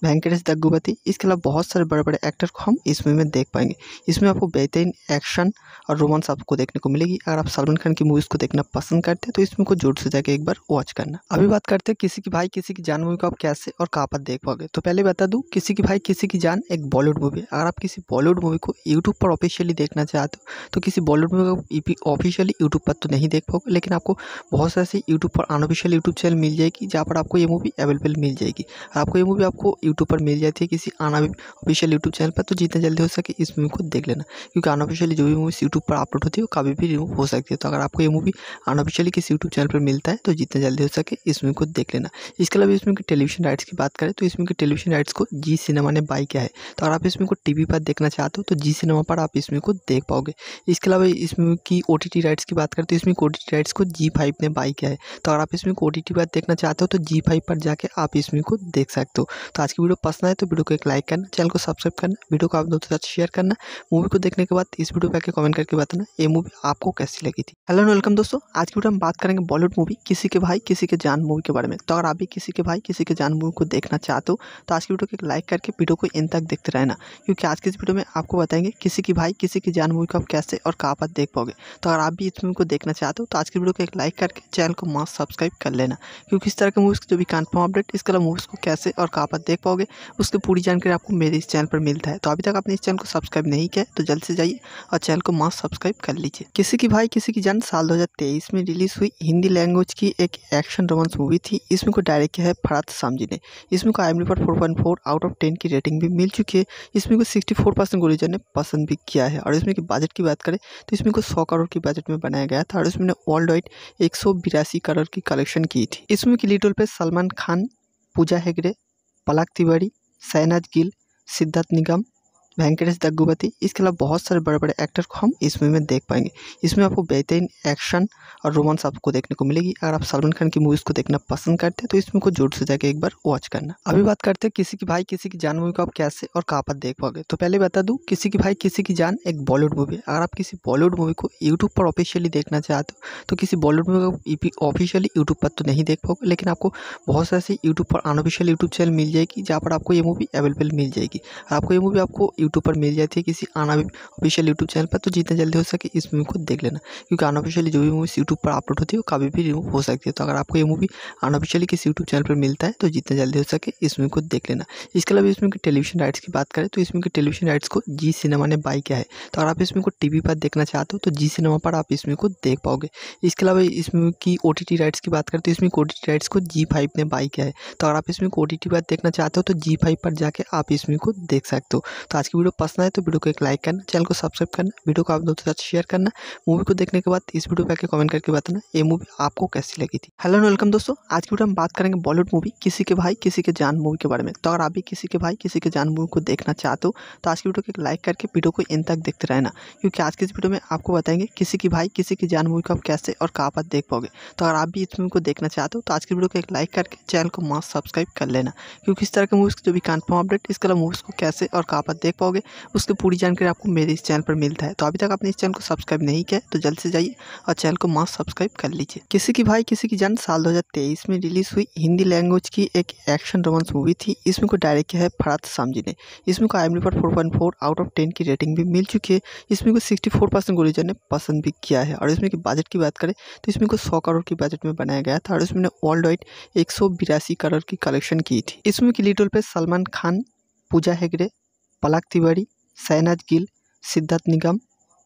वेंकटेश दग्गुपति इसके अलावा बहुत सारे बड़े बड़े एक्टर को हम इस मूवी में देख पाएंगे इसमें आपको बेहतरीन एक्शन और रोमांस आपको देखने को मिलेगी अगर आप सलमान खान की मूवीज़ को देखना पसंद करते हैं तो इसमें को जोर से जाके एक बार वॉच करना अभी बात करते हैं किसी की भाई किसी की जान मूवी को आप कैसे और कहाँ पर देख पाओगे तो पहले बता दूँ किसी की भाई किसी की जान एक बॉलीवुड मूवी अगर आप किसी बॉलीवुड मूवी को यूट्यूब पर ऑफिशियली देखना चाहते हो तो किसी बॉलीवुड मूवी को ऑफिशियली यूट्यूब पर तो नहीं देख पाओगे लेकिन आपको बहुत सारे यूट्यूब पर अनऑफिशियल यूट्यूब चैनल मिल जाएगी जहाँ पर आपको ये मूवी अवेलेबल मिल जाएगी आपको ये मूवी आपको यूट्यूब पर मिल जाती है किसी ऑफिशियल यूट्यूब चैनल पर तो जितना जल्दी हो सके इस मूवी को देख लेना क्योंकि अनऑफिशियली जो भी मूवी यूट्यूब पर अपलोड होती है वो कभी भी रिमूव हो सकती है तो अगर आपको ये मूवी अनऑफिशियली किसी यूट्यूब चैनल पर मिलता है तो जितना जल्दी हो सके इस मूवी को देख लेना इसके अलावा इसमें की टेलीविजन राइट्स की बात करें तो इसमें की टेलीविजन राइट्स को जी सिनेमा ने बाई किया है तो अगर आप इसमें को टी पर देखना चाहते हो तो जी सिनेमा पर आप इसमें को देख पाओगे इसके अलावा इसमें की ओ राइट्स की बात करें तो इसमें ओ राइट्स को जी ने बाई किया है तो अगर आप इसमें को ओ पर देखना चाहते हो तो जी पर जाके आप इसमें को देख सकते हो तो आज की वीडियो पसंद आए तो वीडियो को एक लाइक करना चैनल को सब्सक्राइब करना वीडियो को आप दोस्तों के साथ शेयर करना मूवी को देखने के बाद इस वीडियो पर आकर कमेंट करके बताना ये मूवी आपको कैसी लगी थी हेलो एंड वेलकम दोस्तों आज की वीडियो हम बात करेंगे बॉलीवुड मूवी किसी के भाई किसी के जान मूवी के बारे में तो अगर आप भी किसी के भाई किसी के जान मूवी को देखना चाहते हो तो आज की वीडियो को एक लाइक करके वीडियो को इन तक देखते रहना क्योंकि आज की इस वीडियो में आपको बताएंगे किसी की भाई किसी की जान मूवी को आप कैसे और कहाँ पर देख पाओगे तो अगर आप भी इस मूवी को देखना चाहते हो तो आज की वीडियो को एक लाइक करके चैनल को मास्क सब्सक्राइब कर लेना क्योंकि इस तरह के मूवीज़ की जो भी कन्फर्म अपडेट इसके अलावा मूवीज़ को कैसे और कहाँ पर देख पाओगे उसकी पूरी जानकारी आपको मेरे इस चैनल पर मिलता है तो अभी तक आपने इस चैनल को सब्सक्राइब नहीं किया तो जल्द से जाइए और चैनल को मास्क सब्सक्राइब कर लीजिए किसी की भाई किसी की जान साल दो में रिलीज हुई हिंदी लैंग्वेज की एक एक्शन रोमांस मूवी थी इसमें को डायरेक्ट किया है फरात सामजी ने इसमें को आई पर फोर आउट ऑफ टेन की रेटिंग भी मिल चुकी है इसमें को सिक्सटी फोर परसेंट ने पसंद भी किया है और इसमें की बजट की बात करें तो इसमें को सौ करोड़ की बजट में बनाया गया था और इसमें वर्ल्ड वाइड एक करोड़ की कलेक्शन की थी इसमें की लीड पे सलमान खान पूजा हेगड़े पलक तिवारी गिल सिद्धार्थ निगम वेंकटेश दग्गुबती इसके अलावा बहुत सारे बड़े बड़े एक्टर को हम इस मूवी में देख पाएंगे इसमें आपको बेहतरीन एक्शन और रोमांस आपको देखने को मिलेगी अगर आप सलमान खान की मूवीज़ को देखना पसंद करते हैं तो इसमें को जोर से जाकर एक बार वॉच करना अभी बात करते हैं किसी की भाई किसी की जान मूवी को आप कैसे और कहाँ पर देख पाओगे तो पहले बता दूँ किसी की भाई किसी की जान एक बॉलीवुड मूवी है अगर आप किसी बॉलीवुड मूवी को यूट्यूब पर ऑफिशियली देखना चाहते हो तो किसी बॉलीवुड मूवी को ऑफिशियली यूट्यूब पर तो नहीं देख पाओगे लेकिन आपको बहुत सारे यूट्यूब पर अनऑफिशियल यूट्यूब चैनल मिल जाएगी जहाँ पर आपको ये मूवी अवेलेबल मिल जाएगी आपको ये मूवी आपको यूट्यूब पर मिल जाती है किसी ऑफिशियल यूट्यूब चैनल पर तो जितना जल्दी हो सके इस मूवी को देख लेना क्योंकि अनऑफिशियली जो भी मूवीज़ यूट्यूब पर अपलोड होती है वो कभी भी रिमूव हो सकती है तो अगर आपको ये मूवी अनऑफिशियली किसी यूट्यूब चैनल पर मिलता है तो जितना जल्दी हो सके इस मूवी को देख लेना इसके अलावा इसमें टेलीविजन राइट्स की बात करें तो इसमें टेलीविजन राइट्स को जी सिनेमा ने बाई किया है तो अगर आप इसमें को टी पर देखना चाहते हो तो जी सिनेमा पर आप इसमें को देख पाओगे इसके अलावा इसमें की ओ राइट्स की बात करें तो इसमें ओ राइट्स को जी फाइव ने बाई किया है तो अगर आप इसमें को ओ पर देखना चाहते हो तो जी पर जाके आप इसमें को देख सकते हो तो आज की वीडियो पसंद आए तो वीडियो को एक लाइक करना चैनल को सब्सक्राइब करना वीडियो को आप दोस्तों साथ शेयर करना मूवी को देखने के बाद इस वीडियो पर आकर कमेंट करके बताना ये मूवी आपको कैसी लगी थी हेलो वेलकम दोस्तों आज की वीडियो हम बात करेंगे बॉलीवुड मूवी किसी के भाई किसी के जान मूवी के बारे में तो अगर आप भी किसी के भाई किसी के जान मूवी को देखना चाहते हो तो आज की वीडियो को एक लाइक करके वीडियो को इन तक देखते रहना क्योंकि आज की इस वीडियो में आपको बताएंगे किसी की भाई किसी की जान मूवी को आप कैसे और कहाँ पर देख पाओगे तो अगर आप भी इस मूवी को देखना चाहते हो तो आज की वीडियो को एक लाइक करके चैनल को मास्क सब्सक्राइब कर लेना क्योंकि इस तरह के मूवीज़ जो भी कन्फर्म अपडेट इसके अलावा मूवीज़ को कैसे और कहाँ पर देख पाओगे उसकी पूरी जानकारी आपको मेरे इस चैनल पर मिलता है तो अभी तक आपने इस चैनल को सब्सक्राइब नहीं किया तो जल्द से जाइए और चैनल को मास्क सब्सक्राइब कर लीजिए किसी की भाई किसी की जान साल दो में रिलीज हुई हिंदी लैंग्वेज की एक एक्शन रोमांस मूवी थी इसमें को डायरेक्ट किया है फरात सामजी ने इसमें को आई पर four point out of ten की रेटिंग भी मिल चुकी है इसमें को सिक्सटी फोर परसेंट गोलीजर ने पसंद भी किया है और इसमें की बजट की बात करें तो इसमें को सौ करोड़ की बजट में बनाया गया था और इसमें वर्ल्ड वाइड एक करोड़ की कलेक्शन की थी इसमें की लीड रोल पर सलमान खान पूजा हेगड़े पलक तिवारी शहनाज गिल सिद्धार्थ निगम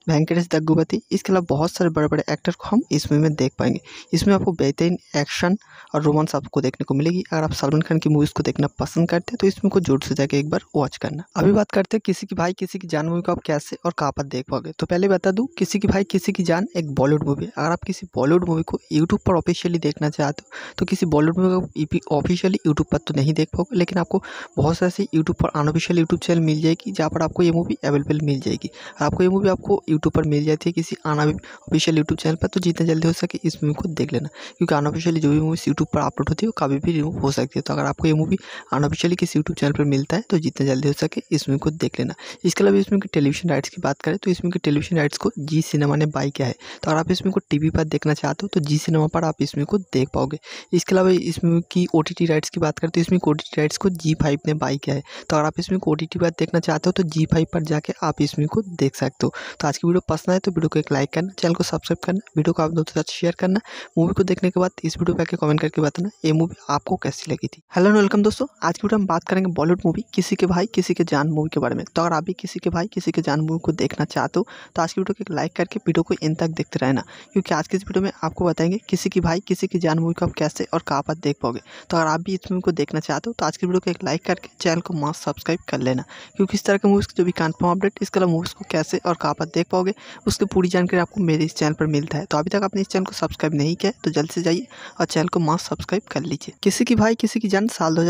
वेंकटेश दग्गुपति इसके अलावा बहुत सारे बड़े बड़े एक्टर को हम इस मूवी में देख पाएंगे इसमें आपको बेहतरीन एक्शन और रोमांस आपको देखने को मिलेगी अगर आप सलमान खान की मूवीज़ को देखना पसंद करते हैं तो इसमें को जोर से जाकर एक बार वॉच करना अभी बात करते हैं किसी की भाई किसी की जान मूवी को आप कैसे और कहाँ पर देख पाओगे तो पहले बता दूँ किसी की भाई किसी की जान एक बॉलीवुड मूवी है अगर आप किसी बॉलीवुड मूवी को यूट्यूब पर ऑफिशियली देखना चाहते हो तो किसी बॉलीवुड मूवी को ऑफिशियली यूट्यूब पर तो नहीं देख पाओगे लेकिन आपको बहुत सारे यूट्यूब पर अनऑफिशियल यूट्यूब चैनल मिल जाएगी जहाँ पर आपको ये मूवी अवेलेबल मिल जाएगी आपको ये मूवी आपको यूट्यूब पर मिल जाती है किसी ऑफिशियल यूट्यूब चैनल पर तो जितना जल्दी हो सके इस मूवी को देख लेना क्योंकि अनऑफिशियली जो भी मूवी यूट्यूब पर अपलोड होती है वो कभी भी रिमूव हो सकती है तो अगर आपको ये मूवी अनऑफिशियली किसी यूट्यूब चैनल पर मिलता है तो जितना जल्दी हो सके इस मूवी को देख लेना इसके अलावा इसमें की टेलीविजन राइट्स की बात करें तो इसमें की टेलीविजन राइट्स को जी सिनेमा ने बाई किया है तो अगर आप इसमें को टी पर देखना चाहते हो तो जी सिनेमा पर आप इसमें को देख पाओगे इसके अलावा इसमें की ओ राइट्स की बात करें तो इसमें ओ राइट्स को जी फाइव ने बाई किया है तो अगर आप इसमें को ओ पर देखना चाहते हो तो जी फाइव पर जाके आप इसमें को देख सकते हो तो आज वीडियो पसंद आए तो वीडियो को एक लाइक करना चैनल को सब्सक्राइब करना वीडियो को आप दोस्तों के साथ शेयर करना मूवी को देखने के बाद इस वीडियो पर आके कमेंट करके बताना ये मूवी आपको कैसी लगी थी हेलो एंड वेलकम दोस्तों आज की वीडियो हम बात करेंगे बॉलीवुड मूवी किसी के भाई किसी के जान मूवी के बारे में तो अगर आप भी किसी के भाई किसी के जान मूवी को देखना चाहते हो तो आज की वीडियो को एक लाइक करके वीडियो को इन तक देखते रहना क्योंकि आज की इस वीडियो में आपको बताएंगे किसी की भाई किसी की जान मूवी को आप कैसे और कहाँ पर देख पाओगे तो अगर आप भी इस मूवी को देखना चाहते हो तो आज की वीडियो को एक लाइक करके चैनल को मास्क सब्सक्राइब कर लेना क्योंकि इस तरह के मूवीज़ जो भी कन्फर्म अपडेट इसके अलावा मूवीज़ को कैसे और कहाँ पर देख पाओगे उसकी पूरी जानकारी आपको मेरे इस चैनल पर मिलता है तो अभी तक आपने इस चैनल को सब्सक्राइब नहीं किया तो जल्द से जाइए और चैनल को मास्क सब्सक्राइब कर लीजिए किसी की भाई किसी की जान साल दो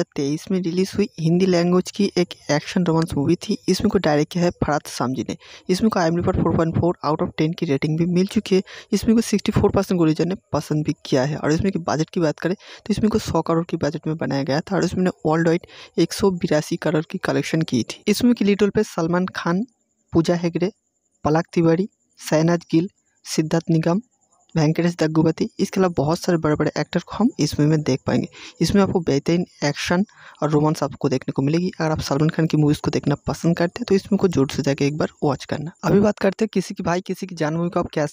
में रिलीज हुई हिंदी लैंग्वेज की एक एक्शन रोमांस मूवी थी इसमें को डायरेक्ट किया है फरात सामजी ने इसमें को आई पर फोर आउट ऑफ टेन की रेटिंग भी मिल चुकी है इसमें को सिक्सटी फोर परसेंट ने पसंद भी किया है और इसमें की बजट की बात करें तो इसमें को सौ करोड़ की बजट में बनाया गया था और इसमें वर्ल्ड वाइड एक करोड़ की कलेक्शन की थी इसमें की लीड पे सलमान खान पूजा हेगड़े पलाक तिवारी सैनाज गिल सिद्धार्थ निगम वेंकटेश दग्गुपति इसके अलावा बहुत सारे बड़े बड़े एक्टर को हम इस मूवी में देख पाएंगे इसमें आपको बेहतरीन एक्शन और रोमांस आपको देखने को मिलेगी अगर आप सलमान खान की मूवीज़ को देखना पसंद करते हैं तो इसमें को जोर से जाके एक बार वॉच करना अभी बात करते हैं किसी की भाई किसी की जान मूवी को आप कैसे